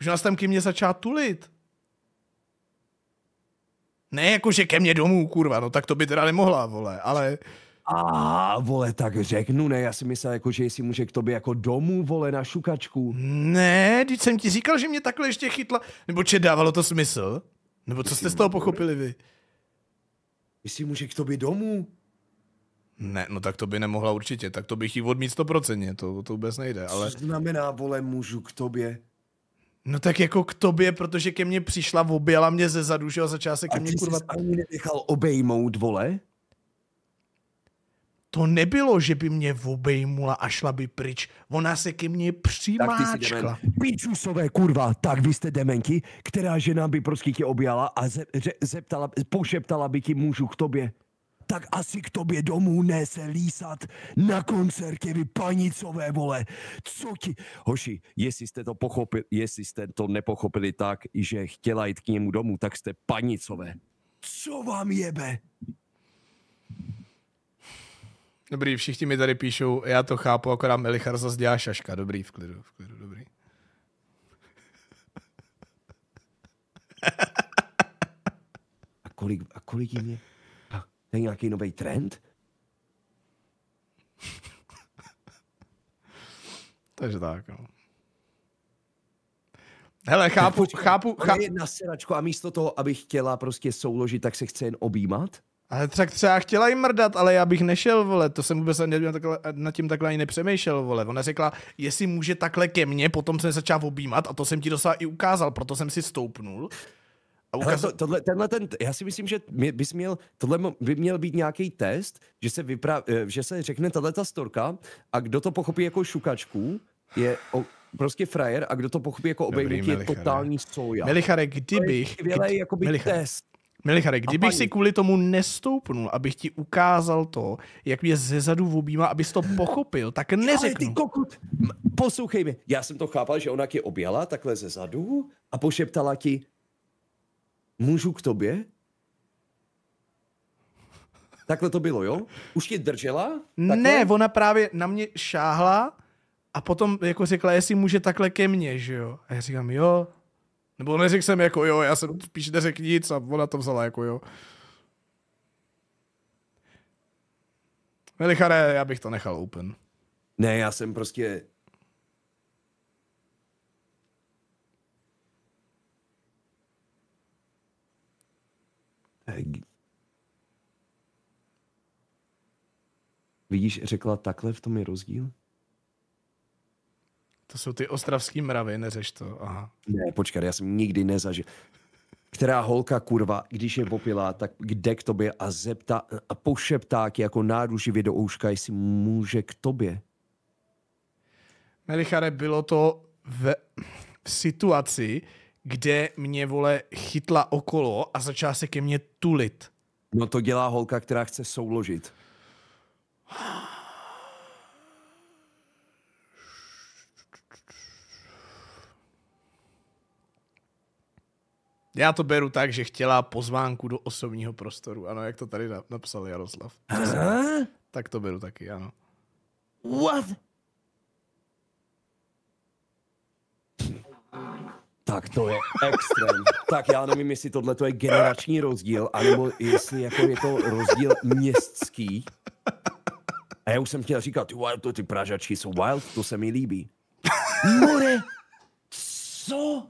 Že nás tam ke mně začá tulit. Ne jako, že ke mně domů, kurva, no tak to by teda nemohla, vole, ale... A vole, tak řeknu, ne, já si myslel, jako, že jestli může k tobě jako domů, vole, na šukačku. Ne, když jsem ti říkal, že mě takhle ještě chytla, nebo če dávalo to smysl? Nebo co jste z toho pochopili vy? Jestli může k tobě domů? Ne, no tak to by nemohla určitě, tak to bych jí odmít stoprocentně, to, to vůbec nejde, ale... Co znamená, vole, můžu k tobě? No tak jako k tobě, protože ke mně přišla, objela mě ze zadu, že jo, začala se ke mně kurva... A ty kurva... ani nenechal obejmout, vole? to nebylo, že by mě obejmula a šla by pryč. Ona se ke mně přimáčkla. Pičusové kurva, tak vy jste demenky, která žena by prostě tě objala a ze, ze, zeptala, pošeptala by ti mužu k tobě. Tak asi k tobě domů ne se lísat na koncertě, vy panicové vole. Co ti... Hoši, jestli jste to pochopili, jestli jste to nepochopili tak, že chtěla jít k němu domů, tak jste panicové. Co vám jebe? Dobrý, všichni mi tady píšou, já to chápu, akorát Melichar zase dělá šaška. Dobrý, v klidu, v klidu, dobrý. A kolik, a kolik jim je? A je nějaký nový trend? Takže tak, no. Hele, chápu, Počkej, chápu, chápu. je na a místo toho, aby chtěla prostě souložit, tak se chce jen objímat? Ale tak třeba chtěla jim mrdat, ale já bych nešel, vole, to jsem vůbec nad tím takhle ani nepřemýšlel, vole. Ona řekla, jestli může takhle ke mně, potom jsem začal objímat a to jsem ti docela i ukázal, proto jsem si stoupnul. A ukázal... Hele, to, tohle, tenhle ten, já si myslím, že mě, bys měl, tohle by měl být nějaký test, že se, vypra, eh, že se řekne tahle ta storka a kdo to pochopí jako šukačku, je o, prostě frajer a kdo to pochopí jako obejmutí, je totální soja. Melichare, kdybych... To je kdy, jakoby Milicharek. test. Milichary, kdybych si kvůli tomu nestoupnul, abych ti ukázal to, jak mě ze zadu objímá, abys to pochopil, tak neřeknu. Ale ty kokut, poslouchej mi. Já jsem to chápal, že ona tě objala takhle ze zadu a pošeptala ti, můžu k tobě? Takhle to bylo, jo? Už ti držela? Takhle? Ne, ona právě na mě šáhla a potom jako řekla, jestli může takhle ke mně, že jo? A já říkám, jo, nebo neřekl jsem jako jo, já jsem spíš neřekl nic a ona to vzala jako jo. Nelichare, já bych to nechal open. Ne, já jsem prostě... Vidíš, řekla takhle, v tom je rozdíl? To jsou ty ostravský mravy, neřeš to. Aha. Ne, počkej, já jsem nikdy nezažil. Která holka, kurva, když je popila, tak jde k tobě a zeptá a pošeptá jako náduživě do ouška, jestli může k tobě. Melichare, bylo to v, v situaci, kde mě, vole, chytla okolo a začala se ke mně tulit. No to dělá holka, která chce souložit. Já to beru tak, že chtěla pozvánku do osobního prostoru. Ano, jak to tady napsal Jaroslav. Aha. Tak to beru taky, ano. What? Tak to je extrém. tak já nevím, jestli tohle to je generační rozdíl, anebo jestli jako je to rozdíl městský. A já už jsem chtěl říkat, wild, to ty pražačky jsou wild, to se mi líbí. More, co?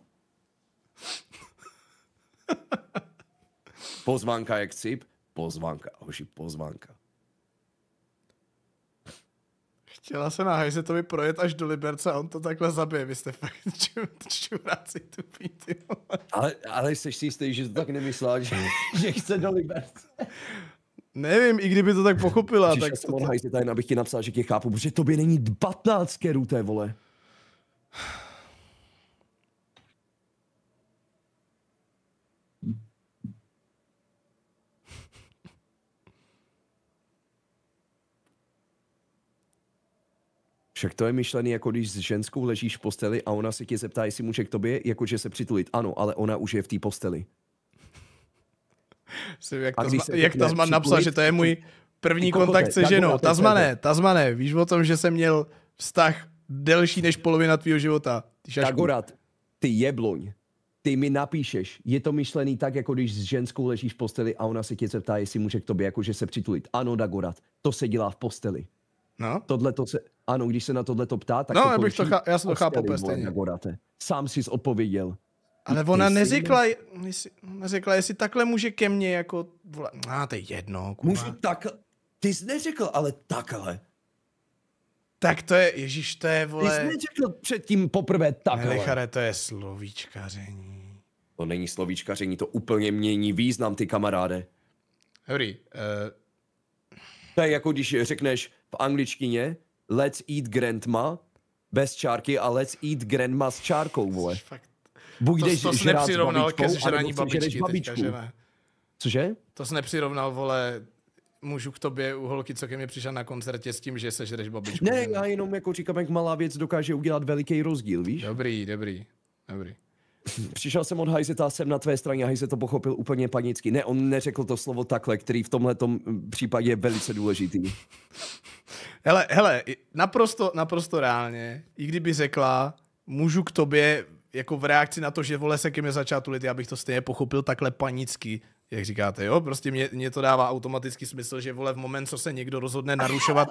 pozvánka jak cip, pozvánka, hoši, pozvánka. Chtěla se na Hajzetovi projet až do Liberce a on to takhle zabije. Vy jste fakt čuráci tupí, ty Ale, ale jsi si jistý, že to tak nemyslel, že, že chce do Liberce. Nevím, i kdyby to tak pochopila, Čiž tak... jsem to... Hajzeta, abych ti napsal, že tě chápu, protože tobě není 15 kerů, té vole. Však to je myšlený, jako když s ženskou ležíš v posteli a ona se tě zeptá, jestli může k tobě, jakože se přitulit. Ano, ale ona už je v té posteli. Jsem, jak, tazma, jak Tazman napsal, že to je můj první jako kontakt se ženou. Jako Tazmané, Tazmané, víš o tom, že jsem měl vztah delší než polovina tvýho života. Tagorat, ty jebloň, ty mi napíšeš, je to myšlený tak, jako když s ženskou ležíš v posteli a ona se tě zeptá, jestli může k tobě jakože se přitulit. Ano, Dagorat, to se dělá v posteli. No. Tohle to se, ano, když se na tohle to ptá, tak no, to já, bych to chá... já jsem to chápal stejně. Sám jsi odpověděl. Ale ona neřekla, jestli, neřekla, jestli takhle může ke mně jako... No, a to je jedno, kurva. Můžu tak... Ty jsi neřekl, ale takhle. Tak to je, ježíš, to je, vole... Ty jsi neřekl předtím poprvé takhle. Nelichare, to je slovíčkaření. To není slovíčkaření, to úplně mění význam, ty kamaráde. Dobrý, uh... To je jako když řekneš v angličtině, Let's Eat Grandma bez čárky a Let's Eat Grandma s čárkou, vole. Buď jdeš to, to to s babičkou, ke žraní babičky, babičku. Teďka, že Cože? To jsi nepřirovnal, vole, můžu k tobě u holky, co ke mně přišla na koncertě s tím, že žereš babičku. Ne, já jenom jako říkám, jak malá věc dokáže udělat veliký rozdíl, víš? Dobrý, dobrý, dobrý. Přišel jsem od Hajzeta a jsem na tvé straně. Hajzet to pochopil úplně panicky. Ne, on neřekl to slovo takhle, který v tomhle případě je velice důležitý. Hele, hele, naprosto, naprosto reálně, i kdyby řekla, můžu k tobě jako v reakci na to, že vole se ke mně začátu lidi, já bych to stejně pochopil takhle panicky, jak říkáte, jo? Prostě mě, mě to dává automaticky smysl, že vole v moment, co se někdo rozhodne narušovat,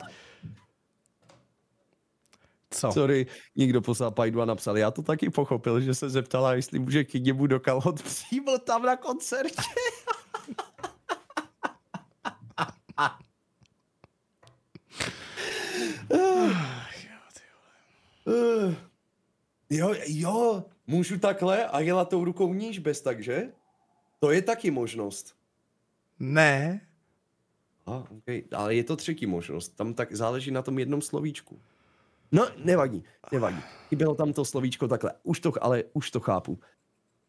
co? Sorry, někdo poslal Pajdu a napsal, já to taky pochopil, že se zeptala, jestli může němu do kalhot přímo tam na koncertě. jo, jo, můžu takhle a jela tou rukou níž bez takže? To je taky možnost. Ne. A, okay. Ale je to třetí možnost. Tam tak záleží na tom jednom slovíčku. No, nevadí, nevadí. Chybělo tam to slovíčko takhle. Už to, ale už to chápu.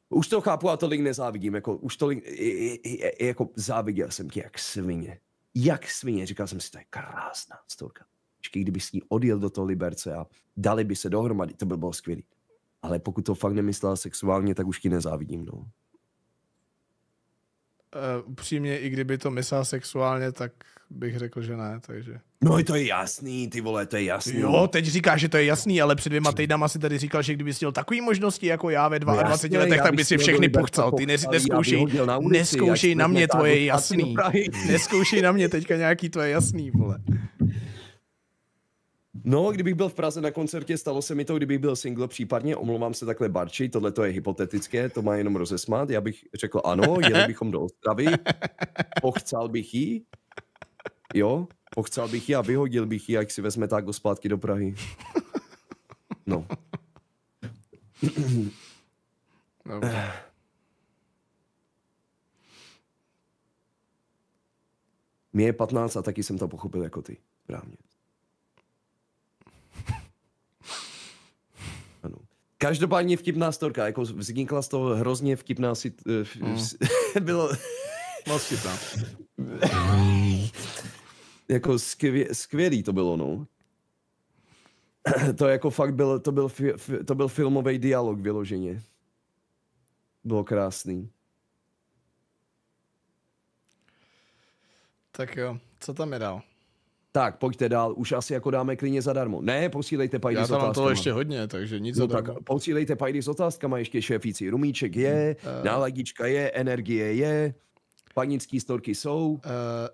Už to chápu a tolik nezávidím, jako už tolik, jako záviděl jsem ti jak svině. Jak svině, říkal jsem si, to je krásná storka. Počkej, kdyby s ní odjel do toho Liberce a dali by se dohromady, to by bylo skvělý. Ale pokud to fakt nemyslel sexuálně, tak už ti nezávidím, no uh, upřímně, i kdyby to myslel sexuálně, tak bych řekl, že ne, takže... No i to je jasný, ty vole, to je jasný. Jo, teď říkáš, že to je jasný, ale před dvěma týdnama si tady říkal, že kdyby měl takové možnosti jako já ve 22 no jasný, letech, tak by si všechny pochcel. Ty neskoušej, neskoušej, na ulici, neskoušej na mě tvoje jasný. Neskoušej na mě teďka nějaký tvoje jasný, vole. No, kdybych byl v Praze na koncertě, stalo se mi to, kdybych byl single, případně, omlouvám se takhle barči, tohle to je hypotetické, to má jenom rozesmát. Já bych řekl ano, jeli bychom do Ostravy, pochcal bych jí, jo, pochcal bych jí a vyhodil bych jí, jak si vezme tak zpátky do Prahy. No. Dobře. Mě je 15 a taky jsem to pochopil jako ty, právně. Každopádně vtipná storka, jako vznikla z toho hrozně vtipná si... Mm. bylo... Moc vtipná. jako skvě, skvělý to bylo, no. to jako fakt byl, to byl, fi, to byl filmový dialog vyloženě. Bylo krásný. Tak jo, co tam je dál? Tak, pojďte dál, už asi jako dáme klidně zadarmo. Ne, posílejte pajdy s otázkama. Já tam to ještě hodně, takže nic no zadarmo. tak posílejte pajdy s otázkama, ještě šéfíci. Rumíček je, hmm. uh, eh. náladička je, energie je, panický storky jsou. Uh,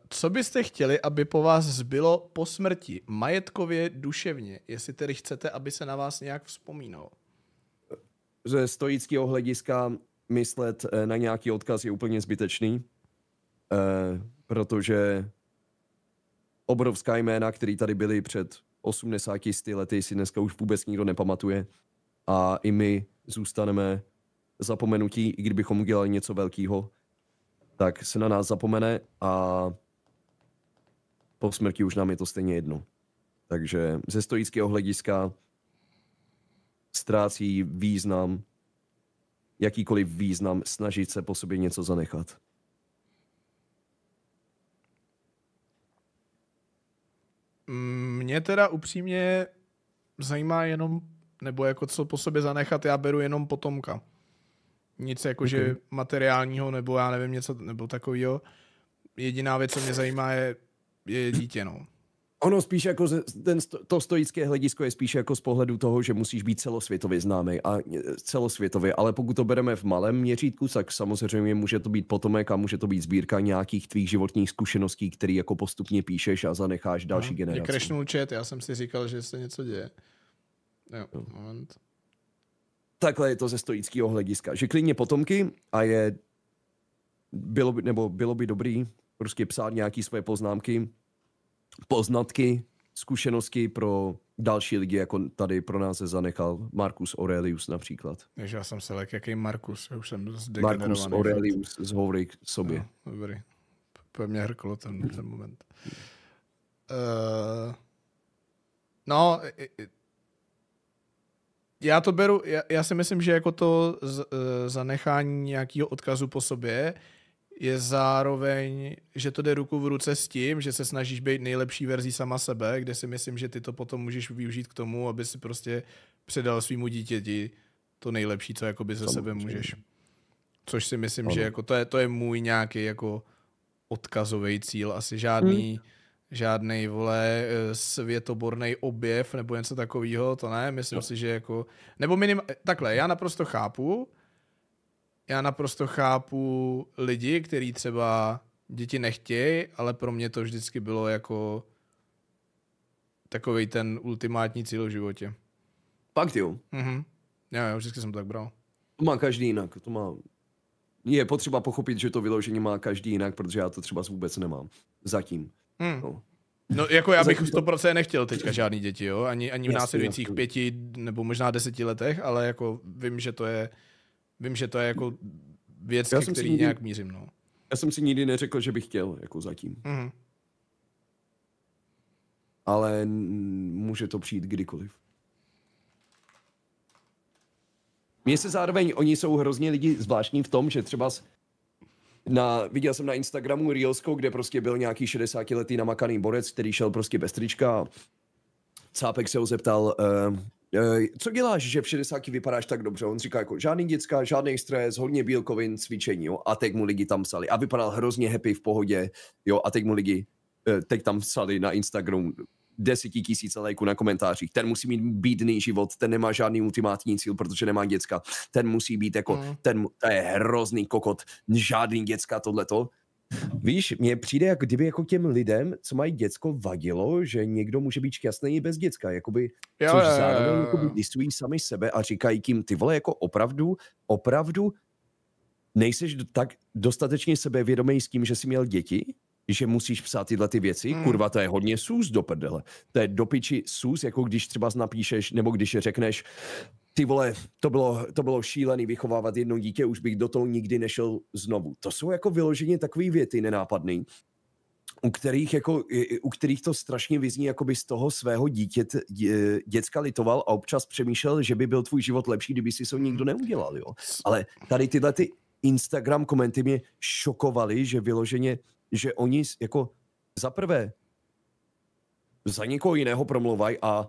co byste chtěli, aby po vás zbylo po smrti? Majetkově, duševně, jestli tedy chcete, aby se na vás nějak vzpomínalo. Ze stoického hlediska myslet eh, na nějaký odkaz je úplně zbytečný, uh, protože obrovská jména, který tady byly před 80 lety, si dneska už vůbec nikdo nepamatuje. A i my zůstaneme zapomenutí, i kdybychom udělali něco velkého, tak se na nás zapomene a po smrti už nám je to stejně jedno. Takže ze stoického hlediska ztrácí význam, jakýkoliv význam snažit se po sobě něco zanechat. Mě teda upřímně zajímá jenom, nebo jako co po sobě zanechat, já beru jenom potomka. Nic jakože okay. materiálního, nebo já nevím, něco, nebo takového. Jediná věc, co mě zajímá, je, je dítě, no. Ono spíš jako ten, to stoické hledisko je spíš jako z pohledu toho, že musíš být celosvětově známý a e, celosvětově, ale pokud to bereme v malém měřítku, tak samozřejmě může to být potomek a může to být sbírka nějakých tvých životních zkušeností, které jako postupně píšeš a zanecháš další no, generaci. Mě crashnul já jsem si říkal, že se něco děje. Jo, no. moment. Takhle je to ze stoického hlediska, že klidně potomky a je bylo by, nebo bylo by dobrý prostě psát nějaký svoje poznámky, poznatky, zkušenosti pro další lidi, jako tady pro nás se zanechal Markus Aurelius například. Takže já jsem se lek, jaký Markus, já už jsem zdegenerovaný. Markus Aurelius z k sobě. No, dobrý. Pro mě hrklo ten, ten moment. Uh, no, já to beru, já, já si myslím, že jako to z, uh, zanechání nějakého odkazu po sobě je zároveň, že to jde ruku v ruce s tím, že se snažíš být nejlepší verzí sama sebe, kde si myslím, že ty to potom můžeš využít k tomu, aby si prostě předal svýmu dítěti to nejlepší, co jakoby ze sebe můžeš. Což si myslím, ano. že jako to je, to je můj nějaký jako odkazový cíl, asi žádný hmm. žádný vole eh, světoborný objev nebo něco takového, to ne, myslím no. si, že jako, nebo minim, takhle, já naprosto chápu, já naprosto chápu lidi, kteří třeba děti nechtějí, ale pro mě to vždycky bylo jako takový ten ultimátní cíl v životě. Fakt jo? Mhm. Já, já vždycky jsem to tak bral. To má každý jinak, to má... Je potřeba pochopit, že to vyložení má každý jinak, protože já to třeba vůbec nemám. Zatím. Hmm. No. No jako já bych 100% nechtěl teďka žádný děti, jo? Ani, ani v následujících pěti nebo možná deseti letech, ale jako vím, že to je vím, že to je jako věc, já ke který nikdy, nějak mířím. No. Já jsem si nikdy neřekl, že bych chtěl, jako zatím. Mm-hmm. Ale může to přijít kdykoliv. Mně se zároveň, oni jsou hrozně lidi zvláštní v tom, že třeba na, viděl jsem na Instagramu Reelsko, kde prostě byl nějaký 60-letý namakaný borec, který šel prostě bez trička cápek se ho zeptal, uh, Eh, co děláš, že v 60 vypadáš tak dobře? On říká jako žádný děcka, žádný stres, hodně bílkovin, cvičení, jo? A teď mu lidi tam psali. A vypadal hrozně happy, v pohodě, jo? A teď mu lidi, eh, teď tam psali na Instagram deseti tisíce lajků na komentářích. Ten musí mít bídný život, ten nemá žádný ultimátní cíl, protože nemá děcka. Ten musí být jako, mm. ten, to je hrozný kokot, žádný děcka tohleto. Víš, mně přijde, jako kdyby jako těm lidem, co mají děcko, vadilo, že někdo může být šťastný i bez děcka, jakoby, jo, což jo, jo, jo. jakoby listují sami sebe a říkají tím, ty vole, jako opravdu, opravdu nejseš tak dostatečně sebevědomý s tím, že jsi měl děti, že musíš psát tyhle ty věci, hmm. kurva, to je hodně sůz do prdele. To je do piči sůz, jako když třeba napíšeš, nebo když řekneš, ty vole, to bylo, to bylo šílený vychovávat jedno dítě, už bych do toho nikdy nešel znovu. To jsou jako vyloženě takové věty nenápadný, u kterých, jako, u kterých to strašně vyzní, jako by z toho svého dítě, dě, děcka litoval a občas přemýšlel, že by byl tvůj život lepší, kdyby si to nikdo neudělal. Jo? Ale tady tyhle ty Instagram komenty mě šokovaly, že vyloženě, že oni jako zaprvé za někoho jiného promluvají a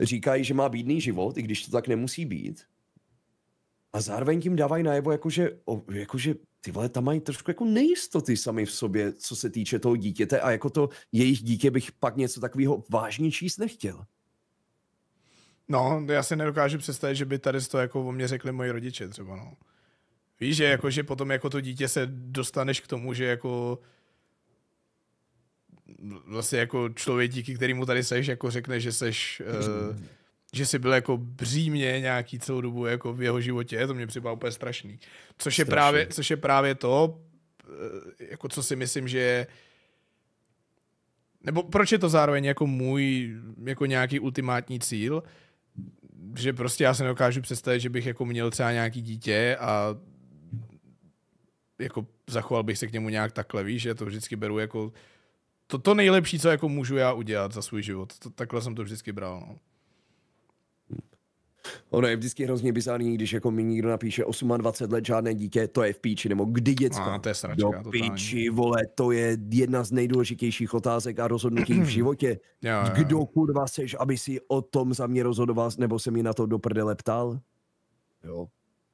říkají, že má bídný život, i když to tak nemusí být. A zároveň tím dávají najevo, jakože, jakože ty vole, tam mají trošku jako nejistoty sami v sobě, co se týče toho dítěte a jako to jejich dítě bych pak něco takového vážně číst nechtěl. No, já si nedokážu představit, že by tady to jako o mě řekli moji rodiče třeba, no. Víš, že, jakože potom jako to dítě se dostaneš k tomu, že jako vlastně jako člověk, díky kterému tady seš, jako řekne, že seš, uh, že jsi byl jako břímně nějaký celou dobu jako v jeho životě, to mě připadá úplně strašný. Což strašný. je, právě, což je právě to, eh, jako co si myslím, že je nebo proč je to zároveň jako můj jako nějaký ultimátní cíl, že prostě já se neokážu představit, že bych jako měl třeba nějaký dítě a jako zachoval bych se k němu nějak takhle, víš, že to vždycky beru jako to, to nejlepší, co jako můžu já udělat za svůj život. To, takhle jsem to vždycky bral. No. Ono je vždycky hrozně bizarní, když jako mi někdo napíše 28 let žádné dítě, to je v píči, nebo kdy děcko. A, no, to je sračka, Do totální. píči, vole, to je jedna z nejdůležitějších otázek a rozhodnutí v životě. jo, jo. Kdo kurva seš, aby si o tom za mě rozhodoval, nebo se mi na to do prdele ptal? Jo.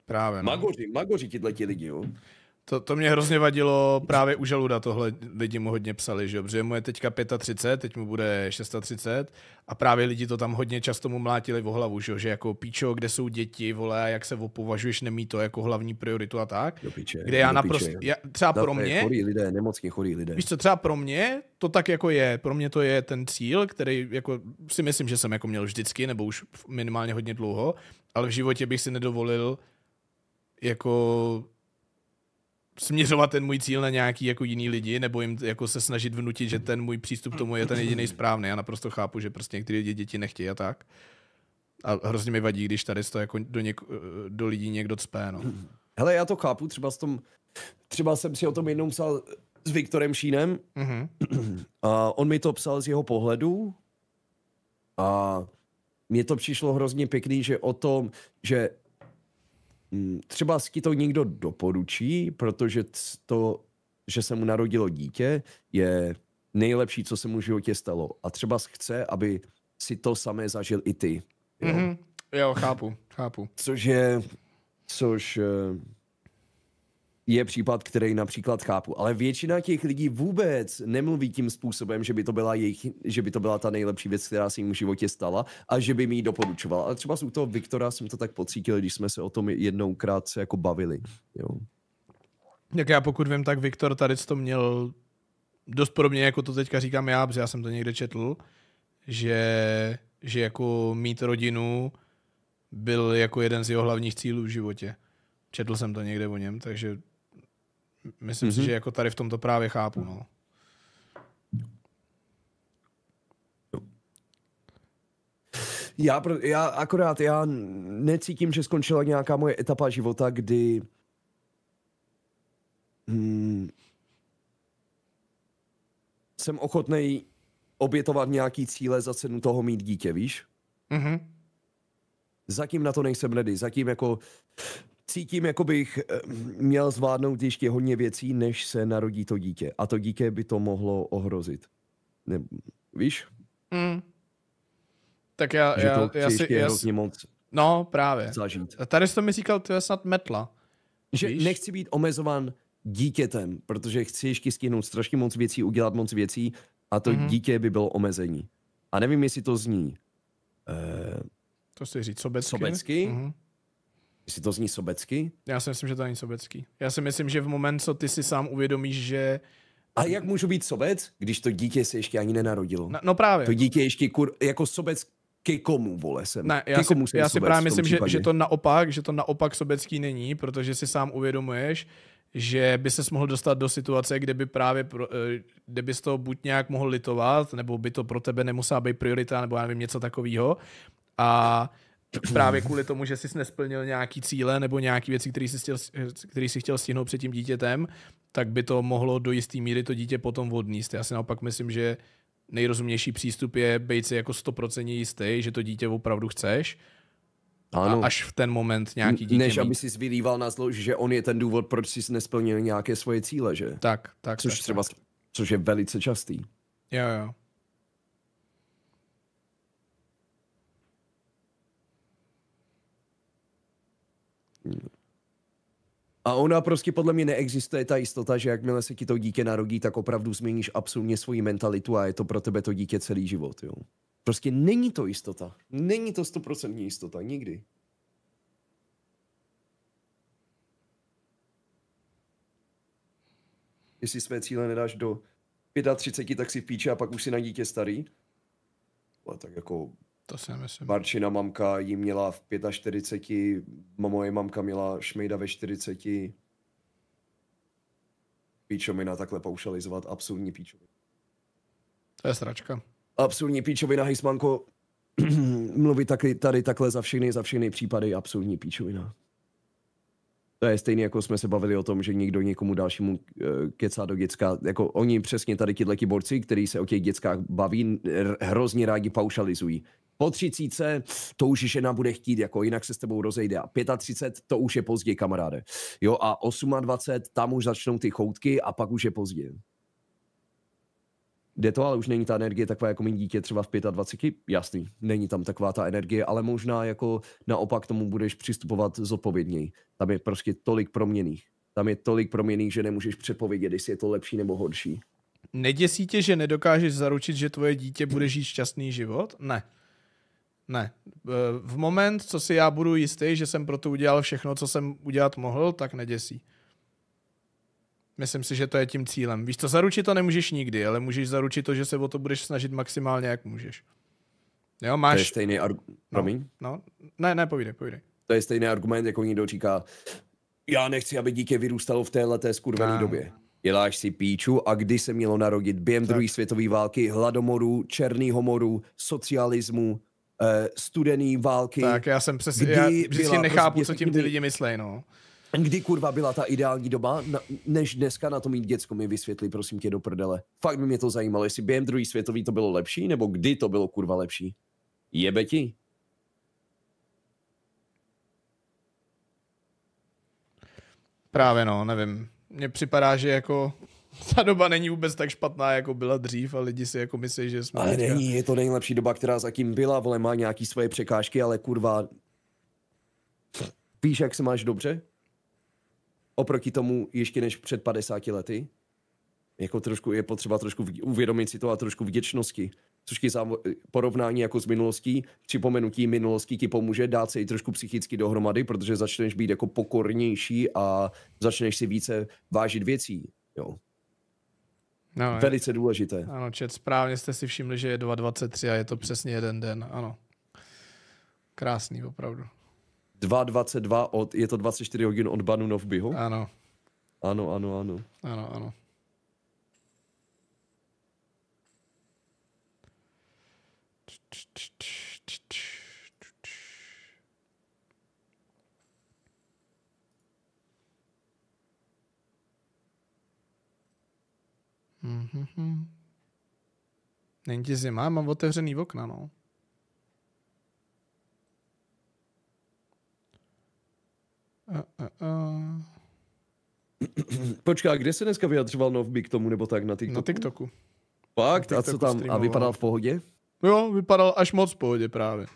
Právě. No. Magoři, magoři ti lidi, jo. To, to mě hrozně vadilo právě u Žaluda, tohle lidi mu hodně psali, že protože mu je teďka 35, teď mu bude 630 a právě lidi to tam hodně často mu mlátili v hlavu, že že jako píčo, kde jsou děti, vole, jak se opovažuješ, nemí to jako hlavní prioritu a tak. Do píče, kde já naprosto, třeba pro mě... Chorý lidé, nemocně chorý lidé. Víš co, třeba pro mě to tak jako je, pro mě to je ten cíl, který jako si myslím, že jsem jako měl vždycky, nebo už minimálně hodně dlouho, ale v životě bych si nedovolil jako směřovat ten můj cíl na nějaký jako jiný lidi, nebo jim jako se snažit vnutit, že ten můj přístup tomu je ten jediný správný. Já naprosto chápu, že prostě některé děti nechtějí a tak. A hrozně mi vadí, když tady to jako do, něk- do lidí někdo cpé, no. Hele, já to chápu, třeba s tom, třeba jsem si o tom jednou psal s Viktorem Šínem. Mm-hmm. A on mi to psal z jeho pohledu a mně to přišlo hrozně pěkný, že o tom, že Mm, třeba si to někdo doporučí, protože to, že se mu narodilo dítě, je nejlepší, co se mu v životě stalo. A třeba chce, aby si to samé zažil i ty. Jo, mm-hmm. jo chápu, chápu. Což je, což eh, je případ, který například chápu, ale většina těch lidí vůbec nemluví tím způsobem, že by to byla jejich, že by to byla ta nejlepší věc, která se jim v životě stala a že by mi ji doporučovala. Ale třeba u toho Viktora jsem to tak pocítil, když jsme se o tom jednou krátce jako bavili. Jo. Jak já pokud vím, tak Viktor tady to měl dost podobně, jako to teďka říkám já, protože já jsem to někde četl, že, že jako mít rodinu byl jako jeden z jeho hlavních cílů v životě. Četl jsem to někde o něm, takže myslím mm-hmm. si, mhm. že jako tady v tomto právě chápu. No. Já, já akorát, já necítím, že skončila nějaká moje etapa života, kdy hmm, jsem ochotný obětovat nějaký cíle za cenu toho mít dítě, víš? Mm-hmm. Zatím na to nejsem ready, zatím jako cítím, jako bych eh, měl zvládnout ještě hodně věcí, než se narodí to dítě. A to dítě by to mohlo ohrozit. Ne, víš? Mm. Tak já, že já, to já si... já si... moc no, právě. Zažít. tady jsi to mi říkal, to je snad metla. Že víš? nechci být omezovan dítětem, protože chci ještě stihnout strašně moc věcí, udělat moc věcí a to mm-hmm. dítě by bylo omezení. A nevím, jestli to zní... Eh, to si říct sobecky? Sobecky, mm-hmm. Jestli to zní sobecky? Já si myslím, že to není sobecký. Já si myslím, že v moment, co ty si sám uvědomíš, že a jak můžu být sobec, když to dítě se ještě ani nenarodilo? No, no právě. To dítě ještě kur, jako sobec ke komu, vole, jsem. Ne, já komu si, já si právě myslím, že, že, to naopak, že to naopak sobecký není, protože si sám uvědomuješ, že by se mohl dostat do situace, kde by právě, pro, eh, kde bys to buď nějak mohl litovat, nebo by to pro tebe nemusela být priorita, nebo já nevím, něco takového. A právě kvůli tomu, že jsi nesplnil nějaký cíle nebo nějaké věci, které jsi, chtěl, který jsi chtěl stihnout před tím dítětem, tak by to mohlo do jisté míry to dítě potom odníst. Já si naopak myslím, že nejrozumější přístup je být si jako stoprocentně jistý, že to dítě opravdu chceš, ano. A až v ten moment nějaký dítě Než mít. aby si vylíval na zlo, že on je ten důvod, proč jsi nesplnil nějaké svoje cíle, že? Tak, tak. Což tak, třeba, tak. což je velice častý. Jo, jo. A ona prostě podle mě neexistuje ta jistota, že jakmile se ti to dítě narodí, tak opravdu změníš absolutně svoji mentalitu a je to pro tebe to dítě celý život, jo. Prostě není to jistota. Není to stoprocentní jistota, nikdy. Jestli své cíle nedáš do 35, tak si píče a pak už si na dítě starý. A tak jako to si nemyslím. Barčina mamka jí měla v 45, moje mamka měla šmejda ve 40. Píčovina takhle poušalizovat, absurdní píčovina. To je sračka. Absurdní píčovina, hejsmanko, mluvit taky tady takhle za všechny, za všechny případy, absurdní píčovina. To je stejné, jako jsme se bavili o tom, že někdo někomu dalšímu eh, kecá do děcka. Jako oni přesně tady tyhle borci, kteří se o těch dětskách baví, hrozně rádi paušalizují. Po 30 to už žena bude chtít, jako jinak se s tebou rozejde. A 35 to už je pozdě, kamaráde. Jo, a 28 tam už začnou ty choutky a pak už je pozdě. Jde to, ale už není ta energie taková, jako mi dítě třeba v 25, jasný, není tam taková ta energie, ale možná jako naopak tomu budeš přistupovat zodpovědněji. Tam je prostě tolik proměných. Tam je tolik proměných, že nemůžeš předpovědět, jestli je to lepší nebo horší. Neděsí tě, že nedokážeš zaručit, že tvoje dítě bude žít šťastný život? Ne. Ne. Eh, v moment, co si já budu jistý, že jsem pro to udělal všechno, co jsem udělat mohl, tak neděsí. Myslím si, že to je tím cílem. Víš, to zaručit to nemůžeš nikdy, ale můžeš zaručit to, že se o to budeš snažit maximálně, jak můžeš. Jo, máš... To je stejný argument. No, promiň? No, no, ne, ne, povídej, povídej. To je stejný argument, jako někdo říká, já nechci, aby dítě vyrůstalo v téhleté skurvené době. Děláš si píču a kdy se mělo narodit během druhé světové války, hladomoru, černého moru, socialismu, Eh, studený války. Tak já jsem přesně, já vždycky prostě nechápu, prostě, co tím ty lidi myslí, no. Kdy kurva byla ta ideální doba, na, než dneska na to mít děcko mi vysvětlí, prosím tě, do prdele. Fakt by mě to zajímalo, jestli během druhý světový to bylo lepší, nebo kdy to bylo kurva lepší. Jebe ti. Právě no, nevím. Mně připadá, že jako ta doba není vůbec tak špatná, jako byla dřív a lidi si jako myslí, že jsme... Ale není, je to nejlepší doba, která zatím byla, vole, má nějaký svoje překážky, ale kurva... Víš, jak se máš dobře? Oproti tomu ještě než před 50 lety? Jako trošku je potřeba trošku uvědomit si to a trošku vděčnosti. Což je porovnání jako s minulostí, připomenutí minulosti ti pomůže dát se i trošku psychicky dohromady, protože začneš být jako pokornější a začneš si více vážit věcí. Jo. No, Velice je. důležité. Ano, čet, správně jste si všimli, že je 2.23 a je to přesně jeden den, ano. Krásný, opravdu. 2.22, od, je to 24 hodin od Banu Novbyho? Ano. Ano, ano, ano. Ano, ano. Mm-hmm. Není ti zima, mám otevřený okna, no. Uh, uh, uh. Počká, kde se dneska vyjadřoval Novby k tomu nebo tak na TikToku? Na TikToku. Fakt? Na TikToku a co tam? Streamoval. A vypadal v pohodě? Jo, vypadal až moc v pohodě právě.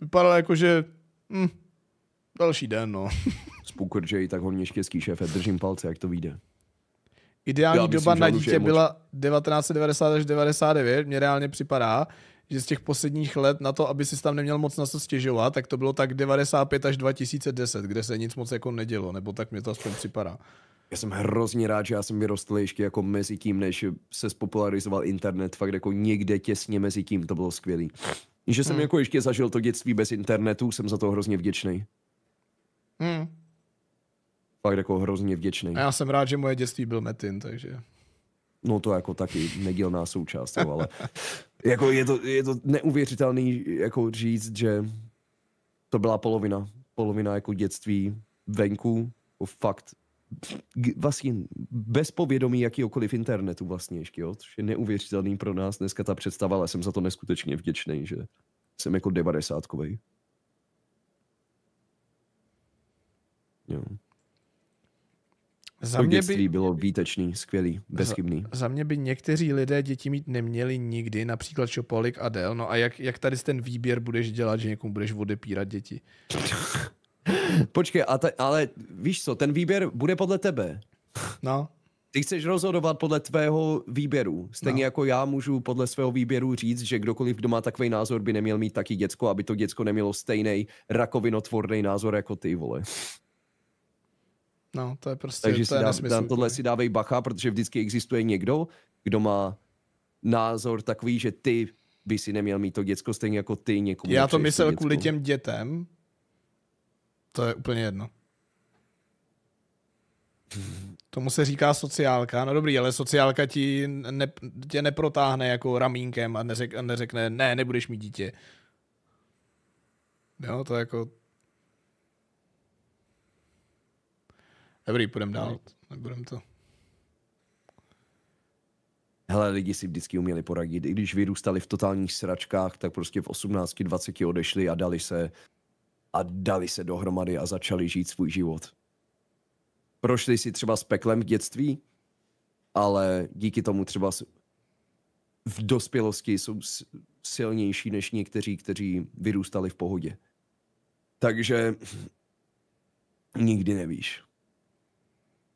Vypadal jako, že... Hm, další den, no. Spooker J, tak hodně štěstí, šéfe. Držím palce, jak to vyjde. Ideální Já doba myslím, na dítě byla 1990 až 99, mně reálně připadá, že z těch posledních let na to, aby si tam neměl moc na co stěžovat, tak to bylo tak 95 až 2010, kde se nic moc jako nedělo, nebo tak mě to aspoň připadá. Já jsem hrozně rád, že já jsem vyrostl ještě jako mezi tím, než se spopularizoval internet, fakt jako někde těsně mezi tím, to bylo skvělý. Že jsem hmm. jako ještě zažil to dětství bez internetu, jsem za to hrozně vděčný. Hmm fakt jako hrozně vděčný. A já jsem rád, že moje dětství byl Metin, takže... No to jako taky nedělná součást, jo, ale jako je to, je to neuvěřitelný jako říct, že to byla polovina, polovina jako dětství venku, jako fakt vlastně bez povědomí jakýkoliv internetu vlastně ještě, jo, což je neuvěřitelný pro nás dneska ta představa, ale jsem za to neskutečně vděčný, že jsem jako devadesátkovej. Jo za mě by... bylo výtečný, skvělý, bezchybný. Za, za mě by někteří lidé děti mít neměli nikdy, například Šopolik a Del. No a jak, jak tady ten výběr budeš dělat, že někomu budeš odepírat děti? Počkej, a ta, ale víš co, ten výběr bude podle tebe. No. Ty chceš rozhodovat podle tvého výběru. Stejně no. jako já můžu podle svého výběru říct, že kdokoliv, kdo má takový názor, by neměl mít taky děcko, aby to děcko nemělo stejný rakovinotvorný názor jako ty, vole. No, to je prostě Takže to je si dá, dá, tohle no. si dávej bacha, protože vždycky existuje někdo, kdo má názor takový, že ty by si neměl mít to děcko stejně jako ty někomu. Já to myslel to kvůli těm dětem. To je úplně jedno. Tomu se říká sociálka. No dobrý, ale sociálka ti ne, tě neprotáhne jako ramínkem a, a neřekne, ne, nebudeš mít dítě. Jo, to je jako, Dobrý, půjdeme dál. Nebudem to. Hele, lidi si vždycky uměli poradit. I když vyrůstali v totálních sračkách, tak prostě v 18, 20 odešli a dali se a dali se dohromady a začali žít svůj život. Prošli si třeba s peklem v dětství, ale díky tomu třeba v dospělosti jsou silnější než někteří, kteří vyrůstali v pohodě. Takže nikdy nevíš.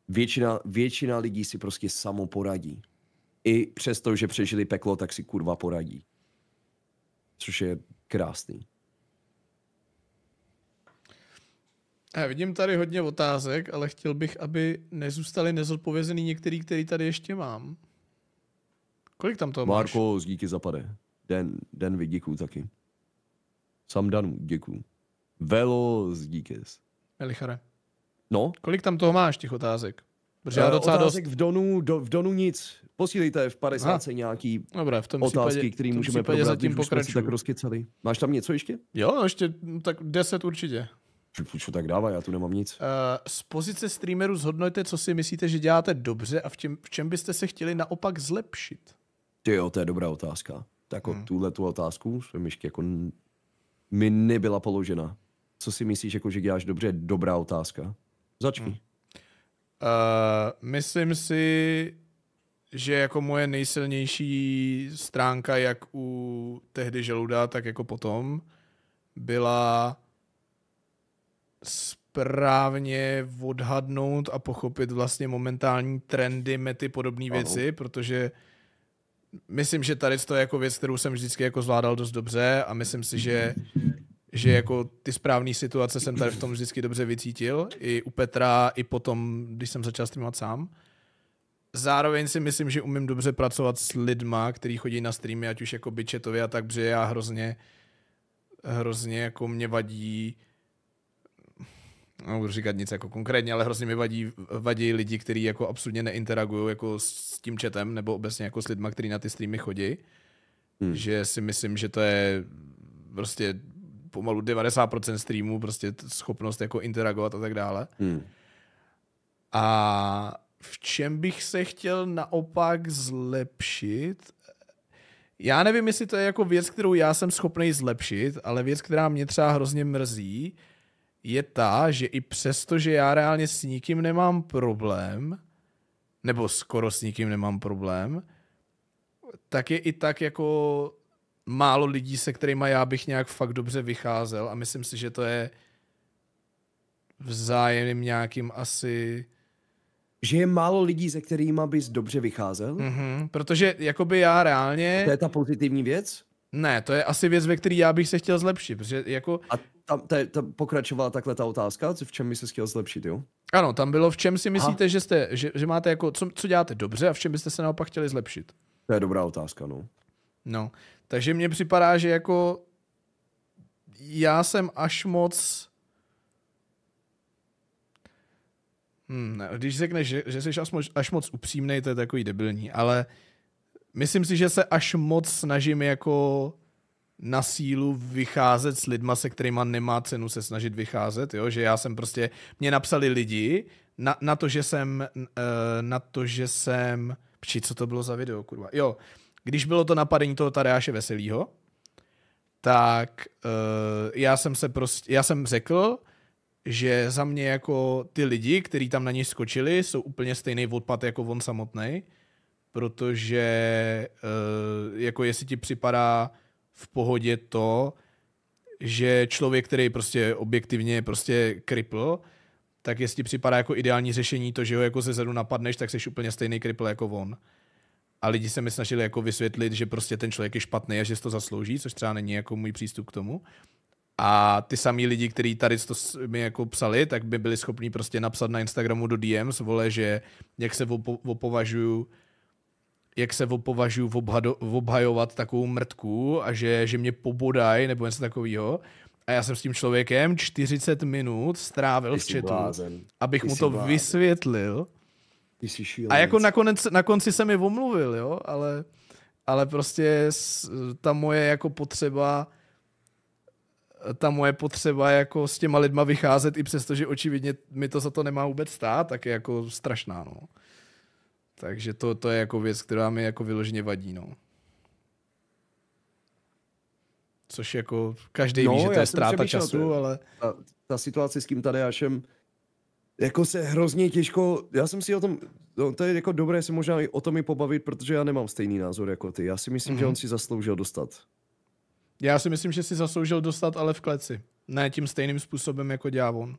Většina, většina lidí si prostě samo poradí. I přesto, že přežili peklo, tak si kurva poradí. Což je krásný. Já vidím tady hodně otázek, ale chtěl bych, aby nezůstali nezodpovězený některý, který tady ještě mám. Kolik tam toho Marko, máš? díky zapade. Den, den vy děkuju taky. Sam Danu, děkuju. Velo, díky. Elichare. No? Kolik tam toho máš, těch otázek? Protože já eh, docela otázek dost... v, donu, do, v donu nic. Posílejte v 50 nějaký Dobre, v tom otázky, případě, který v tom můžeme probrat, zatím když jsme tak rozkecali. Máš tam něco ještě? Jo, no, ještě no, tak 10 určitě. Čo tak dává, já tu nemám nic. Uh, z pozice streameru zhodnojte, co si myslíte, že děláte dobře a v čem, v čem byste se chtěli naopak zlepšit? Ty jo, to je dobrá otázka. Tak jako hmm. tuhle tu otázku jsem jako mi nebyla položena. Co si myslíš, jako, že děláš dobře, dobrá otázka. Začni. Hmm. Uh, myslím si, že jako moje nejsilnější stránka, jak u tehdy želuda, tak jako potom, byla správně odhadnout a pochopit vlastně momentální trendy, mety, podobné věci, protože myslím, že tady to je jako věc, kterou jsem vždycky jako zvládal dost dobře a myslím si, že že jako ty správné situace jsem tady v tom vždycky dobře vycítil, i u Petra, i potom, když jsem začal streamovat sám. Zároveň si myslím, že umím dobře pracovat s lidma, kteří chodí na streamy, ať už jako bičetově a tak, protože já hrozně, hrozně jako mě vadí, nebudu říkat nic jako konkrétně, ale hrozně mi vadí, vadí lidi, kteří jako absolutně neinteragují jako s tím chatem nebo obecně jako s lidma, kteří na ty streamy chodí. Hmm. Že si myslím, že to je prostě pomalu 90% streamu, prostě schopnost jako interagovat a tak dále. Hmm. A v čem bych se chtěl naopak zlepšit? Já nevím, jestli to je jako věc, kterou já jsem schopný zlepšit, ale věc, která mě třeba hrozně mrzí, je ta, že i přesto, že já reálně s nikým nemám problém, nebo skoro s nikým nemám problém, tak je i tak jako málo lidí, se kterými já bych nějak fakt dobře vycházel a myslím si, že to je vzájemným nějakým asi... Že je málo lidí, se kterými bys dobře vycházel? Mm-hmm, protože jakoby já reálně... A to je ta pozitivní věc? Ne, to je asi věc, ve které já bych se chtěl zlepšit, protože jako... A tam ta, ta pokračovala takhle ta otázka, v čem bys se chtěl zlepšit, jo? Ano, tam bylo, v čem si myslíte, že, jste, že, že máte jako, co, co děláte dobře a v čem byste se naopak chtěli zlepšit? To je dobrá otázka, no. No, takže mně připadá, že jako já jsem až moc... Hmm, když řekneš, že, že jsi až moc, až moc upřímnej, to je takový debilní, ale myslím si, že se až moc snažím jako na sílu vycházet s lidma, se kterými nemá cenu se snažit vycházet, jo? že já jsem prostě, mě napsali lidi na, na to, že jsem, eh, na to, že jsem, či co to bylo za video, kurva, jo, když bylo to napadení toho Tadeáše Veselýho, tak uh, já jsem se prostě, já jsem řekl, že za mě jako ty lidi, kteří tam na něj skočili, jsou úplně stejný odpad jako on samotný, protože uh, jako jestli ti připadá v pohodě to, že člověk, který prostě objektivně prostě kripl, tak jestli připadá jako ideální řešení to, že ho jako ze zadu napadneš, tak jsi úplně stejný kripl jako on a lidi se mi snažili jako vysvětlit, že prostě ten člověk je špatný a že si to zaslouží, což třeba není jako můj přístup k tomu. A ty samý lidi, kteří tady to mi jako psali, tak by byli schopni prostě napsat na Instagramu do DMs, vole, že jak se opo- opovažuju, jak se opovažuju obhado- obhajovat takovou mrtku a že, že mě pobodaj nebo něco takového. A já jsem s tím člověkem 40 minut strávil v chatu, abych mu to blázen. vysvětlil. Ty jsi šílenec. A jako nakonec, na konci se mi omluvil, jo, ale, ale prostě ta moje jako potřeba ta moje potřeba jako s těma lidma vycházet i přesto, že očividně mi to za to nemá vůbec stát, tak je jako strašná, no. Takže to, to je jako věc, která mi jako vyloženě vadí, no. Což jako každý no, ví, že to je ztráta času, ale... Ta, ta situace s tím Tadeášem jako se hrozně těžko, já jsem si o tom, no, to je jako dobré se možná i o tom i pobavit, protože já nemám stejný názor jako ty. Já si myslím, mm-hmm. že on mhm. si zasloužil dostat. Já si myslím, že si zasloužil dostat, ale v kleci. Ne tím stejným způsobem, jako dělá on.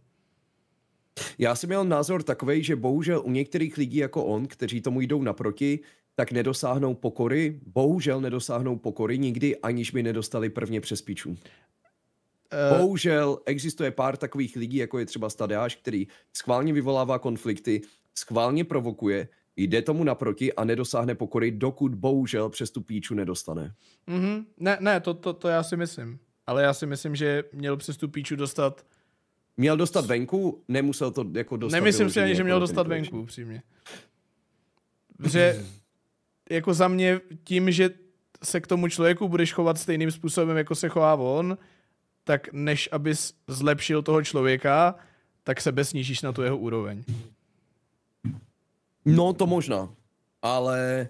Já jsem měl názor takový, že bohužel u některých lidí jako on, kteří tomu jdou naproti, tak nedosáhnou pokory, bohužel nedosáhnou pokory nikdy, aniž by nedostali prvně přes píču. Eh, bohužel existuje pár takových lidí, jako je třeba Stadeáš, který schválně vyvolává konflikty, schválně provokuje, jde tomu naproti a nedosáhne pokory, dokud bohužel přes tu píču nedostane. Mm-hmm. Ne, ne, to, to, to já si myslím. Ale já si myslím, že měl přes tu píču dostat... Měl dostat venku, nemusel to jako dostat... Nemyslím si ani, že měl jako dostat venku, přímě. Že jako za mě tím, že se k tomu člověku budeš chovat stejným způsobem, jako se chová on, tak než abys zlepšil toho člověka, tak sebe snížíš na tu jeho úroveň. No, to možná, ale...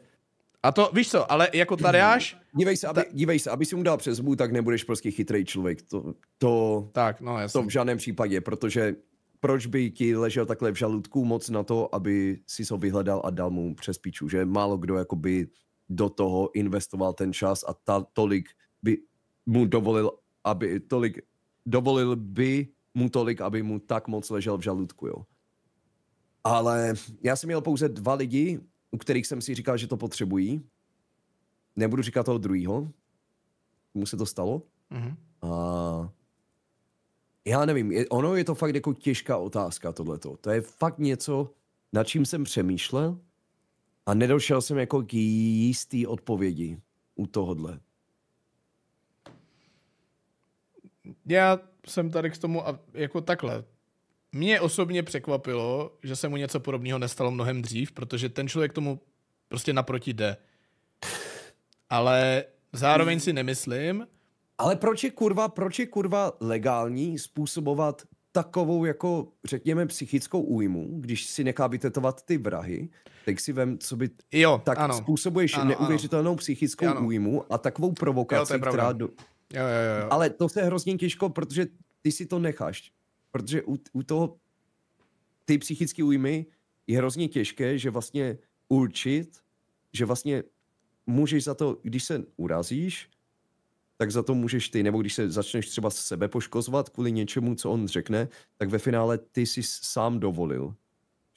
A to, víš co, ale jako Tadeáš... Dívej se, aby, ta... dívej se, aby si mu dal přes mu, tak nebudeš prostě chytrý člověk. To, to, tak, no, jasný. to v žádném případě, protože proč by ti ležel takhle v žaludku moc na to, aby si ho vyhledal a dal mu přes píču, že málo kdo jakoby do toho investoval ten čas a ta, tolik by mu dovolil aby tolik, dovolil by mu tolik, aby mu tak moc ležel v žaludku, jo. Ale já jsem měl pouze dva lidi, u kterých jsem si říkal, že to potřebují. Nebudu říkat toho druhého, Mu se to stalo. Mm-hmm. A já nevím, ono je to fakt jako těžká otázka tohleto. To je fakt něco, nad čím jsem přemýšlel a nedošel jsem jako k jistý odpovědi u tohohle. já jsem tady k tomu a jako takhle. Mě osobně překvapilo, že se mu něco podobného nestalo mnohem dřív, protože ten člověk tomu prostě naproti jde. Ale zároveň si nemyslím. Ale proč je kurva, proč je kurva legální způsobovat takovou jako, řekněme, psychickou újmu, když si nechá vytetovat ty vrahy, tak si vem, co by... Jo, tak ano. způsobuješ ano, neuvěřitelnou ano. psychickou ano. újmu a takovou provokaci, jo, která do, Jo, jo, jo. Ale to se hrozně těžko, protože ty si to necháš. Protože u, u toho ty psychické újmy je hrozně těžké, že vlastně určit, že vlastně můžeš za to, když se urazíš, tak za to můžeš ty, nebo když se začneš třeba sebe poškozovat kvůli něčemu, co on řekne, tak ve finále ty si sám dovolil,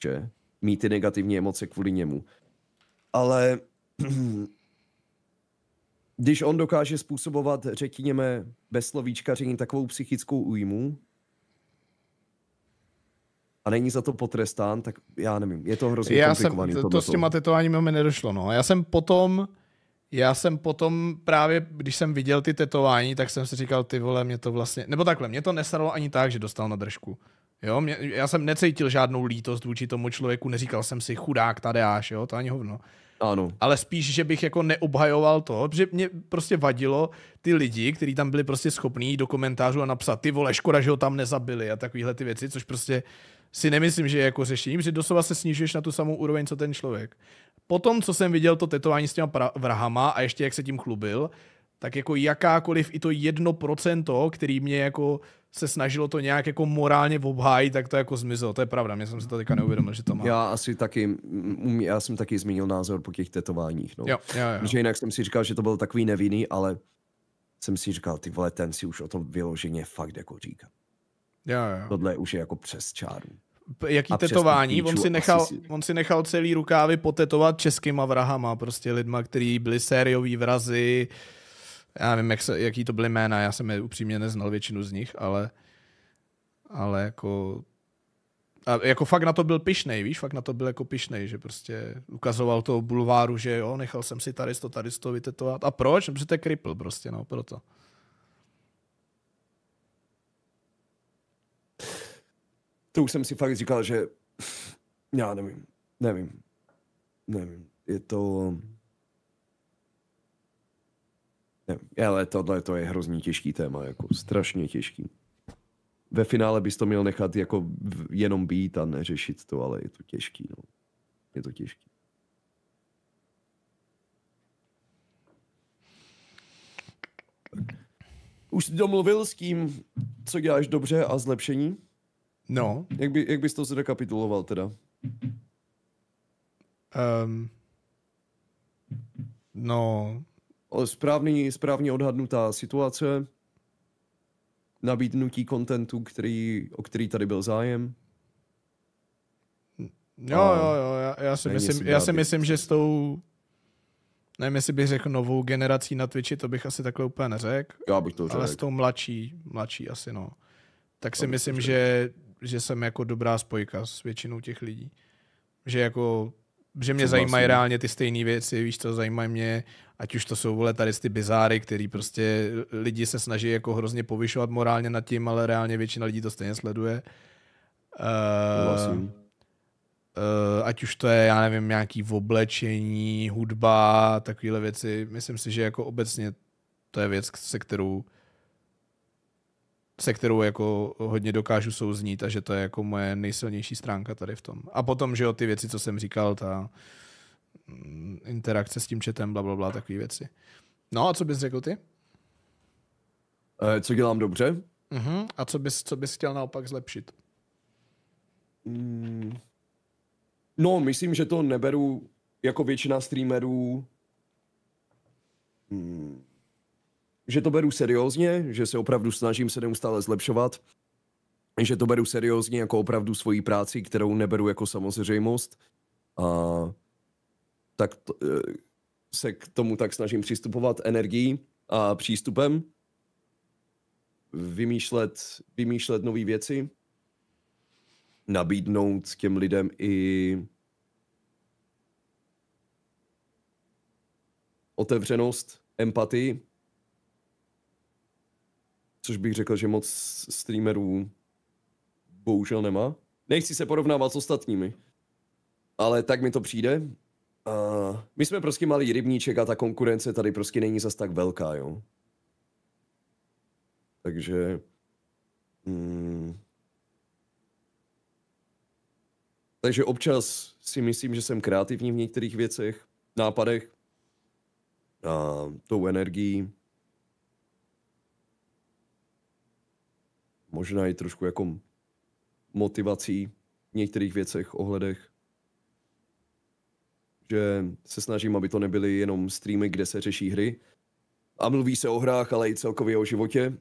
že mít ty negativní emoce kvůli němu. Ale když on dokáže způsobovat, řekněme, bez slovíčka, slovíčkaření takovou psychickou újmu a není za to potrestán, tak já nevím, je to hrozně já komplikovaný. Jsem, to, to s těma tetováním mi nedošlo, no. Já jsem potom, já jsem potom právě, když jsem viděl ty tetování, tak jsem si říkal, ty vole, mě to vlastně, nebo takhle, mě to nesralo ani tak, že dostal na držku. Jo, mě, já jsem necítil žádnou lítost vůči tomu člověku, neříkal jsem si chudák až, jo, to ani hovno. Ano. Ale spíš, že bych jako neobhajoval to, že mě prostě vadilo ty lidi, kteří tam byli prostě schopní do komentářů a napsat ty vole, škoda, že ho tam nezabili a takovéhle ty věci, což prostě si nemyslím, že je jako řešení, protože doslova se snižuješ na tu samou úroveň, co ten člověk. Potom, co jsem viděl to tetování s těma pra- vrahama a ještě jak se tím chlubil, tak jako jakákoliv i to jedno procento, který mě jako se snažilo to nějak jako morálně obhájit, tak to jako zmizelo. To je pravda, mě jsem si to teďka neuvědomil, že to má. Já asi taky, já jsem taky zmínil názor po těch tetováních, no. Jo, jo, jo. Že jinak jsem si říkal, že to byl takový nevinný, ale jsem si říkal, ty vole, ten si už o tom vyloženě fakt jako říká. Jo, jo. Tohle už je jako přes čáru. Jaký a tetování? On si, nechal, si... on si nechal celý rukávy potetovat českýma vrahama, prostě lidma, kteří byli sériový vrazy, uh, já nevím, jak se, jaký to byly jména, já jsem je upřímně neznal většinu z nich, ale, ale jako a jako fakt na to byl pišnej, víš, fakt na to byl jako pišnej, že prostě ukazoval to bulváru, že jo, nechal jsem si tady to, tady to vytetovat. A proč? Protože to je kripl prostě, no, proto. To už jsem si fakt říkal, že já nevím, nevím, nevím. Je to... Ne, ale tohle to je hrozně těžký téma, jako strašně těžký. Ve finále bys to měl nechat jako jenom být a neřešit to, ale je to těžký, no. Je to těžký. Už jsi domluvil s tím, co děláš dobře a zlepšení? No. Jak, by, jak bys to zrekapituloval teda? Um, no, správný, správně odhadnutá situace, nabídnutí kontentu, který, o který tady byl zájem. Hm. Jo, jo, jo, já, já, si, myslím, já si myslím, že s tou, nevím, jestli bych řekl novou generací na Twitchi, to bych asi takhle úplně neřekl. Já bych to řekl. Ale s tou mladší, mladší asi no. Tak si myslím, že, že jsem jako dobrá spojka s většinou těch lidí. Že jako, že mě zajímají vlastně. reálně ty stejné věci, víš co, zajímají mě ať už to jsou vole tady ty bizáry, který prostě lidi se snaží jako hrozně povyšovat morálně nad tím, ale reálně většina lidí to stejně sleduje. Uh, ať už to je, já nevím, nějaký oblečení, hudba, takovéhle věci. Myslím si, že jako obecně to je věc, se kterou se kterou jako hodně dokážu souznít a že to je jako moje nejsilnější stránka tady v tom. A potom, že jo, ty věci, co jsem říkal, ta Mm, interakce s tím chatem, bla, bla, bla, takové věci. No a co bys řekl ty? E, co dělám dobře? Uh-huh. A co bys, co bys chtěl naopak zlepšit? Mm. No, myslím, že to neberu jako většina streamerů, mm. že to beru seriózně, že se opravdu snažím se neustále zlepšovat, že to beru seriózně jako opravdu svoji práci, kterou neberu jako samozřejmost. A tak to, eh, se k tomu tak snažím přistupovat energií a přístupem, vymýšlet, vymýšlet nové věci, nabídnout těm lidem i otevřenost, empatii, což bych řekl, že moc streamerů bohužel nemá. Nechci se porovnávat s ostatními, ale tak mi to přijde. Uh, my jsme prostě malý rybníček a ta konkurence tady prostě není zas tak velká, jo. Takže... Hmm. Takže občas si myslím, že jsem kreativní v některých věcech, nápadech a tou energií. Možná i trošku jako motivací v některých věcech, ohledech že se snažím, aby to nebyly jenom streamy, kde se řeší hry a mluví se o hrách, ale i celkově o životě,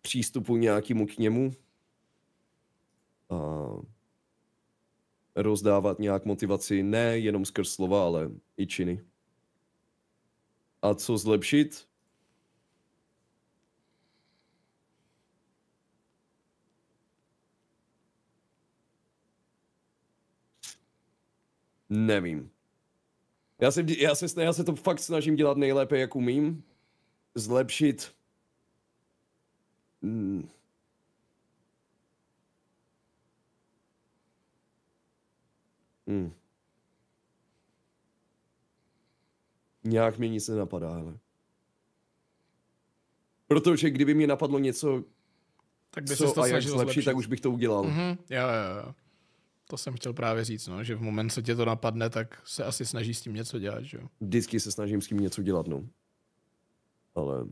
přístupu nějakému k němu a rozdávat nějak motivaci ne jenom skrz slova, ale i činy. A co zlepšit? Nevím. Já se, já, se, já se to fakt snažím dělat nejlépe, jak umím. Zlepšit. Hmm. Hmm. Nějak mě nic nenapadá, ale. Protože kdyby mě napadlo něco, tak by co se to a jak zlepšit, zlepšit, tak už bych to udělal. Mm-hmm. Jo, jo, jo. To jsem chtěl právě říct, no, že v moment, co tě to napadne, tak se asi snaží s tím něco dělat, že Vždycky se snažím s tím něco dělat, no. Ale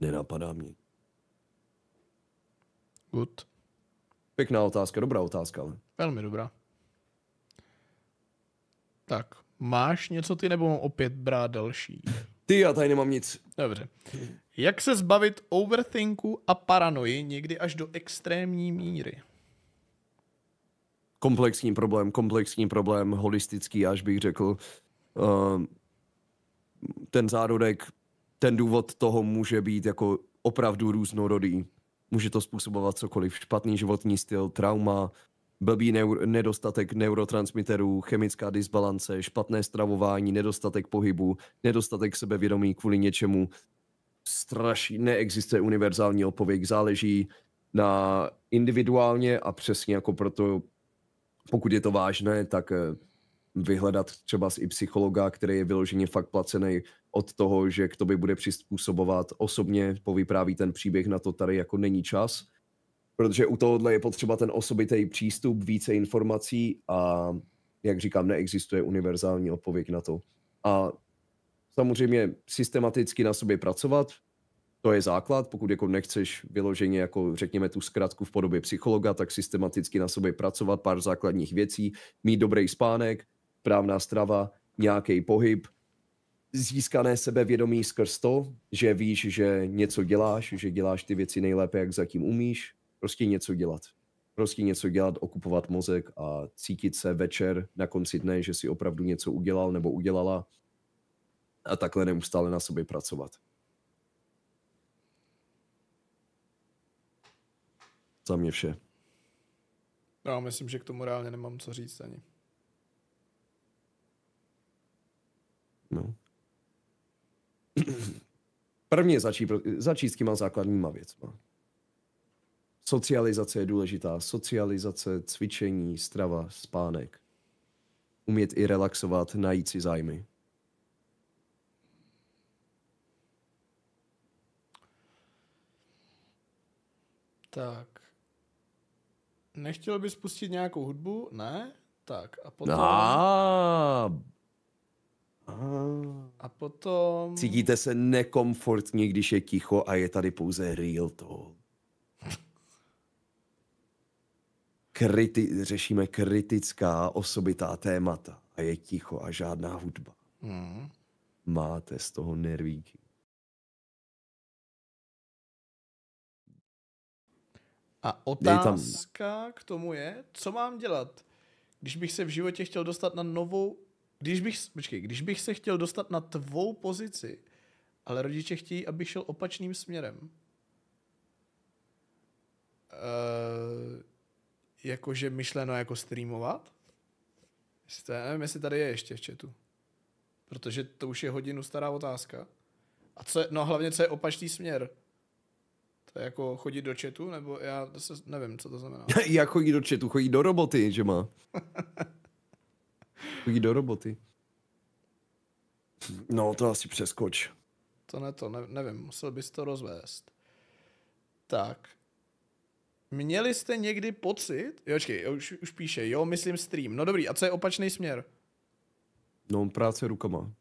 nenapadá mě. Good. Pěkná otázka, dobrá otázka, ale. Velmi dobrá. Tak, máš něco ty, nebo mám opět brát další? Ty, já tady nemám nic. Dobře. Jak se zbavit overthinku a paranoji někdy až do extrémní míry? komplexní problém, komplexní problém, holistický, až bych řekl. Ehm, ten zárodek, ten důvod toho může být jako opravdu různorodý. Může to způsobovat cokoliv, špatný životní styl, trauma, blbý neuro, nedostatek neurotransmiterů, chemická disbalance, špatné stravování, nedostatek pohybu, nedostatek sebevědomí kvůli něčemu. Straší, neexistuje univerzální odpověď, záleží na individuálně a přesně jako proto pokud je to vážné, tak eh, vyhledat třeba i psychologa, který je vyloženě fakt placený od toho, že k tobě bude přizpůsobovat osobně, povypráví ten příběh, na to tady jako není čas, protože u tohohle je potřeba ten osobitý přístup, více informací a jak říkám, neexistuje univerzální odpověď na to. A samozřejmě systematicky na sobě pracovat, to je základ, pokud jako nechceš vyloženě, jako řekněme tu zkratku v podobě psychologa, tak systematicky na sobě pracovat, pár základních věcí, mít dobrý spánek, právná strava, nějaký pohyb, získané sebevědomí skrz to, že víš, že něco děláš, že děláš ty věci nejlépe, jak zatím umíš, prostě něco dělat. Prostě něco dělat, okupovat mozek a cítit se večer na konci dne, že si opravdu něco udělal nebo udělala a takhle neustále na sobě pracovat. Za mě vše. Já no, myslím, že k tomu reálně nemám co říct ani. No. Prvně začít, začít s těma základníma věcma. Socializace je důležitá. Socializace, cvičení, strava, spánek. Umět i relaxovat, najít si zájmy. Tak. Nechtěl bys pustit nějakou hudbu? Ne? Tak a potom... Aha. A potom... Cítíte se nekomfortně, když je ticho a je tady pouze real talk. Kriti- řešíme kritická osobitá témata a je ticho a žádná hudba. Mm. Máte z toho nervíky. A otázka k tomu je, co mám dělat, když bych se v životě chtěl dostat na novou, když bych, počkej, když bych se chtěl dostat na tvou pozici, ale rodiče chtějí, abych šel opačným směrem. Uh, jakože myšleno jako streamovat? Jste, nevím, jestli tady je ještě v chatu. Protože to už je hodinu stará otázka. A co je, no hlavně, co je opačný směr? To je jako chodit do chatu, nebo já se, nevím, co to znamená. jak chodí do chatu? Chodí do roboty, že má. chodí do roboty. No, to asi přeskoč. To ne, to ne, nevím, musel bys to rozvést. Tak. Měli jste někdy pocit... Jo, čekej, už, už píše, jo, myslím stream. No dobrý, a co je opačný směr? No, práce rukama.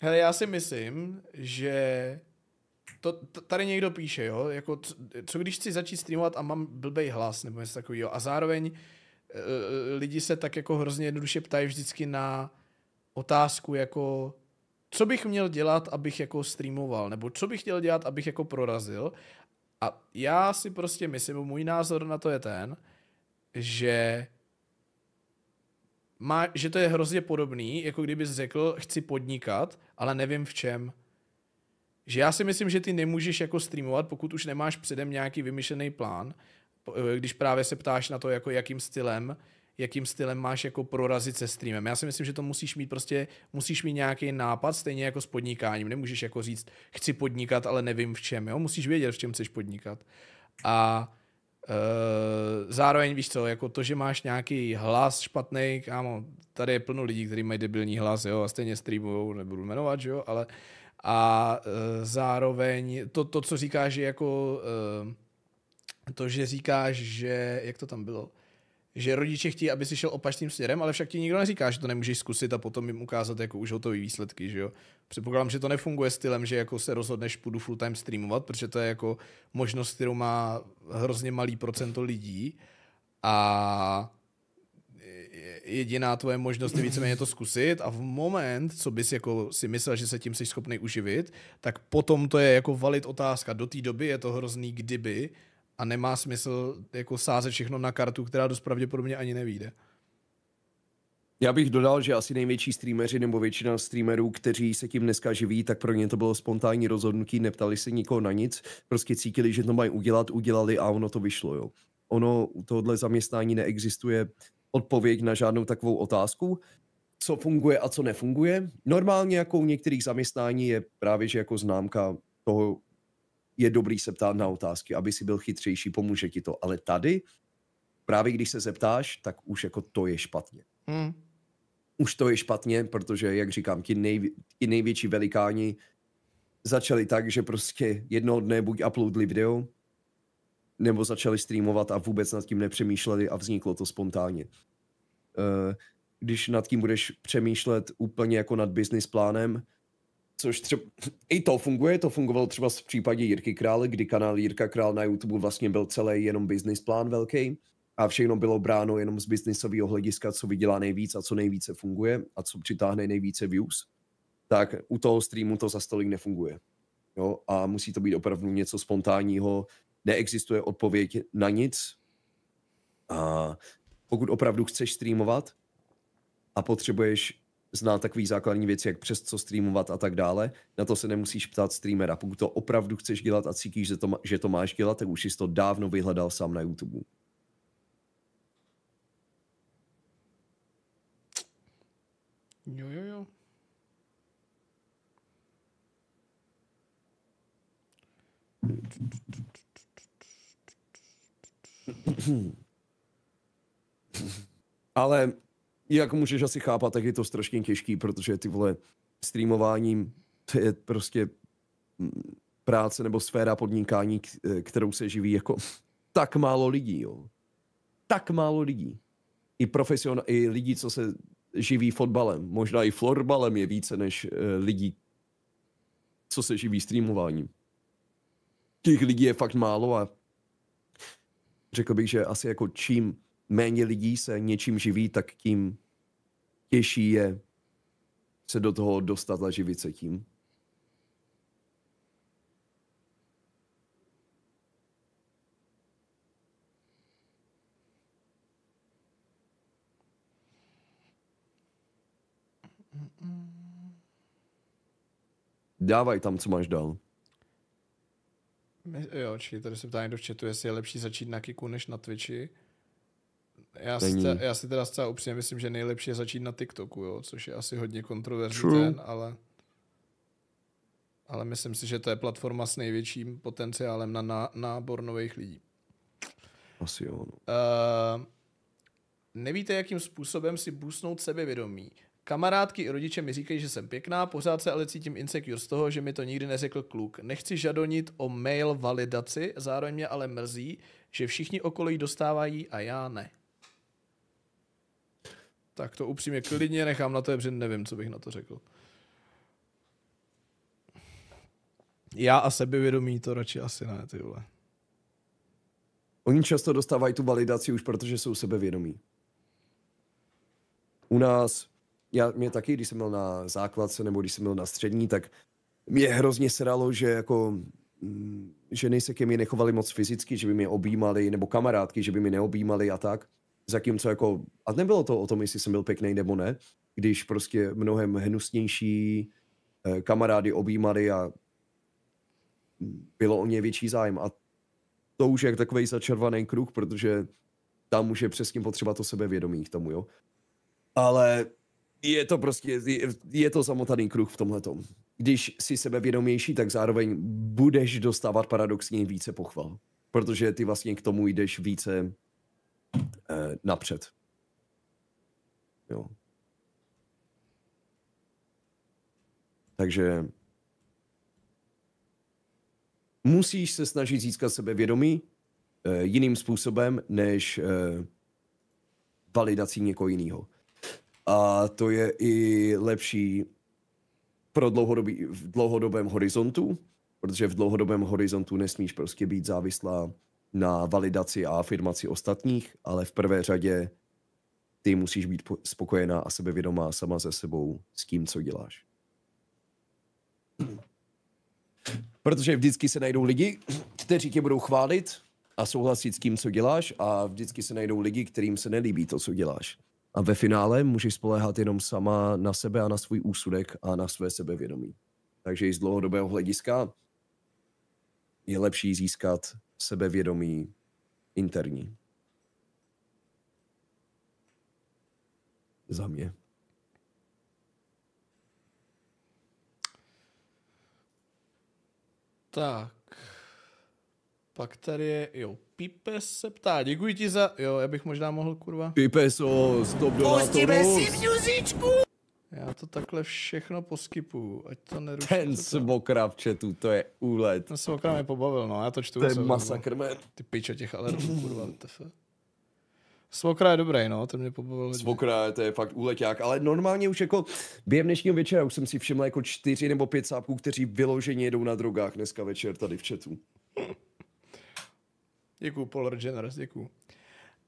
Hele, já si myslím, že to, to, tady někdo píše, jo, jako co, co když chci začít streamovat a mám blbej hlas nebo něco takového a zároveň e, e, lidi se tak jako hrozně jednoduše ptají vždycky na otázku jako co bych měl dělat, abych jako streamoval, nebo co bych chtěl dělat, abych jako prorazil. A já si prostě myslím, můj názor na to je ten, že má, že to je hrozně podobný, jako kdybys řekl, chci podnikat, ale nevím v čem že já si myslím, že ty nemůžeš jako streamovat, pokud už nemáš předem nějaký vymyšlený plán, eh, když právě se ptáš na to, jako jakým stylem, jakým stylem máš jako prorazit se streamem. Já si myslím, že to musíš mít prostě, musíš mít nějaký nápad, stejně jako s podnikáním. Nemůžeš jako říct, chci podnikat, ale nevím v čem. Jo? Musíš vědět, v čem chceš podnikat. A e, zároveň víš co, jako to, že máš nějaký hlas špatný, kámo, tady je plno lidí, kteří mají debilní hlas, jo, a stejně streamujou, nebudu jmenovat, jo, ale a eh, zároveň to, to co říkáš, je jako eh, to, že říkáš, že, jak to tam bylo, že rodiče chtějí, aby si šel opačným směrem, ale však ti nikdo neříká, že to nemůžeš zkusit a potom jim ukázat jako už hotový výsledky, že jo. Předpokládám, že to nefunguje stylem, že jako se rozhodneš, půjdu full time streamovat, protože to je jako možnost, kterou má hrozně malý procento lidí a jediná tvoje možnost je víceméně to zkusit a v moment, co bys jako si myslel, že se tím jsi schopný uživit, tak potom to je jako valit otázka. Do té doby je to hrozný kdyby a nemá smysl jako sázet všechno na kartu, která dost pravděpodobně ani nevíde. Já bych dodal, že asi největší streameři nebo většina streamerů, kteří se tím dneska živí, tak pro ně to bylo spontánní rozhodnutí, neptali se nikoho na nic, prostě cítili, že to mají udělat, udělali a ono to vyšlo, jo. Ono, tohle zaměstnání neexistuje odpověď na žádnou takovou otázku, co funguje a co nefunguje. Normálně jako u některých zaměstnání je právě, že jako známka toho je dobrý se ptát na otázky, aby si byl chytřejší, pomůže ti to. Ale tady, právě když se zeptáš, tak už jako to je špatně. Hmm. Už to je špatně, protože, jak říkám, ti, nejv- ti největší velikáni začali tak, že prostě jednoho dne buď uploadli video, nebo začali streamovat a vůbec nad tím nepřemýšleli a vzniklo to spontánně. Eh, když nad tím budeš přemýšlet úplně jako nad business plánem, což třeba i to funguje, to fungovalo třeba v případě Jirky Krále, kdy kanál Jirka Král na YouTube vlastně byl celý jenom business plán velký a všechno bylo bráno jenom z biznisového hlediska, co vydělá nejvíc a co nejvíce funguje a co přitáhne nejvíce views, tak u toho streamu to za stolik nefunguje. Jo? A musí to být opravdu něco spontánního, neexistuje odpověď na nic. A pokud opravdu chceš streamovat a potřebuješ znát takový základní věci, jak přes co streamovat a tak dále, na to se nemusíš ptát streamera. Pokud to opravdu chceš dělat a cítíš, že to, že to máš dělat, tak už jsi to dávno vyhledal sám na YouTube. Jo, jo, jo. Tut, Ale jak můžeš asi chápat, tak je to strašně těžký, protože ty vole streamováním to je prostě mm, práce nebo sféra podnikání, kterou se živí jako tak málo lidí, jo. Tak málo lidí. I profesion, i lidí, co se živí fotbalem. Možná i florbalem je více než eh, lidí, co se živí streamováním. Těch lidí je fakt málo a řekl bych, že asi jako čím méně lidí se něčím živí, tak tím těžší je se do toho dostat a živit se tím. Dávaj tam, co máš dál. Jo, či tady se ptá někdo v chatu, jestli je lepší začít na Kiku než na Twitchi. Já si, te, já si teda zcela upřímně myslím, že nejlepší je začít na TikToku, jo, což je asi hodně kontroverzní ten, ale, ale myslím si, že to je platforma s největším potenciálem na, na nábor nových lidí. Asi jo. Uh, nevíte, jakým způsobem si boostnout sebevědomí. Kamarádky i rodiče mi říkají, že jsem pěkná, pořád se ale cítím insecure z toho, že mi to nikdy neřekl kluk. Nechci žadonit o mail validaci, zároveň mě ale mrzí, že všichni okolí dostávají a já ne. Tak to upřímně klidně nechám na to, protože nevím, co bych na to řekl. Já a sebevědomí to radši asi ne, ty vole. Oni často dostávají tu validaci už protože jsou sebevědomí. U nás já mě taky, když jsem byl na základce nebo když jsem byl na střední, tak mě hrozně sralo, že jako mm, ženy se ke mně nechovaly moc fyzicky, že by mě objímaly, nebo kamarádky, že by mě neobjímaly a tak. Zatímco jako, a nebylo to o tom, jestli jsem byl pěkný nebo ne, když prostě mnohem hnusnější eh, kamarády objímali a bylo o ně větší zájem. A to už je takový začervaný kruh, protože tam už je přesně potřeba to sebevědomí k tomu, jo. Ale je to prostě, je, je to zamotaný kruh v tomhle Když jsi sebevědomější, tak zároveň budeš dostávat paradoxně více pochval. Protože ty vlastně k tomu jdeš více eh, napřed. Jo. Takže musíš se snažit získat sebevědomí eh, jiným způsobem než eh, validací někoho jiného. A to je i lepší pro dlouhodobý, v dlouhodobém horizontu, protože v dlouhodobém horizontu nesmíš prostě být závislá na validaci a afirmaci ostatních, ale v prvé řadě ty musíš být spokojená a sebevědomá sama se sebou s tím, co děláš. Protože vždycky se najdou lidi, kteří tě budou chválit a souhlasit s tím, co děláš a vždycky se najdou lidi, kterým se nelíbí to, co děláš. A ve finále můžeš spoléhat jenom sama na sebe a na svůj úsudek a na své sebevědomí. Takže i z dlouhodobého hlediska je lepší získat sebevědomí interní. Za mě. Tak. Pak tady je, jo, Pipes se ptá, děkuji ti za... Jo, já bych možná mohl, kurva. so stop do Pustíme si mňuzičku! Já to takhle všechno poskypuju, ať to neruší. Ten smokra v chatu, to je úlet. Ten smokra mě pobavil, no, já to čtu. To je masakr, Ty pičo těch alerů, kurva, tf. Svokra je dobrý, no, to mě pobavilo. Svokra, to je fakt úleťák, ale normálně už jako během dnešního večera už jsem si všiml jako čtyři nebo pět sápků, kteří vyloženě jedou na drogách dneska večer tady v chatu. Děkuju, Paul Regeneres, děkuju.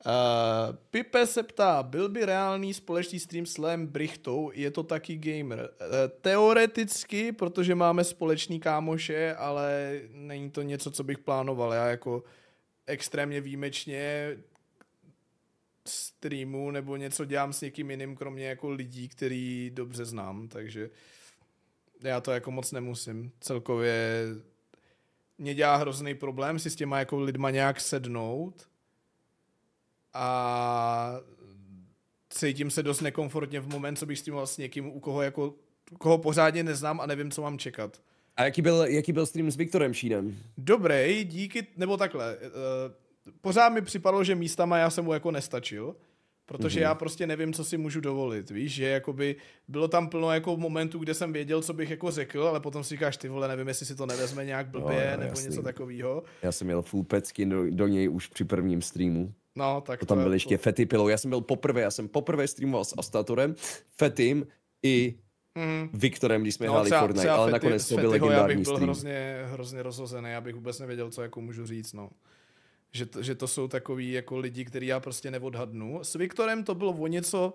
Uh, Pipe se ptá, byl by reálný společný stream s Lem Brichtou, je to taky gamer? Uh, teoreticky, protože máme společný kámoše, ale není to něco, co bych plánoval. Já jako extrémně výjimečně streamu nebo něco dělám s někým jiným, kromě jako lidí, který dobře znám, takže já to jako moc nemusím. Celkově mě dělá hrozný problém si s těma jako lidma nějak sednout a cítím se dost nekomfortně v moment, co bych streamoval s někým, u koho jako, koho pořádně neznám a nevím, co mám čekat. A jaký byl, jaký byl stream s Viktorem Šídem? Dobrý, díky, nebo takhle, eh, pořád mi připadlo, že místama já jsem mu jako nestačil, protože mm-hmm. já prostě nevím, co si můžu dovolit, víš, že jakoby bylo tam plno jako momentů, kde jsem věděl, co bych jako řekl, ale potom si říkáš, ty vole, nevím, jestli si to nevezme nějak no, blbě no, no, nebo jasný. něco takového. Já jsem měl full pecky do, do něj už při prvním streamu. No, tak to tam to byl je, jako- ještě to... Fety pilou. Já jsem byl poprvé, já jsem poprvé streamoval s Astatorem, Fetim i Mm. Viktorem, když jsme no, hráli Fortnite, ale nakonec to byl legendární já bych byl hrozně, hrozně rozhozený, bych vůbec nevěděl, co jako můžu říct, no. Že to, že to jsou takový jako lidi, který já prostě neodhadnu. S Viktorem to bylo o něco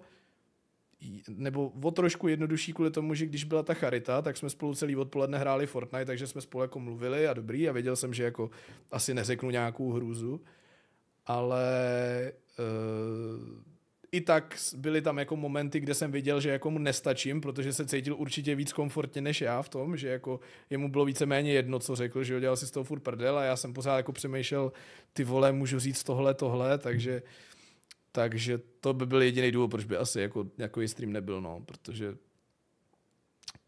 nebo o trošku jednodušší kvůli tomu, že když byla ta charita, tak jsme spolu celý odpoledne hráli Fortnite, takže jsme spolu jako mluvili a dobrý a věděl jsem, že jako asi neřeknu nějakou hrůzu, ale uh, i tak byly tam jako momenty, kde jsem viděl, že jako mu nestačím, protože se cítil určitě víc komfortně než já v tom, že jako jemu bylo víceméně jedno, co řekl, že udělal si z toho furt prdel a já jsem pořád jako přemýšlel, ty vole, můžu říct tohle, tohle, takže, takže to by byl jediný důvod, proč by asi jako, jako stream nebyl, no, protože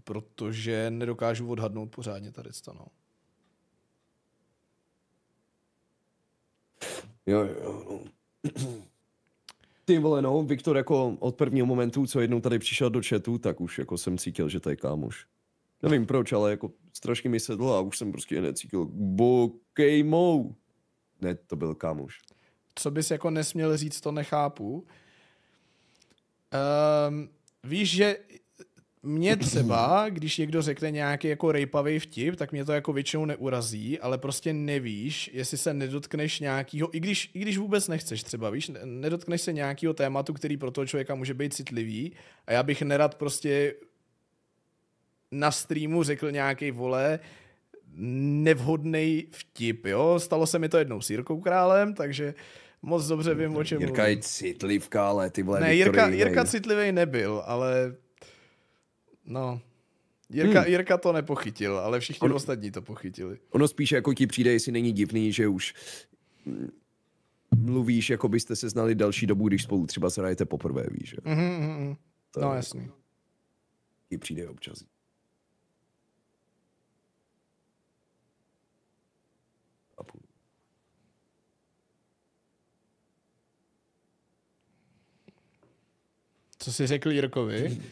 protože nedokážu odhadnout pořádně tady to, no. Jo, jo, no. Ty vole, no, Viktor jako od prvního momentu, co jednou tady přišel do chatu, tak už jako jsem cítil, že to je kámoš. Nevím proč, ale jako strašně mi sedlo a už jsem prostě necítil bokejmou. Ne, to byl kámoš. Co bys jako nesměl říct, to nechápu. Um, víš, že mě třeba, když někdo řekne nějaký jako rejpavý vtip, tak mě to jako většinou neurazí, ale prostě nevíš, jestli se nedotkneš nějakýho, i když, i když vůbec nechceš třeba, víš, nedotkneš se nějakého tématu, který pro toho člověka může být citlivý a já bych nerad prostě na streamu řekl nějaký vole, nevhodný vtip, jo. Stalo se mi to jednou s Jirkou Králem, takže moc dobře vím, o čem Jirka mluvím. je citlivka, ale ty vole Ne, Jirka, Jirka citlivý nebyl, ale No, Jirka, hmm. Jirka to nepochytil, ale všichni ono, ostatní to pochytili. Ono spíš jako ti přijde, jestli není divný, že už mluvíš, jako byste se znali další dobu, když spolu třeba se hrajete poprvé, víš. Že? Mm-hmm. To no jasný. Ti přijde občas. Co jsi řekl Jirkovi?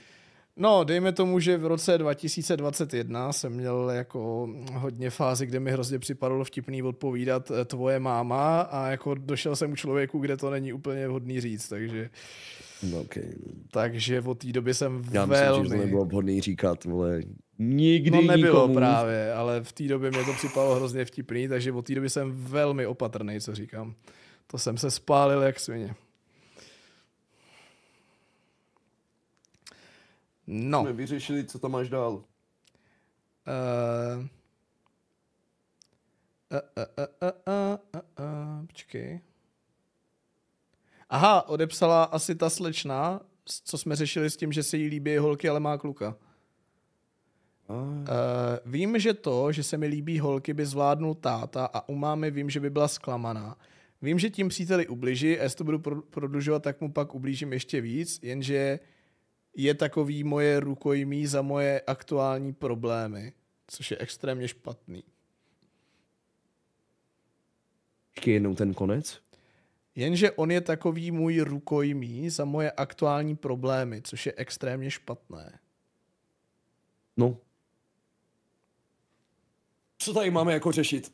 No, dejme tomu, že v roce 2021 jsem měl jako hodně fázi, kde mi hrozně připadalo vtipný odpovídat eh, tvoje máma a jako došel jsem k člověku, kde to není úplně vhodný říct, takže... No, okay. Takže od té doby jsem Já myslím, velmi... že to nebylo vhodný říkat, vole, nikdy No nebylo nikomu. právě, ale v té době mě to připadalo hrozně vtipný, takže od té doby jsem velmi opatrný, co říkám. To jsem se spálil jak svině. No. Jsme vyřešili, co tam máš dál. Uh... počkej. Aha, odepsala asi ta slečna, co jsme řešili s tím, že se jí líbí holky, ale má kluka. Uh, vím, že to, že se mi líbí holky, by zvládnul táta a u mámy vím, že by byla zklamaná. Vím, že tím příteli ubliží a jestli to budu prodlužovat, tak mu pak ublížím ještě víc, jenže uh, je takový moje rukojmí za moje aktuální problémy, což je extrémně špatný. Ještě jednou ten konec. Jenže on je takový můj rukojmí za moje aktuální problémy, což je extrémně špatné. No. Co tady máme jako řešit?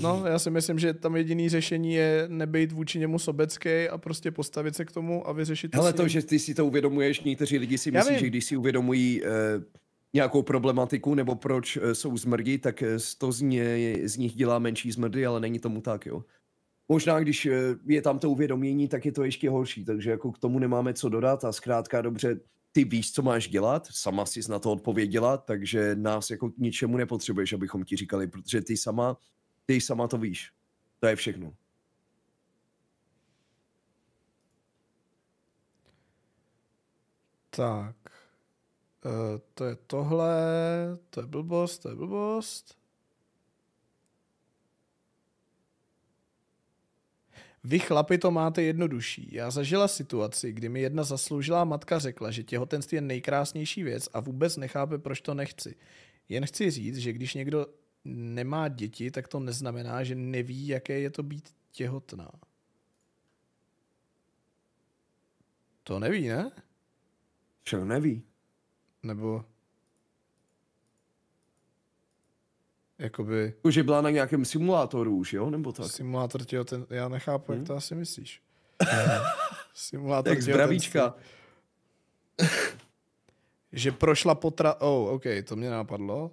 No, já si myslím, že tam jediný řešení je nebejt vůči němu sobecký a prostě postavit se k tomu a vyřešit Ale to, že ty si to uvědomuješ, někteří lidi si myslí, že když si uvědomují eh, nějakou problematiku nebo proč eh, jsou zmrdi, tak eh, to z, ně, z nich dělá menší zmrdy, ale není tomu tak, jo. Možná, když eh, je tam to uvědomění, tak je to ještě horší, takže jako k tomu nemáme co dodat a zkrátka dobře, ty víš, co máš dělat, sama jsi na to odpověděla, takže nás jako ničemu nepotřebuješ, abychom ti říkali, protože ty sama ty sama to víš. To je všechno. Tak. Uh, to je tohle, to je blbost, to je blbost. Vy chlapi to máte jednodušší. Já zažila situaci, kdy mi jedna zasloužilá matka řekla, že těhotenství je nejkrásnější věc a vůbec nechápe, proč to nechci. Jen chci říct, že když někdo nemá děti, tak to neznamená, že neví, jaké je to být těhotná. To neví, ne? Čo neví? Nebo... Jakoby... Už je byla na nějakém simulátoru už, jo? Nebo tak? Simulátor ten... Já nechápu, hmm? jak to asi myslíš. Simulátor Jak zdravíčka. že prošla potra... Oh, ok, to mě napadlo.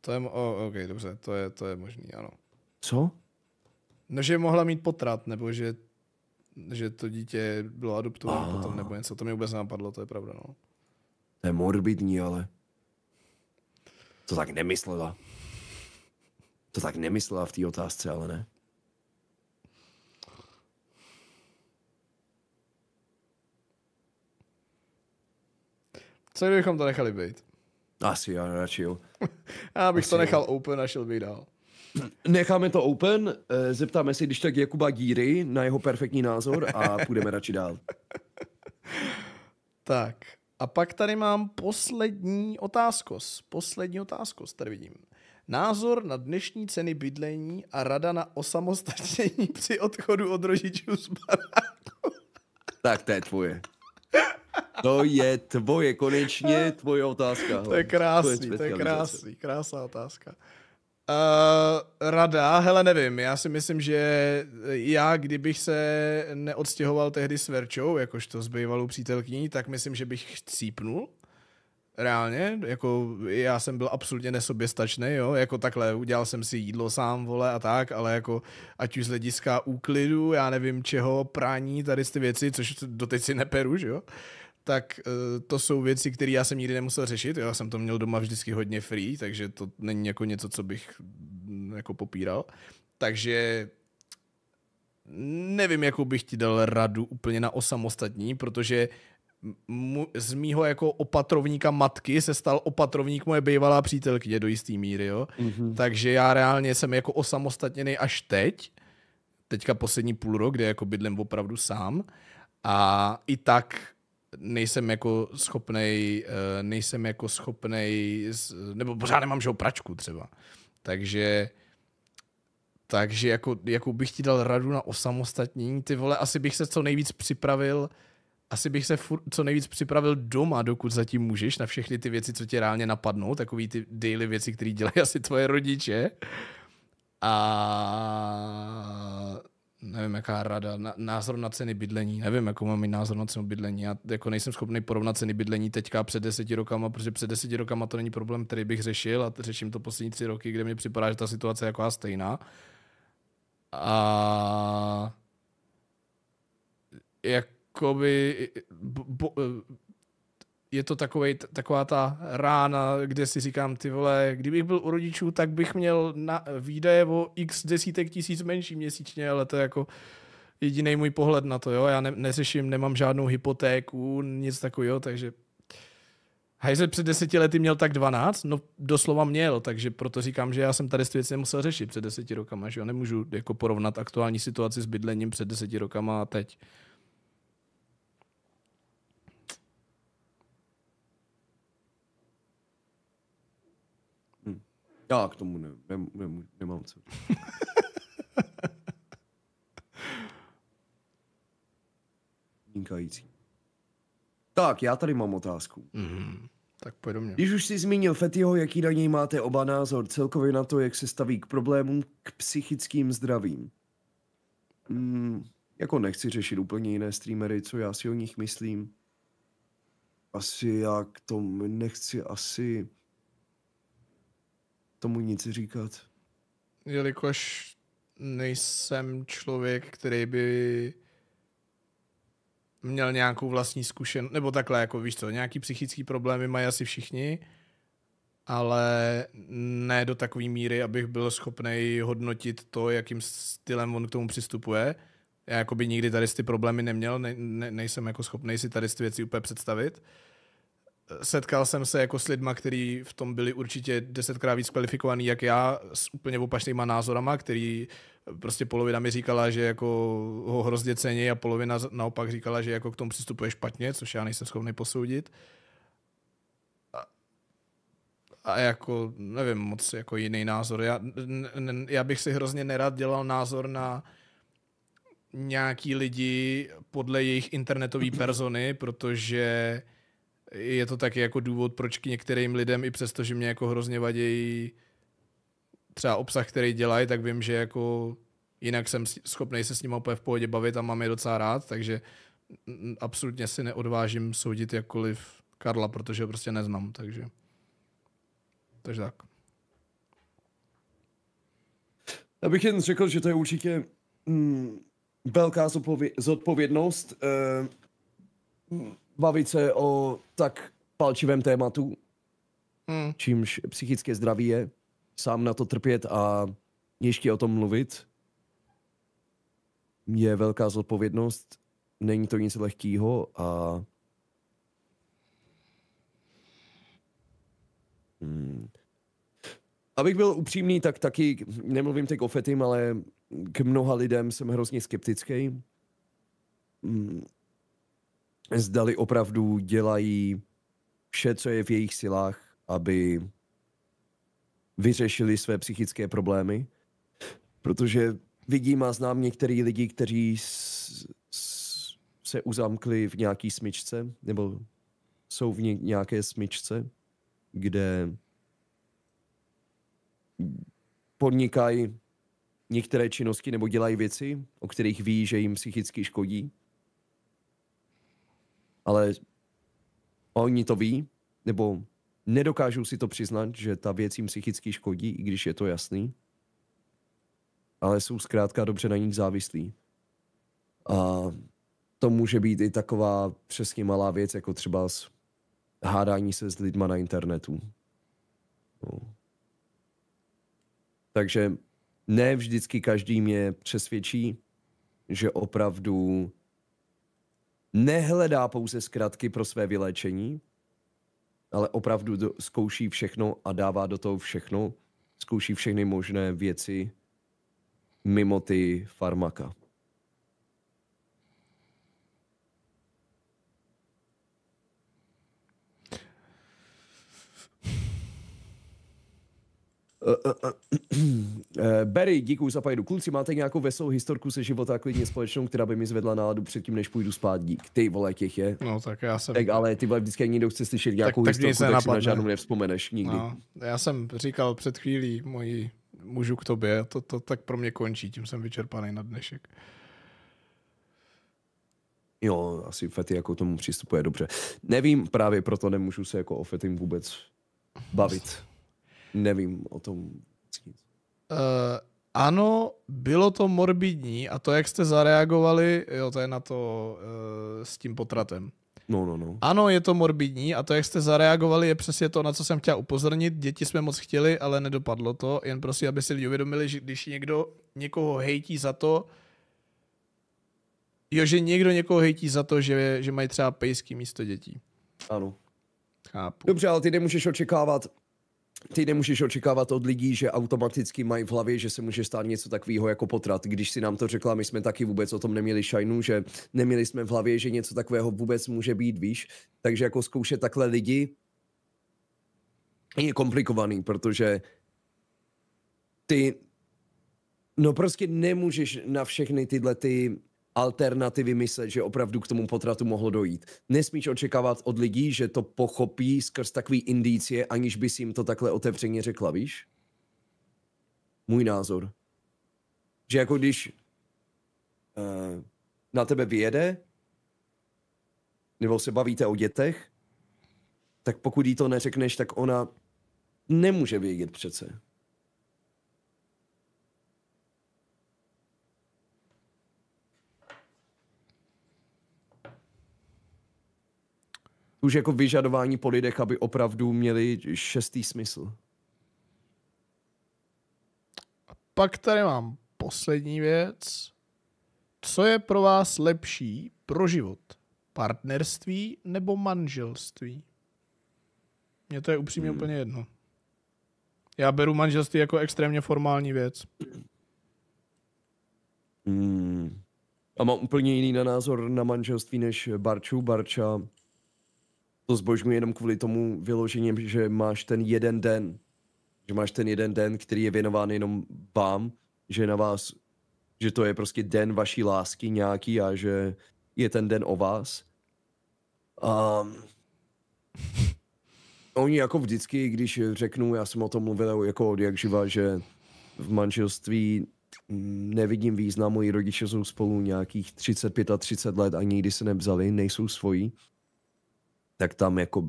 To je, oh, ok, dobře, to je, to je možný, ano. Co? No, že mohla mít potrat, nebo že, že to dítě bylo adoptováno ah. potom, nebo něco. To mi vůbec nenapadlo, to je pravda, no. To je morbidní, ale. To tak nemyslela. To tak nemyslela v té otázce, ale ne. Co kdybychom to nechali být? Asi já radši jo. Já bych Asi to nechal jo. open a šel bych dál. Necháme to open, eh, zeptáme se když tak Jakuba Gíry na jeho perfektní názor a půjdeme radši dál. tak, a pak tady mám poslední otázkos. Poslední otázkos tady vidím. Názor na dnešní ceny bydlení a rada na osamostatnění při odchodu od rodičů z baráku. Tak to je tvoje. To je tvoje, konečně tvoje otázka. To je krásný, to je krásný, krásná otázka. Uh, rada, hele nevím, já si myslím, že já, kdybych se neodstěhoval tehdy s Verčou, jakožto s bývalou přítelkyní, tak myslím, že bych cípnul. Reálně, jako já jsem byl absolutně nesoběstačný, jo, jako takhle, udělal jsem si jídlo sám, vole a tak, ale jako ať už z hlediska úklidu, já nevím čeho, prání, tady ty věci, což doteď si neperu, že jo. Uh, tak eh, to jsou věci, které já jsem nikdy nemusel řešit. Já jsem to měl doma vždycky hodně free, takže to není jako něco, co bych mm, jako popíral. Takže nevím, jakou bych ti dal radu úplně na osamostatní, protože z mýho jako opatrovníka matky se stal opatrovník moje bývalá přítelkyně do jistý míry, jo. Mm-hmm. Takže já reálně jsem jako osamostatněný až teď, teďka poslední půl rok, kde jako bydlím opravdu sám a i tak nejsem jako schopnej, eh, nejsem jako schopnej, nebo pořád nemám žou pračku třeba. Takže takže jako, jako bych ti dal radu na osamostatnění, ty vole, asi bych se co nejvíc připravil, asi bych se furt, co nejvíc připravil doma, dokud zatím můžeš, na všechny ty věci, co tě reálně napadnou, takový ty daily věci, které dělají asi tvoje rodiče. A nevím, jaká rada, na, názor na ceny bydlení, nevím, jakou mám mít názor na cenu bydlení. Já jako nejsem schopný porovnat ceny bydlení teďka před deseti rokama, protože před deseti rokama to není problém, který bych řešil a řeším to poslední tři roky, kde mi připadá, že ta situace je jako stejná. A jakoby je to takovej, taková ta rána, kde si říkám, ty vole, kdybych byl u rodičů, tak bych měl na výdaje o x desítek tisíc menší měsíčně, ale to je jako jediný můj pohled na to, jo. Já ne, neřeším, nemám žádnou hypotéku, nic takového, takže Hajze před deseti lety měl tak 12, no doslova měl, takže proto říkám, že já jsem tady ty věci nemusel řešit před deseti rokama, že jo, nemůžu jako porovnat aktuální situaci s bydlením před deseti rokama a teď. Já k tomu ne, ne, ne, nemám co. Vynikající. Tak, já tady mám otázku. Mm-hmm. Tak mě. Když už jsi zmínil Fetyho, jaký na něj máte oba názor celkově na to, jak se staví k problémům k psychickým zdravím? Mm, jako nechci řešit úplně jiné streamery, co já si o nich myslím. Asi já k tomu nechci asi tomu nic říkat. Jelikož nejsem člověk, který by měl nějakou vlastní zkušenost, nebo takhle, jako víš co, nějaký psychický problémy mají asi všichni, ale ne do takové míry, abych byl schopný hodnotit to, jakým stylem on k tomu přistupuje. Já jako by nikdy tady ty problémy neměl, ne, ne, nejsem jako schopný si tady ty věci úplně představit. Uh, setkal jsem se jako s lidma, kteří v tom byli určitě desetkrát víc kvalifikovaní jak já, s úplně opačnýma názorama, který eh, prostě polovina mi říkala, že jako ho hrozně cení a polovina naopak říkala, že jako k tomu přistupuje špatně, což já nejsem schopný posoudit. A, a jako nevím moc jako jiný názor. Já, n, já bych si hrozně nerad dělal názor na nějaký lidi podle jejich internetové persony, protože je to taky jako důvod, proč k některým lidem, i přesto, že mě jako hrozně vadějí třeba obsah, který dělají, tak vím, že jako jinak jsem schopný se s ním úplně v pohodě bavit a mám je docela rád, takže absolutně si neodvážím soudit jakkoliv Karla, protože ho prostě neznám, takže takže tak. Já bych jen řekl, že to je určitě mm, velká zodpovědnost mm bavit se o tak palčivém tématu, hmm. čímž psychické zdraví je, sám na to trpět a ještě o tom mluvit, je velká zodpovědnost, není to nic lehkého a Hmm. Abych byl upřímný, tak taky nemluvím teď o Fetim, ale k mnoha lidem jsem hrozně skeptický. Hmm zdali opravdu dělají vše, co je v jejich silách, aby vyřešili své psychické problémy, protože vidím a znám některý lidi, kteří se uzamkli v nějaký smyčce, nebo jsou v nějaké smyčce, kde podnikají některé činnosti nebo dělají věci, o kterých ví, že jim psychicky škodí ale oni to ví, nebo nedokážou si to přiznat, že ta věc jim psychicky škodí, i když je to jasný, ale jsou zkrátka dobře na ní závislí. A to může být i taková přesně malá věc, jako třeba s hádání se s lidma na internetu. No. Takže ne vždycky každý mě přesvědčí, že opravdu nehledá pouze zkratky pro své vyléčení, ale opravdu do, zkouší všechno a dává do toho všechno. Zkouší všechny možné věci mimo ty farmaka. Uh, Barry, díky za pajdu. Kluci, máte nějakou veselou historku se života klidně jako společnou, která by mi zvedla náladu předtím, než půjdu spát? Dík. Ty vole, těch je. No tak já jsem... Tak, ale ty vole, vždycky někdo chce slyšet nějakou tak, historku, tak, tak si na žádnou nevzpomeneš nikdy. No, já jsem říkal před chvílí moji mužu k tobě, to, to tak pro mě končí, tím jsem vyčerpaný na dnešek. Jo, asi Fety jako tomu přistupuje dobře. Nevím, právě proto nemůžu se jako o Fetim vůbec bavit. Nevím o tom nic. Uh, ano, bylo to morbidní a to, jak jste zareagovali, jo, to je na to uh, s tím potratem. No, no, no. Ano, je to morbidní a to, jak jste zareagovali, je přesně to, na co jsem chtěl upozornit. Děti jsme moc chtěli, ale nedopadlo to. Jen prosím, aby si lidi uvědomili, že když někdo někoho hejtí za to, jo, že někdo někoho hejtí za to, že, že mají třeba pejský místo dětí. Ano. Chápu. Dobře, ale ty nemůžeš očekávat, ty nemůžeš očekávat od lidí, že automaticky mají v hlavě, že se může stát něco takového jako potrat. Když si nám to řekla, my jsme taky vůbec o tom neměli šajnu, že neměli jsme v hlavě, že něco takového vůbec může být, víš. Takže jako zkoušet takhle lidi je komplikovaný, protože ty, no prostě nemůžeš na všechny tyhle ty alternativy myslet, že opravdu k tomu potratu mohlo dojít. Nesmíš očekávat od lidí, že to pochopí skrz takový indicie, aniž bys jim to takhle otevřeně řekla, víš? Můj názor. Že jako když uh, na tebe vyjede, nebo se bavíte o dětech, tak pokud jí to neřekneš, tak ona nemůže vědět přece. už jako vyžadování po lidech, aby opravdu měli šestý smysl. A pak tady mám poslední věc. Co je pro vás lepší pro život? Partnerství nebo manželství? Mně to je upřímně hmm. úplně jedno. Já beru manželství jako extrémně formální věc. Hmm. A mám úplně jiný na názor na manželství než Barču. Barča to zbožňuji jenom kvůli tomu vyložením, že máš ten jeden den, že máš ten jeden den, který je věnován jenom vám, že na vás, že to je prostě den vaší lásky nějaký a že je ten den o vás. Ehm. A oni jako vždycky, když řeknu, já jsem o tom mluvil jako od jak živa, že v manželství nevidím význam, moji rodiče jsou spolu nějakých 35 a 30 let a nikdy se nevzali, nejsou svoji tak tam jako,